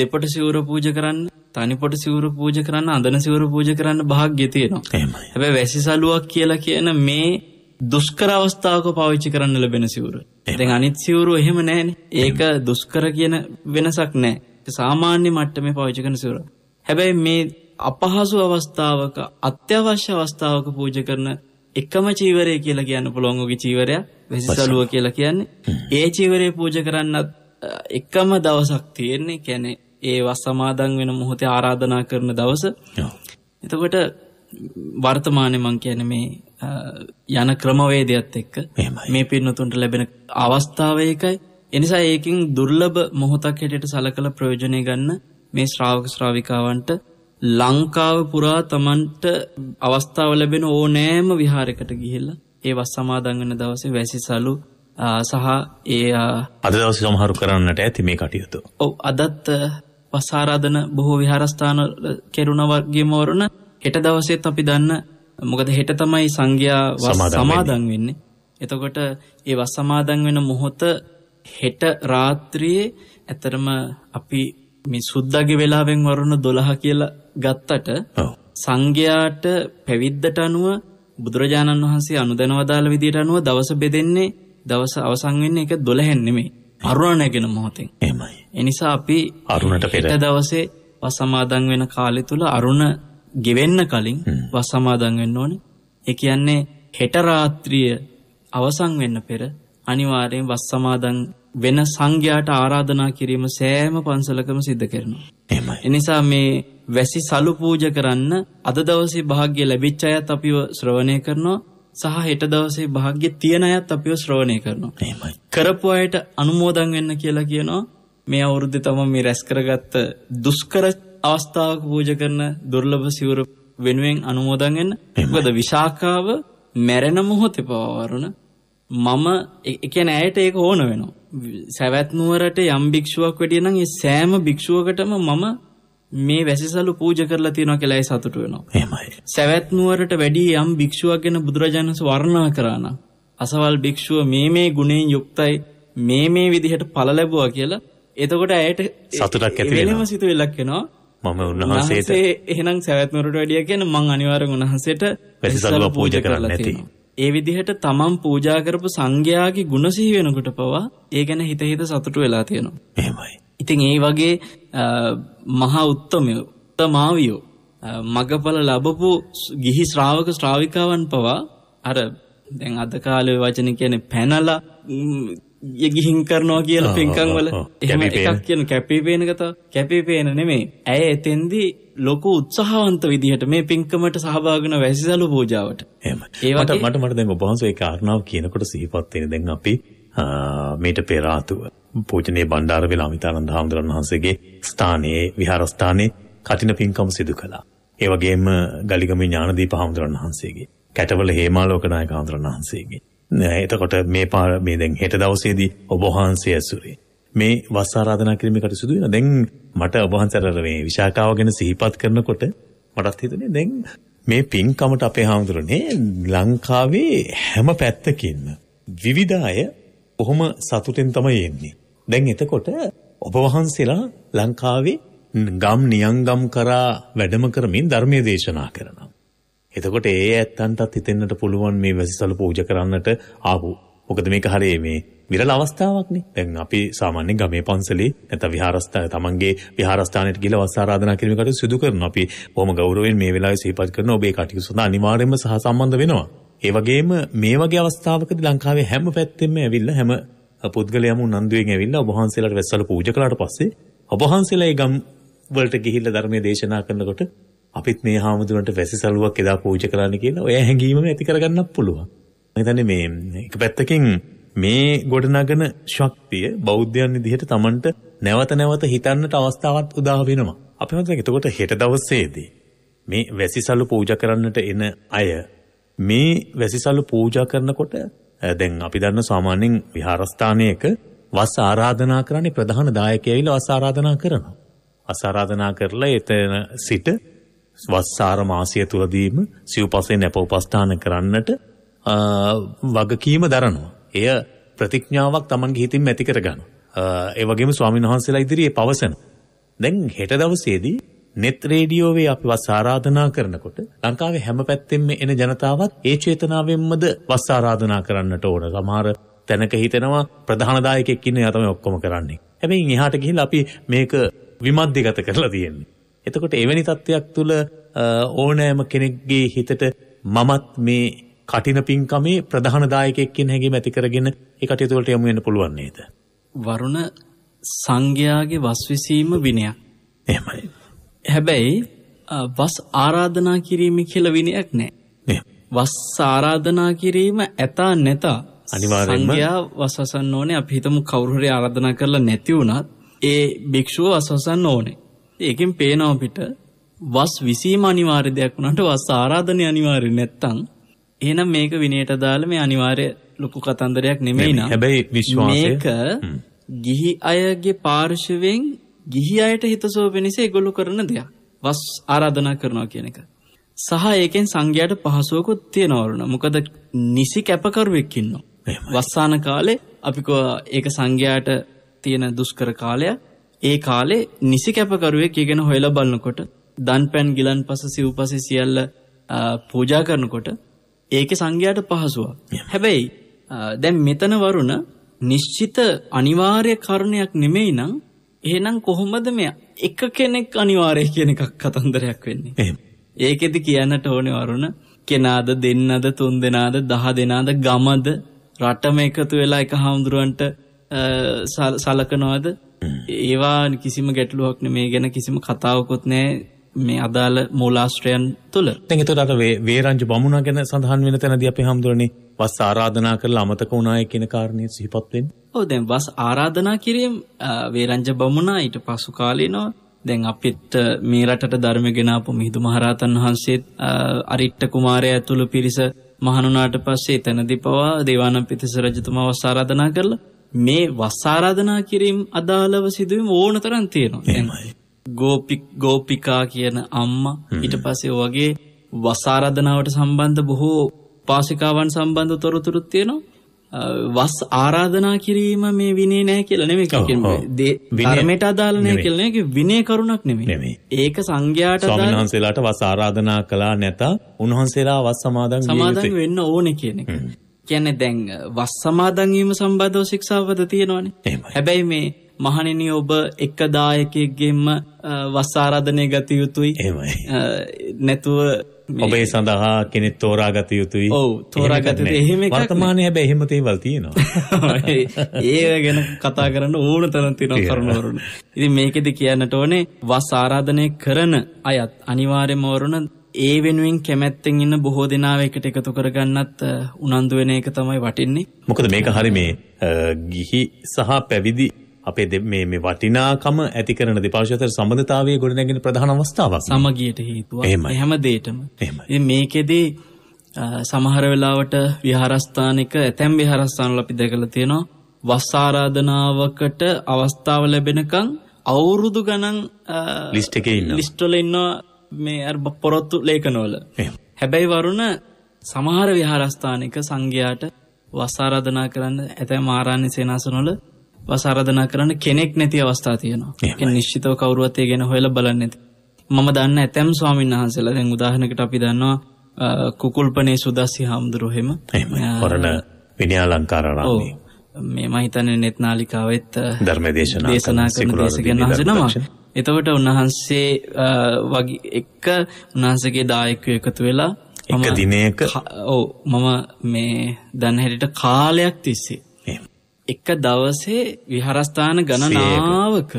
දෙපොට සිවුර පූජා කරන්න තනිපොට සිවුරු පූජ කරන්න අඳන සිවුරු පූජ කරන්න භාග්‍ය තියෙනවා. හැබැයි වැසිසලුවක් කියලා කියන මේ දුෂ්කර අවස්ථාවක පාවිච්චි කරන්න ලැබෙන සිවුර. දැන් අනිත් සිවුරු එහෙම නැහැනේ. ඒක දුෂ්කර කියන වෙනසක් නැහැ. සාමාන්‍ය මට්ටමේ පාවිච්චි කරන සිවුර. හැබැයි මේ අපහසු අවස්ථාවක අත්‍යවශ්‍ය අවස්ථාවක පූජා කරන එකම චීවරය කියලා කියන්න පුළුවන් ඔහුගේ චීවරය වෙසිසලුව කියලා කියන්නේ. ඒ චීවරය පූජා කරන්නත් එකම දවසක් තියෙන්නේ. කියන්නේ ඒ වස් සමාදන් වෙන මොහොතේ ආරාධනා කරන දවස. එතකොට වර්තමානයේ මං කියන්නේ මේ යන ක්‍රමවේදයක්ත් එක්ක මේ පින්නතුන්ට ලැබෙන අවස්ථාව එකයි එනිසා ඒකින් දුර්ලභ මොහොතක් හැටට සලකළ ප්‍රයෝජනය ගන්න මේ ශ්‍රාවක ශ්‍රාවිකාවන්ට ලංකාව පුරා තමන්ට අවස්ථාව ලැබෙන ඕනෑම විහාරකට ගිහිල්ලා ඒ වස් සමාදංගන දවසේ වැසිසලු සහ ඒ අද දවස සමහරු කරන්නට ඇති මේ කටයුතු. ඔව අදත් වසාරාධන බොහෝ විහාරස්ථාන කෙරුණවර්ගේ මෝරණ හෙට දවසේත් අපි දන්න මොකද හෙට තමයි සංඝයා සමාදන් වෙන්නේ. එතකොට ඒ වස් සමාදන් වෙන මොහොත හෙට රාත්‍රියේ ඇතරම අපි මේ සුද්දාගේ වෙලාවෙන් වරුණ 12 කියලා ගත්තට සංඝයාට පැවිද්දට අනුව බුදුරජාණන් වහන්සේ අනුදැනවදාළ විදියට අනුව දවස බෙදෙන්නේ දවස අවසන් වෙන්නේ ඒක 12න් නෙමෙයි අරුණ නැගෙන මොහොතෙන්. එහෙමයි. එනිසා අපි අරුණට පෙර දවසේ වස් සමාදන් වෙන කාලය තුල අරුණ ගෙවෙන්න කලින් වස් සමාදන් වෙන්න ඕනේ. ඒ කියන්නේ හෙට රාත්‍රිය අවසන් වෙන්න පෙර අනිවාර්යෙන් වස් සමාදන් වෙන සංඝයාට ආරාධනා කිරීම සෑම පන්සලකම සිද්ධ කරනවා. එහෙමයි. එනිසා මේ වැසි සලු පූජ කරන්න අද දවසේ භාග්‍ය ලැබිච්ච අයත් අපිව ශ්‍රවණය කරනවා සහ හෙට දවසේ භාග්‍ය තියෙන අයත් අපිව ශ්‍රවණය කරනවා. එහෙමයි. කරපු අයට අනුමෝදන් වෙන්න කියලා කියනවා. මේ අවුරුද්දේ තමයි මේ රැස් කරගත්ත දුෂ්කර අවස්ථාවක පූජ කරන දුර්ලභ සිවුර වෙනුවෙන් අනුමෝදන් වෙන්න. මොකද විශාකාව මැරෙන මොහොතේ පවවරුණ මම කියන්නේ ඇයට ඒක ඕන වෙනවා. සවැත් නුවරට යම් භික්ෂුවක් වැඩිය නම් ඒ සෑම භික්ෂුවකටම මම මේ වැසිසලු පූජ කරලා තියෙනවා කියලා ඒ සතුටු වෙනවා. එහෙමයි. සවැත් නුවරට වැඩි යම් භික්ෂුවක් ගැන බුදුරජාණන් වහන්සේ වර්ණනා කරා නම් අසවල් භික්ෂුව මේ මේ ගුණයෙන් යුක්තයි මේ මේ විදිහට ඵල ලැබුවා කියලා එතකොට ඇයට සතුටක් ඇති වෙනවා. වෙනම සිතුවිල්ලක් එනවා. මම උන්වහන්සේට එහෙනම් සවැත් නුරට වැඩිය කියන මං අනිවාර්යෙන් උන්වහන්සේට වැසිසල්ව පූජා කරන්න ඇති. ඒ විදිහට තමන් පූජා කරපු සංඝයාගේ ගුණ සිහි වෙනකොට පවා ඒ ගැන හිත හිත සතුටු වෙලා තියෙනවා. එහෙමයි. ඉතින් ඒ වගේ මහා උත්තමය උත්තමාවියෝ මගඵල ලැබපු ගිහි ශ්‍රාවක ශ්‍රාවිකාවන් පවා අර දැන් අද කාලේ වචන කියන්නේ පැනලා ගිහින් කරනවා කියල පින්කං වල එහෙම එකක් කියන කැපිපේනගත කැපිපේන නෙමේ ඇය එතෙන්දී ලොකු උත්සාහන්ත විදිහට මේ පින්කමට සහභාගන වැසිසලු පූජාවට එම ඒවට මට මට දැන් ඔබහන්සේ කාරණාව කියනකොට සහිපත්වෙන දැන් අපි මීට පෙරාතුව පූජනය බණ්ඩාර වෙලා අමිතානන්ද හාමුදුරන් වහන්සේගේ ස්ථානයේ විහාරස්ථානයේ කටින පින්කම් සිදු කළා ඒවගේම ගලිගම ඥානදී පහමුදුරන් වහන්සේගේ කැටවල හේමාලෝකනාය කාන්දුරන් වහන්සේගේ එතකොට මේ පාර මේ දැන් හෙට දවසේදී ඔබ වහන්සේ ඇසුරේ මේ වස් ආරාධනා කිරීමේ කටයුතු සිදු වෙනවා. දැන් මට ඔබ වහන්සේට මේ විශාකාව ගැන සිහිපත් කරනකොට මටත් හිතුනේ දැන් මේ පින්කමට අපේ හාමුදුරනේ ලංකාවේ හැම පැත්තකින්ම විවිධ අය කොහොම සතුටෙන් තමයි එන්නේ. දැන් එතකොට ඔබ වහන්සේලා ලංකාවේ ගම් නියංගම් කරා වැඩම කරමින් ධර්මයේ දේශනා කරනවා. එතකොට ඒ ඇත්තන්ටත් හිතෙන්නට පුළුවන් මේ වැසිසල පූජා කරන්නට ආපු. මොකද මේක හරිය මේ විරල අවස්ථාවක්නේ. දැන් අපි සාමාන්‍යයෙන් ගමේ පන්සලේ නැත්නම් විහාරස්ථාන තමන්ගේ විහාරස්ථානයට ගිහලා වස් ආරාධනා කිරීම කටයුතු සිදු කරනවා. අපි බොහොම ගෞරවයෙන් මේ වෙලාවේ සිහිපත් කරන ඔබේ කටයුතු සඳහා අනිවාර්යයෙන්ම සහසම්බන්ධ වෙනවා. ඒ වගේම මේ වගේ අවස්ථාවකදී ලංකාවේ හැම පැත්තෙම ඇවිල්ලා හැම පුද්ගලයාම උනන්දුවෙන් ඇවිල්ලා ඔබ වහන්සේලාට වැස්සල පූජා කළාට පස්සේ ඔබ වහන්සේලා ඒ ගම් වලට ගිහිල්ලා ධර්මයේ දේශනා කරනකොට අපිත් මේ හාමුදුරන්ට වැසි සලුවක් එදා පූජ කරන්න කියලා ඔය හැඟීමම ඇති කරගන්නත් පුළුවන්. මම මේ එක පැත්තකින් මේ ගොඩනගන ශක්තිය බෞද්ධයන් විදිහට Tamanට නැවත නැවත හිතන්නට අවස්ථාවක් උදා වෙනවා. අපි හිතමු එතකොට හෙට දවසේදී මේ වැසිසලු පූජා කරන්නට එන අය මේ වැසිසලු පූජා කරනකොට දැන් අපි දන්න සාමාන්‍යයෙන් විහාරස්ථානයක වස් ආරාධනා කරන්නේ ප්‍රධාන දායකයවිල වස් ආරාධනා කරනවා. වස් ආරාධනා කරලා එතන සිට වස්සාර මාසය තුලදීම සිව්පසේ නැප උපස්ථාන කරන්නට වගකීම දරනවා. එය ප්‍රතිඥාවක් Tamanගේ හිතින් ඇති කරගන්න. ඒ වගේම ස්වාමීන් වහන්සේලා ඉදිරියේ පවසන. දැන් හෙට දවසේදී net radio වේ අපි වස් ආරාධනා කරනකොට ලංකාවේ හැම පැත්තෙම එන ජනතාවත් ඒ චේතනාවෙන්මද වස් ආරාධනා කරන්නට ඕන. සමහර තැනක හිතෙනවා ප්‍රධාන දායකයෙක් ඉන්න එයා තමයි ඔක්කොම කරන්නේ. හැබැයි එහාට ගිහිල්ලා අපි මේක විමධ්‍යගත කරලා තියෙන්නේ. එතකොට එවැනි තත්ත්වයක් තුළ ඕනෑම කෙනෙක්ගේ හිතට මමත් මේ කටින පින්කමේ ප්‍රධානදායකෙක්කින් හැඟීම ඇති කරගෙන ඒ කටයුතු වලට යොමු වෙන්න පුළුවන් නේද? වරුණ සංඝයාගේ වස්විසීම විනයක්. එහෙමයි. හැබැයි වස් ආරාධනා කිරීම කියලා විනයක් නැහැ. වස් ආරාධනා කිරීම ඇතා නැතා අනිවාර්යයෙන්ම සංඝයා වස්වසන්න ඕනේ අපි හිතමු කවුරු හරි ආරාධනා කරලා නැති වුණත් ඒ භික්ෂුව වස්වසන්න ඕනේ. ඒකෙන් පේනව අපිට වස් විසීම අනිවාර්ය දෙයක් වුණාට වස් ආරාධනය අනිවාර්ය නැත්තම් එහෙනම් මේක විනයට දාලා මේ අනිවාර්ය ලොකු කතන්දරයක් නෙමෙයි නා. හැබැයි විශ්වාසය මේක ගිහි අයගේ පාර්ශවෙන් ගිහි අයට හිතසෝපෙනස ඒගොල්ලෝ කරන දෙයක්. වස් ආරාධනා කරනවා කියන එක. සහ ඒකෙන් සංඝයාට පහසුවකුත් තියෙනවරුණ. මොකද නිසි කැපකරුවෙක් ඉන්නවා. වස්සාන කාලේ අපිකෝ ඒක සංඝයාට තියෙන දුෂ්කර කාලයක්. ඒ කාලේ නිසි කැපකරුවෙක් ඉගෙන හොයලා බලනකොට දන්පැන් ගිලන්පස සිව්පස සියල්ල පූජා කරනකොට ඒකේ සංඝයාට පහසුවක්. හැබැයි දැන් මෙතන වරුණ නිශ්චිත අනිවාර්ය කරුණයක් නෙමෙයි නම් එහෙනම් කොහොමද මේ එක කෙනෙක් අනිවාර්ය කියන එකක් කතන්දරයක් වෙන්නේ? ඒකෙදි කියන්නට ඕනේ වරුණ කෙනාද දෙන්නද තුන් දෙනාද දහ දෙනාද ගමද රටම එකතු වෙලා එක හාමුදුරුවන්ට සලකනවද ඒවා කිසිම ගැටලුවක්න මේ ගැන කිසිම කතාවකොත් නෑ මේ අදාළ මූලාශ්‍රයන් තුළ තැඟතුරට වේරංජ බමුණ ගැන සඳහන් වෙන තැනද අප හමුදුරනි වස් ආරාධනා කරල අමතක වුණනාය කියෙන කාරණය සිහිපත්වෙන් ඕ දැන් වස් ආරාධනා කිරීම් වේරංජ බමුණා ඊට පසු කාලේනවා දැන් අපිත් මේ රටට ධර්ම ගෙනාපු මිහිදු මහරහතන් වහන්සේත් අරිට්ට කුමාරය ඇතුළු පිරිස මහනුනාට පස්සේ තැනදි පවා දේවානම් පිතිස රජතුමා වස් ආරාධනා කරලා මේ වස් ආරාධනා කිරීම අදාළව සිදුවීම ඕනතරම් තියෙනවා. එහෙමයි. ගෝපික ගෝපිකා කියන අම්මා ඊට පස්සේ වගේ වස් ආරාධනාවට සම්බන්ධ බොහෝ පාසිකාවන් සම්බන්ධ තොරතුරුත් තියෙනවා. වස් ආරාධනා කිරීම මේ විනේ නැහැ කියලා නෙමෙයි කියන්නේ. ධර්මයට අදාළ නැහැ කියලා නෙමෙයි විනේ කරුණක් නෙමෙයි. ඒක සංඝයාට අදාළ ස්වාමීන් වහන්සේලාට වස් ආරාධනා කළා නැත. උන්වහන්සේලා වස් සමාදන් වෙන්න ඕනේ කියන එක. කියන්නේ දැන් වස් සමාදන්වීම සම්බන්ධව ශික්ෂාපද තියෙනවානේ. හැබැයි මේ මහණෙනි ඔබ එක දායකයෙක්ගෙන්ම වස් ආරාධනය ගත යුතුයි. එහෙමයි. නැතුව ඔබේ සඳහා කෙනෙක් තෝරාගත යුතුයි. ඔව් තෝරාගත යුතුයි. එහෙම එකක් වර්තමානයේ හැබැයි එහෙම තේවල් තියෙනවා. ඒ ගැන කතා කරන්න ඕන තරම් තියෙනවා කරුණු වරුණ. ඉතින් මේකෙදි කියන්නට ඕනේ වස් ආරාධනය කරන අයත් අනිවාර්යයෙන්ම වරුණ ඒ වෙනුවෙන් කැමැත්තෙන් ඉන්න බොහෝ දෙනාව එකට එකතු කරගන්නත් උනන්දු වෙන එක තමයි වටින්නේ. මොකද මේක හරි මේ ගිහි සහ පැවිදි අපේ මේ මේ වටිනාකම ඇති කරන දෙපාර්ශ්ව අතර සම්බන්ධතාවය ගොඩනැගෙන ප්‍රධාන අවස්ථාවක්. සමගියට හේතුව. එහෙම දෙයටම. එහෙමයි. මේකෙදී සමහර වෙලාවට විහාරස්ථානික ඇතැම් විහාරස්ථානවල අපි දැකලා තියෙනවා වස් ආරාධනාවකට අවස්ථාව ලැබෙනකන් අවුරුදු ගණන් ලිස්ට් එකේ ඉන්නවා. ලිස්ට් වල ඉන්නවා මේ අර පොරොත්තු ලේඛනවල. හැබැයි වරුණ සමහර විහාරස්ථානික සංඝයාට වස් ආරාධනා කරන්න ඇතැම් ආරාණ්‍ය සේනාසනවල වස් ආරාධනා කරන්න කෙනෙක් නැති අවස්ථා තියෙනවා. ඒක නිශ්චිතව කවුරුවත් ඒ ගැන හොයලා බලන්නේ නැති. මම දන්න ඇතැම් ස්වාමීන් වහන්සේලා දැන් උදාහරණයකට අපි දන්නවා කුකුල්පනේ සුදස්සි හාමුදුරුවෝ එහෙම. එහෙම. වරණ විනයාලංකාරාරාමයේ මේ මහිතන්නේ නෙත් නාලිකාවෙත් ධර්මදේශනා දේශනා කරන දේශකයන් වහන්සේ නමක්. එතකොට උන්වහන්සේ වගේ එක්ක උන්වහන්සගේ දායකය එකතු වෙලා එක දිනයක ඕ මම මේ දැන්හැරිට කාලයක් තිස්සේ එක දවසේ විහාරස්ථාන ගණනාවක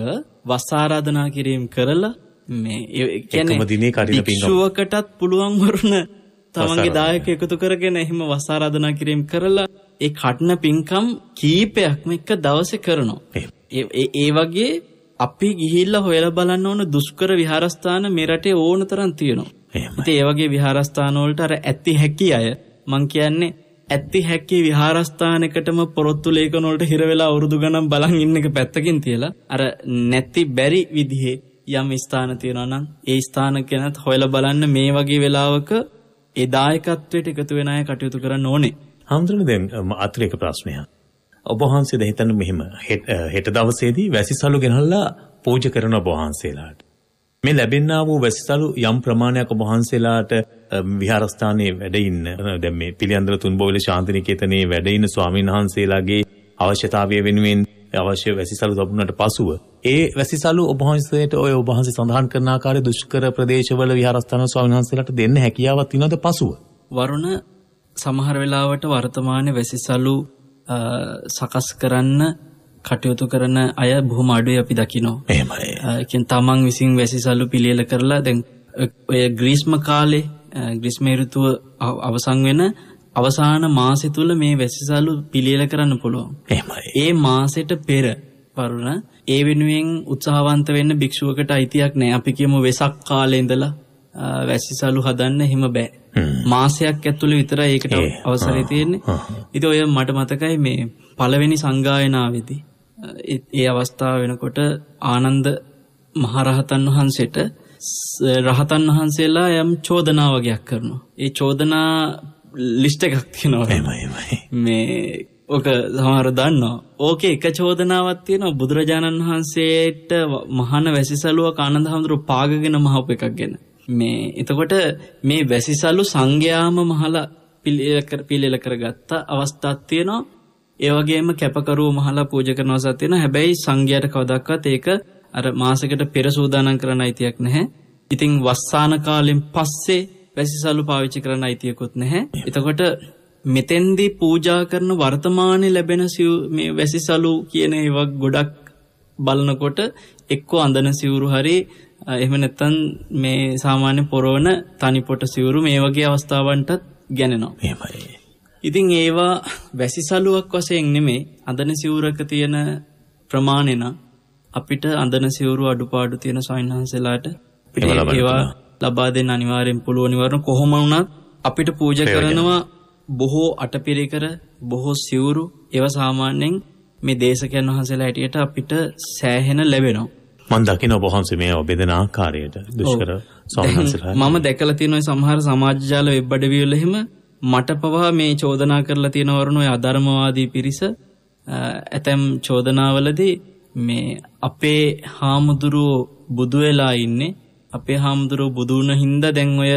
වස්සාරාධනා කිරීම් කරලා මේ එකම දිනේ කරින පිංශුවකටත් පුළුවන් වරුණ තමන්ගේ දායක එකතු කරගෙන එහෙම වස්සාරාධනා කිරීම් කරලා ඒ කටන පින්කම් කීපයක්ම එක දවසේ කරනවා. ඒ වගේ අපි ගිහිල්ලා හොයලා බලන්න ඕන දුෂ්කර විහාරස්ථාන මේ රටේ ඕන තරම් තියෙනවා. ඉතින් ඒ වගේ විහාරස්ථාන වලට අර ඇති හැකි අය මං කියන්නේ ඇති හැකි විහාරස්ථානකටම පොරොත්තු ලේකනොලට හිරවෙලා අවුරුදු ගනම් බලන් ඉන්න එක පැත්තකින් තියලා අර නැති බැරි විදිහේ යම් ස්ථාන තියෙනවා නම් ඒ ස්ථාන ගැනත් හොයලා බලන්න මේ වගේ වෙලාවක ඒ දායකත්වයට එකතු වෙන අය කටයුතු කරන්න ඕනේ. හම්ඳුනේ දැන් අතිරේක ප්‍රශ්නයක්. ඔබ වහන්සේද හිතන්නේ මෙහෙම හෙට දවසේදී වැසිසලු ගෙනල්ලා පූජා කරන ඔබ වහන්සේලාට මේ ලැබෙන්නා වූ වැසිසලු යම් ප්‍රමාණයක් ඔබ වහන්සේලාට විහාරස්ථානයේ වැඩ ඉන්න දැන් මේ පිළියන්දල තුන්බෝවිල ශාන්තිනිකේතනයේ වැඩ ඉන්න ස්වාමීන් වහන්සේලාගේ අවශ්‍යතාවය වෙනුවෙන් අවශ්‍ය වැසිසලු ලැබුණාට පසුව ඒ වැසිසලු ඔබ වහන්සේට ඔය ඔබ වහන්සේ සඳහන් කරන ආකාරයේ දුෂ්කර ප්‍රදේශවල විහාරස්ථාන ස්වාමීන් වහන්සේලාට දෙන්න හැකියාවක් තියෙනවද පසුව වරුණ සමහර වෙලාවට වර්තමාන වැසිසලු සකස් කරන්න කටයුතු කරන අය බොහොම අඩුව අපි දකිනෝ එහමයි තමන් විසින් වැසි සල්ලු පිළියල කරලා දැන් ඔය ග්‍රීස්ම කාලේ ග්‍රිස්මේරුතුව අවසං වෙන අවසාන මාසෙ තුළ මේ වැසිසල්ලු පිළියල කරන්න පුළුවන් ඒ මාසෙට පෙර වරුණ ඒ වෙනුවෙන් උත්සාහවන්ත වෙන්න භික්ෂුවකට අයිතියක් නෑ අපි කියමු වෙසක් කාලෙඉඳලා වැසිසලු හදන්න හෙම බෑ මාසයක් ඇතුළ විතර ඒකට අවසර තියෙන්නේ ඉති ඔය මට මතකයි මේ පළවෙනි සංගායනාවේදී ඒ අවස්ථාව වෙනකොට ආනන්ද මහරහතන් වහන්සේට රහතන් වහන්සේලා යම් චෝදනාවගයක් කරනවා. ඒ චෝදනා ලිස්ට එකක් තියෙනවා මේ ඕක සමහර දන්නවා. ඕකේ එක චෝදනාවක් තියෙනවා බුදුරජාණන් වහන්සේට මහාන වැසිසලුව කානන්ද හඳුරු පාගගෙන මහපු එකක් ගැන. මේ එතකොට මේ වැසිසලු සංඝයාම මහල පිළිල කරගත්ත අවස්ථාත් තියෙනවා ඒවගේම කැපකරු මහලා පූජ කරනවසත් තියෙන හැබැයි සංඝයාට කවදක්වත් ඒක අර මාසකට පෙර සූදානම් කරන අයිතියක් නැහැ. ඉතිං වස්සාන කාලෙන් පස්සේ වැසිසලු පාවිච්චි කරන අයිතියකුත් නැහැ. එතකොට මෙතෙන්දී පූජා කරන වර්තමානය ලැබෙන මේ වැසිසලු කියන ඒවක් ගොඩක් බලනකොට එක්කෝ අඳන සිවුරු හරි එහෙම නැත්තන් මේ සාමාන්‍ය පොරෝණ තනිපොට සිවුරු මේ වගේ අවස්ථාවන්ටත් ගැනෙනවා. එහෙමයි. ඉතින් ඒවා වැසි සලුවක් වශයෙන් නෙමේ අඳන සිවුරක තියෙන ප්‍රමාණය නම් අපිට අඳන සිවුරු අඩුපාඩු තියෙන සවින්හන්සලාට ඒවා ලබා දෙන්න අනිවාර්යෙන් පුළුවන් වරන කොහොම වුණත් අපිට පූජා කරනවා බොහෝ අටපිරිකර බොහෝ සිවුරු ඒව සාමාන්‍යයෙන් මේ දේශකයන් වහන්සේලා හැටියට අපිට සෑහෙන ලැබෙනවා. මම දකින ඔබ වහන්සේ මේ බෙදෙන ආකාරයට දුෂ්කර සමහන්සලා මම දැකලා තියෙන ওই සමහර සමාජ ජාල වෙබ් අඩවි වල එහෙම මට පවා මේ චෝදනා කරලා තියෙන වරුණ ඔය අධර්මවාදී පිරිස ඇතැම් චෝදනාවලදී මේ අපේ හාමුදුරුව බුදු වෙලා ඉන්නේ අපේ හාමුදුරුව බුදු වුණ හින්දා දැන් ඔය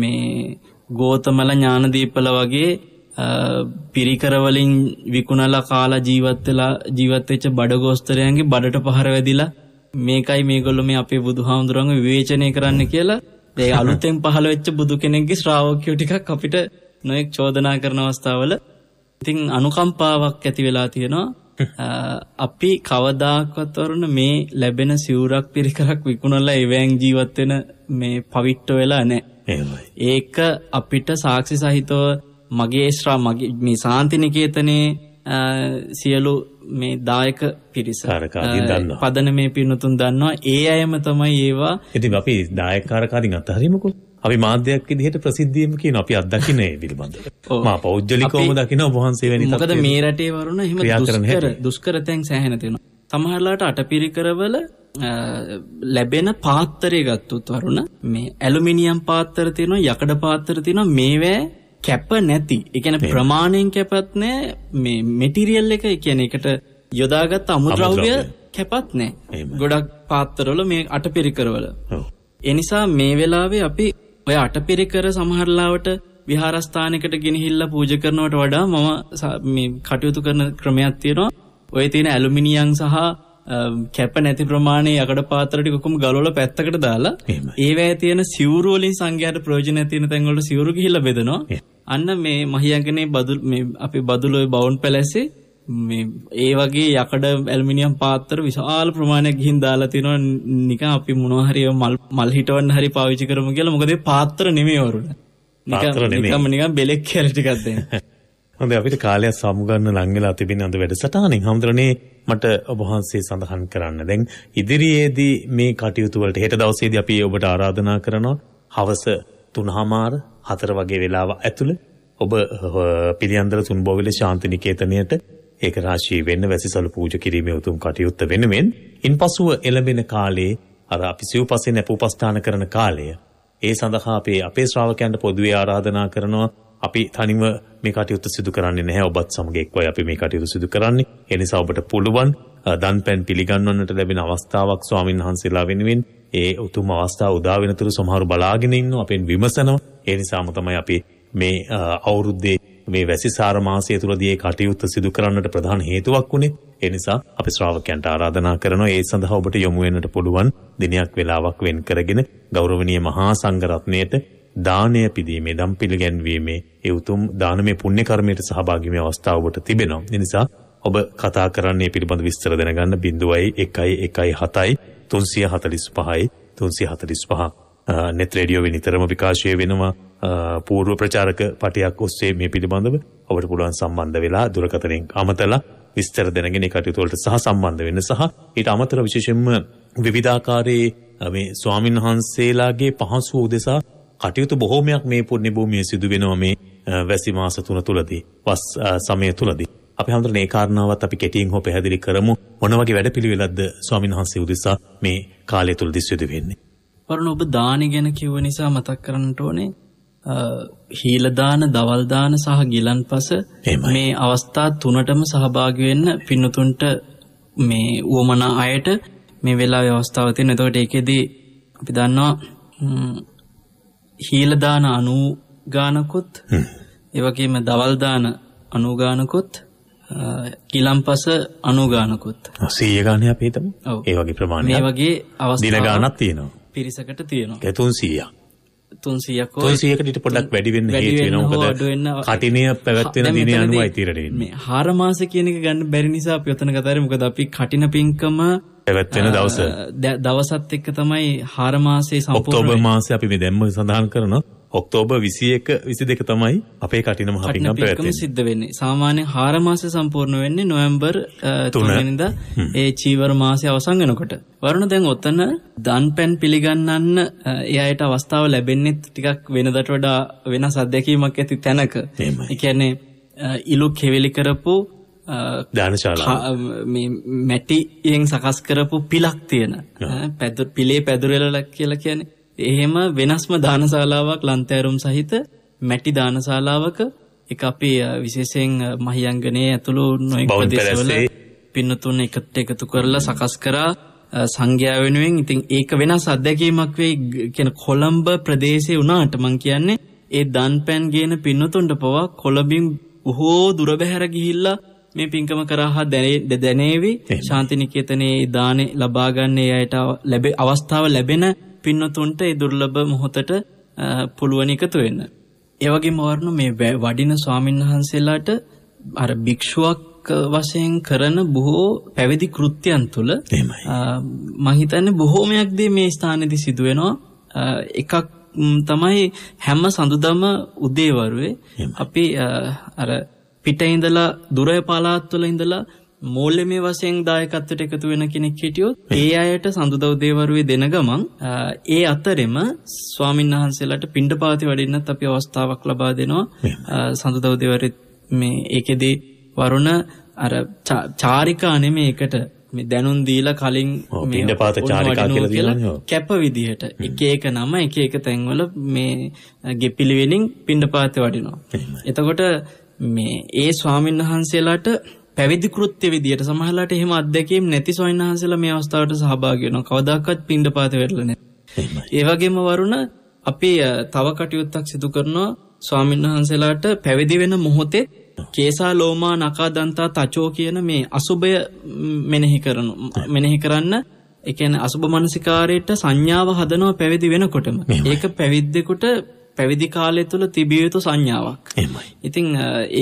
මේ ගෝතමල ඥානදීපල වගේ පිරිකරවලින් විකුණලා කාලා ජීවත් වෙලා ජීවත් වෙච්ච බඩගෝස්තරයන්ගේ බඩට පහර වැදිලා මේකයි මේගොල්ල මේ අපේ බුදුහාමුදුරන්ව විවේචනය කරන්න කියලා ඒ අලුතෙන් පහළ වෙච්ච බුදු කෙනෙක්ගේ ශ්‍රාවකයෝ ටිකක් අපිට නොයෙක් චෝදනා කරන අවස්ථාවල ඉතින් අනුකම්පාවක් ඇති වෙලා තියෙනවා *laughs* අපි කවදාකවත් වරන මේ ලැබෙන සිවුරක් පිරිකරක් විකුණලා එවෑන් ජීවත් වෙන මේ පවිට්ට වෙලා නැහැ. ඒක අපිට සාක්ෂි සහිතව මගේ ශ්‍රා මගේ මේ සාන්තිනිකේතනේ සියලු මේ දායක පිරිස පදන මේ පිරිනතුන් දන්නවා ඒ අයම තමයි ඒවා ඉතින් අපි දායකකාරකාරින් අත්හරිමුකෝ අපි මාධ්‍යයක් විදිහට ප්‍රසිද්ධියම කියන අපි අත්දකින්න ඒ පිළිබඳව. මා පෞද්ගලිකවම දකින්න ඔබ වහන්සේ වෙනි මොකද මේ රටේ වරුණ එහෙම දුෂ්කර දුෂ්කර තැන් සෑහෙන තියෙනවා. සමහරලාට අටපිරිකරවල ලැබෙන පාත්තරය ගත්තොත් වරුණ මේ ඇලුමිනියම් පාත්තර තියෙනවා යකඩ පාත්තර තියෙනවා මේවැ කැප නැති එකන ප්‍රමාණයෙන් කැපත් නෑ මේ මෙටිරියල් එක කියන එකට යොදාගත් අමුද්‍රව්‍ය කැපත් නෑ ගොඩක් පාත්තරවල මේ අට පිරිකරවල එනිසා මේ වෙලාවේ අපි ඔය අට පිරිකර සමහරලාවට විහාරස්ථානකට ගෙනහිල්ල පූජ කරනවට වඩා මම කටයුතු කරන ක්‍රමයක් තියෙනවා ඔය තියෙන ඇලුමිනියන් සහ කැප නැති ප්‍රමාණයේ යකඩ පාත්‍ර ටික ඔක්කොම ගලවලා පැත්තකට දාලා ඒවැය තියෙන සිවුරු වලින් සංඝයාට ප්‍රයෝජන තියෙන තැන් වලට සිවුරු ගිහිල්ලා බෙදනවා. අන්න මේ මහියංගනේ බදුල් මේ අපේ බදුලොයි බවුන් පැලැස්සේ මේ ඒ වගේ යකඩ ඇල්මිනියම් පාත්‍ර විශාල ප්‍රමාණයක් ගිහින් දාලා තිනවා නිකන් අපි මොනවා හරි මල් මල් හිටවන්න හරි පාවිච්චි කරමු කියලා මොකද ඒ පාත්‍ර නෙමෙයි වරුණ. නිකන් නිකන් බෙලෙක් කියලා ටිකක් දෙන්න. *laughs* හොඳයි අපිට කාලය සමුගන්න ලං වෙලා තිබෙන අද වැඩසටහනින් හැමදෙරනේ මට ඔබ වහන්සේ සඳහන් කරන්න. දැන් ඉදිරියේදී මේ කටයුතු වලට හෙට දවසේදී අපි ඔබට ආරාධනා කරනවා හවස 3:00 4 වගේ වෙලාව ඇතුළේ ඔබ පිළියන්දල තුන්බෝවිල ශාන්තිනිකේතනයට ඒක රාශී වෙන්න වැසිසලු පූජ කිරීමේ උතුම් කටයුත්ත වෙනුවෙන් ඉන්පසුව එළඹෙන කාලේ අර අපි සිව්පස්සේ නැප උපස්ථාන කරන කාලය ඒ සඳහා අපේ අපේ ශ්‍රාවකයන්ට පොදුවේ ආරාධනා කරනවා අපි තනිව මේ කටයුතු සිදු කරන්නේ නැහැ ඔබත් සමග එක්වයි අපි මේ කටයුතු සිදු කරන්නේ ඒ නිසා ඔබට පුළුවන් දන්පැන් පිළිගන්වන්නට ලැබෙන අවස්ථාවක් ස්වාමින් වහන්සේලා වෙනුවෙන් ඒ උතුම් අවස්ථාව උදා වෙනතුරු සමහරු බලාගෙන ඉන්නවා අපෙන් විමසනවා ඒ නිසාම තමයි අපි මේ අවුරුද්දේ මේ වැසිසාර මාසය තුලදී ඒ කටයුත්ත සිදු කරන්නට ප්‍රධාන හේතුවක් වුණේ ඒ නිසා අපි ශ්‍රාවකයන්ට ආරාධනා කරනවා ඒ සඳහා ඔබට යොමු වෙන්නට පුළුවන් දිනයක් වේලාවක් වෙන් කරගෙන ගෞරවනීය මහා සංඝරත්නයට දානය පිදීමේ දම් පිළිගැන්වීමේ ඒ උතුම් දානමය පුණ්‍ය කර්මයට සහභාගී වීමේ අවස්ථාව ඔබට තිබෙනවා. ඒ නිසා ඔබ කතා කරන්නේ පිළිබඳ විස්තර දැනගන්න 0117යි 345යි 345 net radio විනිතරම විකාශය වෙනවා. පූර්ව ප්‍රචාරක පටයක් ඔස්සේ මේ පිළිබඳව ඔබට පුළුවන් සම්බන්ධ වෙලා දුරකථනයෙන් අමතලා විස්තර දැනගෙන ඒ කටයුතු වලට සහ සම්බන්ධ වෙන්න සහ ඊට අමතරව විශේෂයෙන්ම විවිධාකාරයේ මේ ස්වාමින්වහන්සේලාගේ පහසුව උදෙසා කටයුතු බොහෝමයක් මේ පුණ්‍ය භූමියේ සිදු වෙනවා මේ වැසි මාස තුන තුලදී වස් සමය තුලදී අපි හැමෝටම මේ කාරණාවත් අපි කෙටියෙන් හෝ පැහැදිලි කරමු මොන වගේ වැඩපිළිවෙලක්ද ස්වාමීන් වහන්සේ උදෙසා මේ කාලය තුලදී සිදු වෙන්නේ වරුණ ඔබ දානි ගැන කිව්ව නිසා මතක් කරන්නට ඕනේ හීල දාන දවල් දාන සහ ගිලන්පස මේ අවස්ථා තුනටම සහභාගී වෙන්න පින්නතුන්ට මේ උවමනා අයට මේ වෙලාවේ අවස්ථාව තියෙන. එතකොට ඒකෙදී අපි දන්නවා හීලදාන අනූගානකුත් ඒවගේම දවල්දාන අනුගානකුත් ඉලම්පස අනුගානකුත් සීයගානය පේතම ඒවගේ ප්‍රමාණය වගේ අවස් දිනගානත් තියෙනවා පිරිසකට තියෙනවා ඇතුන් සීයා තුන්සියක තුන්සියකට පොඩක් වැඩිවෙන්න හේතුවෙන මොකද කටිනය පැවැත්වෙන දින අනුව අයිතිරට වෙන්නේ හාර මාස කියන එක ගන්න බැරි නිසා අපි ඔතන කතාවේ මොකද අපි කටින පින්කම පැවැත්වෙන දවස දවසත් එක්ක තමයි හාර මාසයේ ඔක්තෝබර් මාසයේ අපි මේ දැන්ම සඳහන් කරනවා ඔක්තෝබර් 21 22 තමයි අපේ කටිනම හපින්නම් පැවැත්වෙන්නේ සිද්ධ වෙන්නේ සාමාන්‍ය හාර මාසය සම්පූර්ණ වෙන්නේ නොවැම්බර් 3 වෙනිදා ඒ චීවර මාසය අවසන් වෙනකොට වරුණ දැන් ඔතන දන්පැන් පිළිගන්නන්න ඒ අයට අවස්ථාව ලැබෙන්නේ ටිකක් වෙනදට වඩා වෙනස් අත්දැකීමක් ඇති තැනක ඒ කියන්නේ ඉලු කෙවිලි කරපු ධානශාලා මේ මැටියෙන් සකස් කරපු පිලක් තියෙන පැදුර පිලේ පැදුරෙලල කියලා කියන්නේ එහෙම වෙනස්ම දානශාලාවක් ලන්තෑරුම් සහිත මැටි දානශාලාවක එක අපේ විශේෂයෙන් මහියංගනේ ඇතුළු නොයෙක් ප්‍රදේශවල පින්නතුන් එකට එකතු කරලා සකස් කරා සංඝයා වෙනුවෙන් ඉතින් ඒක වෙනස් අත්දැකීමක් වෙයි කියන කොළඹ ප්‍රදේශේ වුණාට මං කියන්නේ ඒ දන්පැන් ගේන පින්නතුන්ට පවා කොළඹින් බොහෝ දුර බැහැර ගිහිල්ලා මේ පින්කම කරහා දැනේවි ශාන්තිනිකේතනයේ දාන ලබා ගන්න අයට ලැබේ අවස්ථාව ලැබෙන පින්නතුන්ට ඒ දුර්ලභ මොහොතට පුළුවන් එකතු වෙන්න. ඒ වගේම වරුණු මේ වඩින ස්වාමින්වහන්සේලාට අර භික්ෂුවක් වශයෙන් කරන බොහෝ පැවිදි කෘත්‍යයන් තුළ මම හිතන්නේ බොහෝමයක්දී මේ ස්ථානයේදී සිදු වෙනවා එකක් තමයි හැම සඳුදම උදේවරුවේ අපි අර පිට ඉඳලා දුර පලාත්වල ඉඳලා මූල්‍යමය වශයෙන් දායකත්වයට එකතු වෙන කෙනෙක් හිටියොත් ඒ අයට සඳුදා උදේවරුේ දෙන ගමන් ඒ අතරෙම ස්වාමින් වහන්සේලාට පිණ්ඩපාති වඩින්නත් අපි අවස්ථාවක් ලබා දෙනවා සඳුදා උදේවරු මේ ඒකෙදී වරුණ අර චාරිකා නෙමේකට මේ දැනුම් දීලා කලින් පිණ්ඩපාත චාරිකා කියලා දීලා කැප විදිහට එක එක නම එක එක තැන්වල මේ ගෙපිලිවෙලින් පිණ්ඩපාතේ වඩිනවා එතකොට මේ ඒ ස්වාමීන් වහන්සේලාට පැවිදි කෘත්‍ය විදියට සමහරලාට එහෙම අත්දැකීම් නැති ස්වාමීන් වහන්සේලා මේ අවස්ථාවට සහභාගී වෙනවා. කවදාකවත් පින්ඩපාත වෙරළ නැහැ. ඒ වගේම වරුණ අපි තව කටයුත්තක් සිදු කරනවා ස්වාමීන් වහන්සේලාට පැවිදි වෙන මොහොතේ කේසා ලෝමා නකා දන්තා තචෝ කියන මේ අසුභය මෙනෙහි කරනු මෙනෙහි කරන්න ඒ කියන්නේ අසුභ මනසිකාරයට සංඥාව හදනවා පැවිදි වෙනකොටම. ඒක පැවිද්දෙකුට පැවිදි කාලය තුළ තිබිය යුතු සංඥාවක්. එහෙමයි. ඉතින්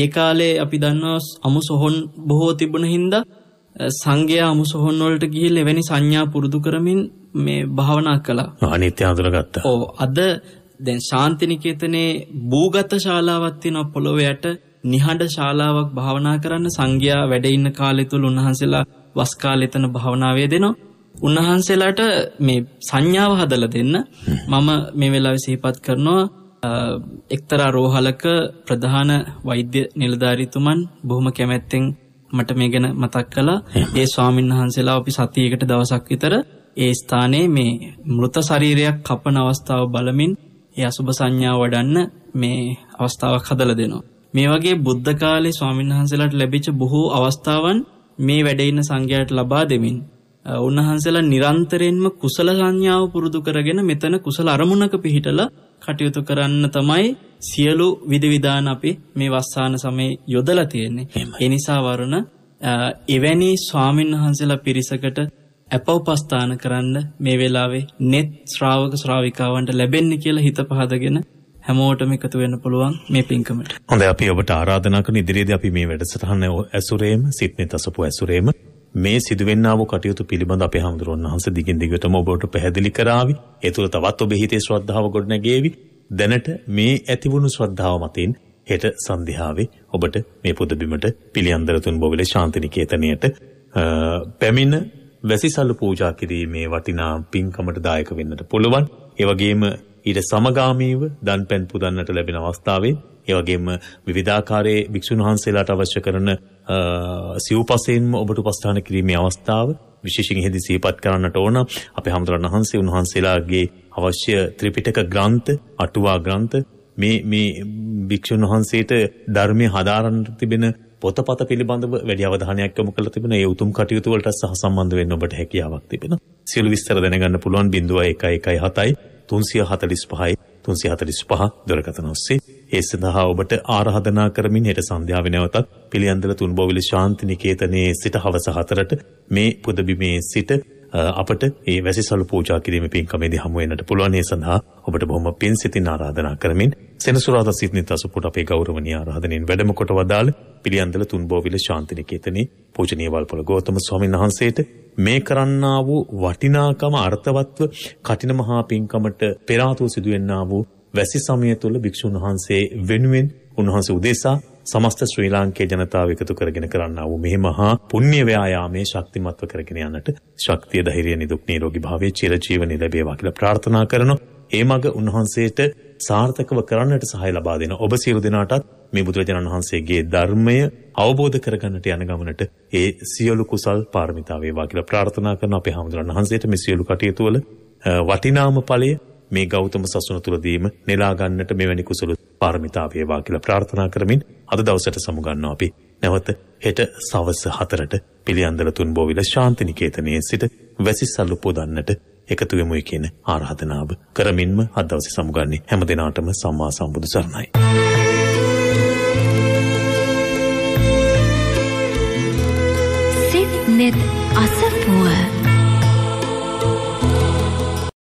ඒ කාලේ අපි දන්නවා අමු සොහොන් බොහෝ තිබුණ හින්දා සංඝයා අමු සොහොන් වලට ගිහිල්ලා එවැනි සංඥා පුරුදු කරමින් මේ භාවනා කළා. අනිත්‍ය අඳුරගත්තා. ඔව් අද දැන් ශාන්තිනිකේතනයේ භූගත ශාලාවක් තියෙනවා පොළොවේ යට නිහඬ ශාලාවක් භාවනා කරන්න සංඝයා වැඩ ඉන්න කාලය තුල උන්වහන්සේලා වස් කාලේ තන භාවනාවේ දෙනවා. උන්වහන්සේලාට මේ සංඥාව හදලා දෙන්න මම මේ වෙලාවේ සිහිපත් කරනවා එක්තරා රෝහලක ප්‍රධාන වෛද්‍ය නිලධාරීතුමන් බොහොම කැමැත්තෙන් මට මේ ගැන මතක් කළා. ඒ ස්වාමින් වහන්සේලා අපි සතියකට දවසක් විතර ඒ ස්ථානයේ මේ මෘත ශරීරයක් කපන අවස්ථාව බලමින් ඒ අසුබ සංඥා වඩන්න මේ අවස්ථාවක් හදලා දෙනවා. මේ වගේ බුද්ධ කාලේ ස්වාමීන් වහන්සේලාට ලැබිච්ච බොහෝ අවස්ථාවන් මේ වැඩ ඉන්න සංඝයාට ලබා දෙමින් උන්වහන්සේලා නිරන්තරයෙන්ම කුසල සංඥාව පුරුදු කරගෙන මෙතන කුසල අරමුණක පිහිටලා කටයුතු කරන්න තමයි සියලු විධවිධාන අපි මේ වස්සාන සමේ යොදලා තියෙන්නේ. ඒ නිසා වරුණ එවැනි ස්වාමීන් වහන්සේලා පිරිසකට අපවපස්ථාන කරන්න මේ වෙලාවේ net ශ්‍රාවක ශ්‍රාවිකාවන්ට ලැබෙන්න කියලා හිත පහදගෙන හැමෝටම එකතු වෙන්න පුළුවන් මේ පින්කමට. හොඳයි අපි ඔබට ආරාධනා කරන ඉදිරියේදී අපි මේ වැඩසටහන ඇසුරේම සිත්නේ තසපු ඇසුරේම මේ සිදුවෙන්නා වූ කටයුතු පිළිබඳ අපේ හාමුදුරුවන් වහන්සේ දිගින් දිගටම ඔබට පැහැදිලි කරાવી. ඒ තුළ තවත් ඔබේ හිතේ ශ්‍රද්ධාව ගොඩනැගේවි. දැනට මේ ඇතිවුණු ශ්‍රද්ධාව මතින් හෙට සන්ධ්‍යාවේ ඔබට මේ පුදබිමට පිළියන්දර තුන් බෝවිල ශාන්තිනිකේතනයට පැමිණ වැසිසලු පූජා කිරීමේ වටිනා පින්කමට දායක වෙන්නට පුළුවන්. ඒ වගේම ඊට සමගාමීව දන්පැන් පුදන්නට ලැබෙන අවස්ථාවේ ඒ වගේම විවිධාකාරයේ භික්ෂුන් වහන්සේලාට අවශ්‍ය කරන සිව්පසෙන්ම ඔබට උපස්ථාන කිරීමේ අවස්ථාව විශේෂයෙන් එහිදී සිහිපත් කරන්නට ඕන අපේ හැමතරන් වහන්සේ උන්වහන්සේලාගේ අවශ්‍ය ත්‍රිපිටක ග්‍රන්ථ, අටුවා ග්‍රන්ථ මේ මේ භික්ෂුන් වහන්සේට ධර්මයේ හදාරන්න තිබෙන පොතපත පිළිබඳව වැඩි අවධානයක් යොමු කරලා තිබෙන ඒ උතුම් කටයුතු වලට සහසම්බන්ධ වෙන්න ඔබට හැකියාවක් තිබෙනවා. සියලු විස්තර දැනගන්න පුළුවන් 0117 345 345 දොරකථන ඔස්සේ ඒ සඳහා ඔබට ආරාධනා කරමින් හෙට සන්ධ්‍යාවේ නැවතත් පිළියන්දල තුන්බෝවිල ශාන්ති නිකේතනයේ සිට හවස 4ට මේ පුදබිමේ සිට අපට ඒ වැසිසලු පූජා කිරීමේ පින්කමේදී හමු වෙන්නට පුළුවන්. ඒ සඳහා ඔබට බොහොම පින් සිතින් ආරාධනා කරමින් සෙනසුරාදා සිටින තසුපුට අපේ ගෞරවනීය ආරාධනෙන් වැඩම කොට වදාළ පිළියන්දල තුන්බෝවිල ශාන්ති නිකේතනයේ පූජනීය වල්පොල ගෞතම ස්වාමීන් වහන්සේට මේ කරන්නා වූ වටිනාකම අර්ථවත්ව කටින මහා පින්කමට පෙර ආතෝ සිදුවෙන්නා වූ වැසි සමය තුළ භික්ෂුන් වහන්සේ වෙනුවෙන් උන්වහන්සේ උදෙසා සමස්ත ශ්‍රී ලාංකේය ජනතාව එකතු කරගෙන කරන්නා වූ මේ මහා පුණ්‍ය ව්‍යායාමයේ ශක්තිමත්ව කරගෙන යන්නට ශක්තිය ධෛර්යය නිදුක් නිරෝගී භාවයේ චිරජීවනයේ ලැබේවා කියලා ප්‍රාර්ථනා කරනවා. ඒ මඟ උන්වහන්සේට සාර්ථකව කරන්නට සහාය ලබා දෙන ඔබ සියලු දෙනාටත් මේ බුදුරජාණන් වහන්සේගේ ධර්මය අවබෝධ කරගන්නට යන ගමනට ඒ සියලු කුසල් පාරමිතා වේවා කියලා ප්‍රාර්ථනා කරන අපේ හැමදෙනා වහන්සේට මේ සියලු කටයුතු වල වටිනාම ඵලය මේ ගෞතම සසුන තුලදීම නෙලා ගන්නට මෙවැනි කුසල පාරමිතා වේවා කියලා ප්‍රාර්ථනා කරමින් අද දවසට සමු ගන්නවා අපි. නැවත හෙට සවස් 4ට පිළියන්දල තුන් බෝවිල ශාන්ති නිකේතනයේ සිට වැසිසලු පොදන්නට එකතු වෙමුයි කියන ආරාධනාව කරමින්ම අද දවසේ සමුගන්නේ හැම දිනාටම සම්මා සම්බුදු සරණයි.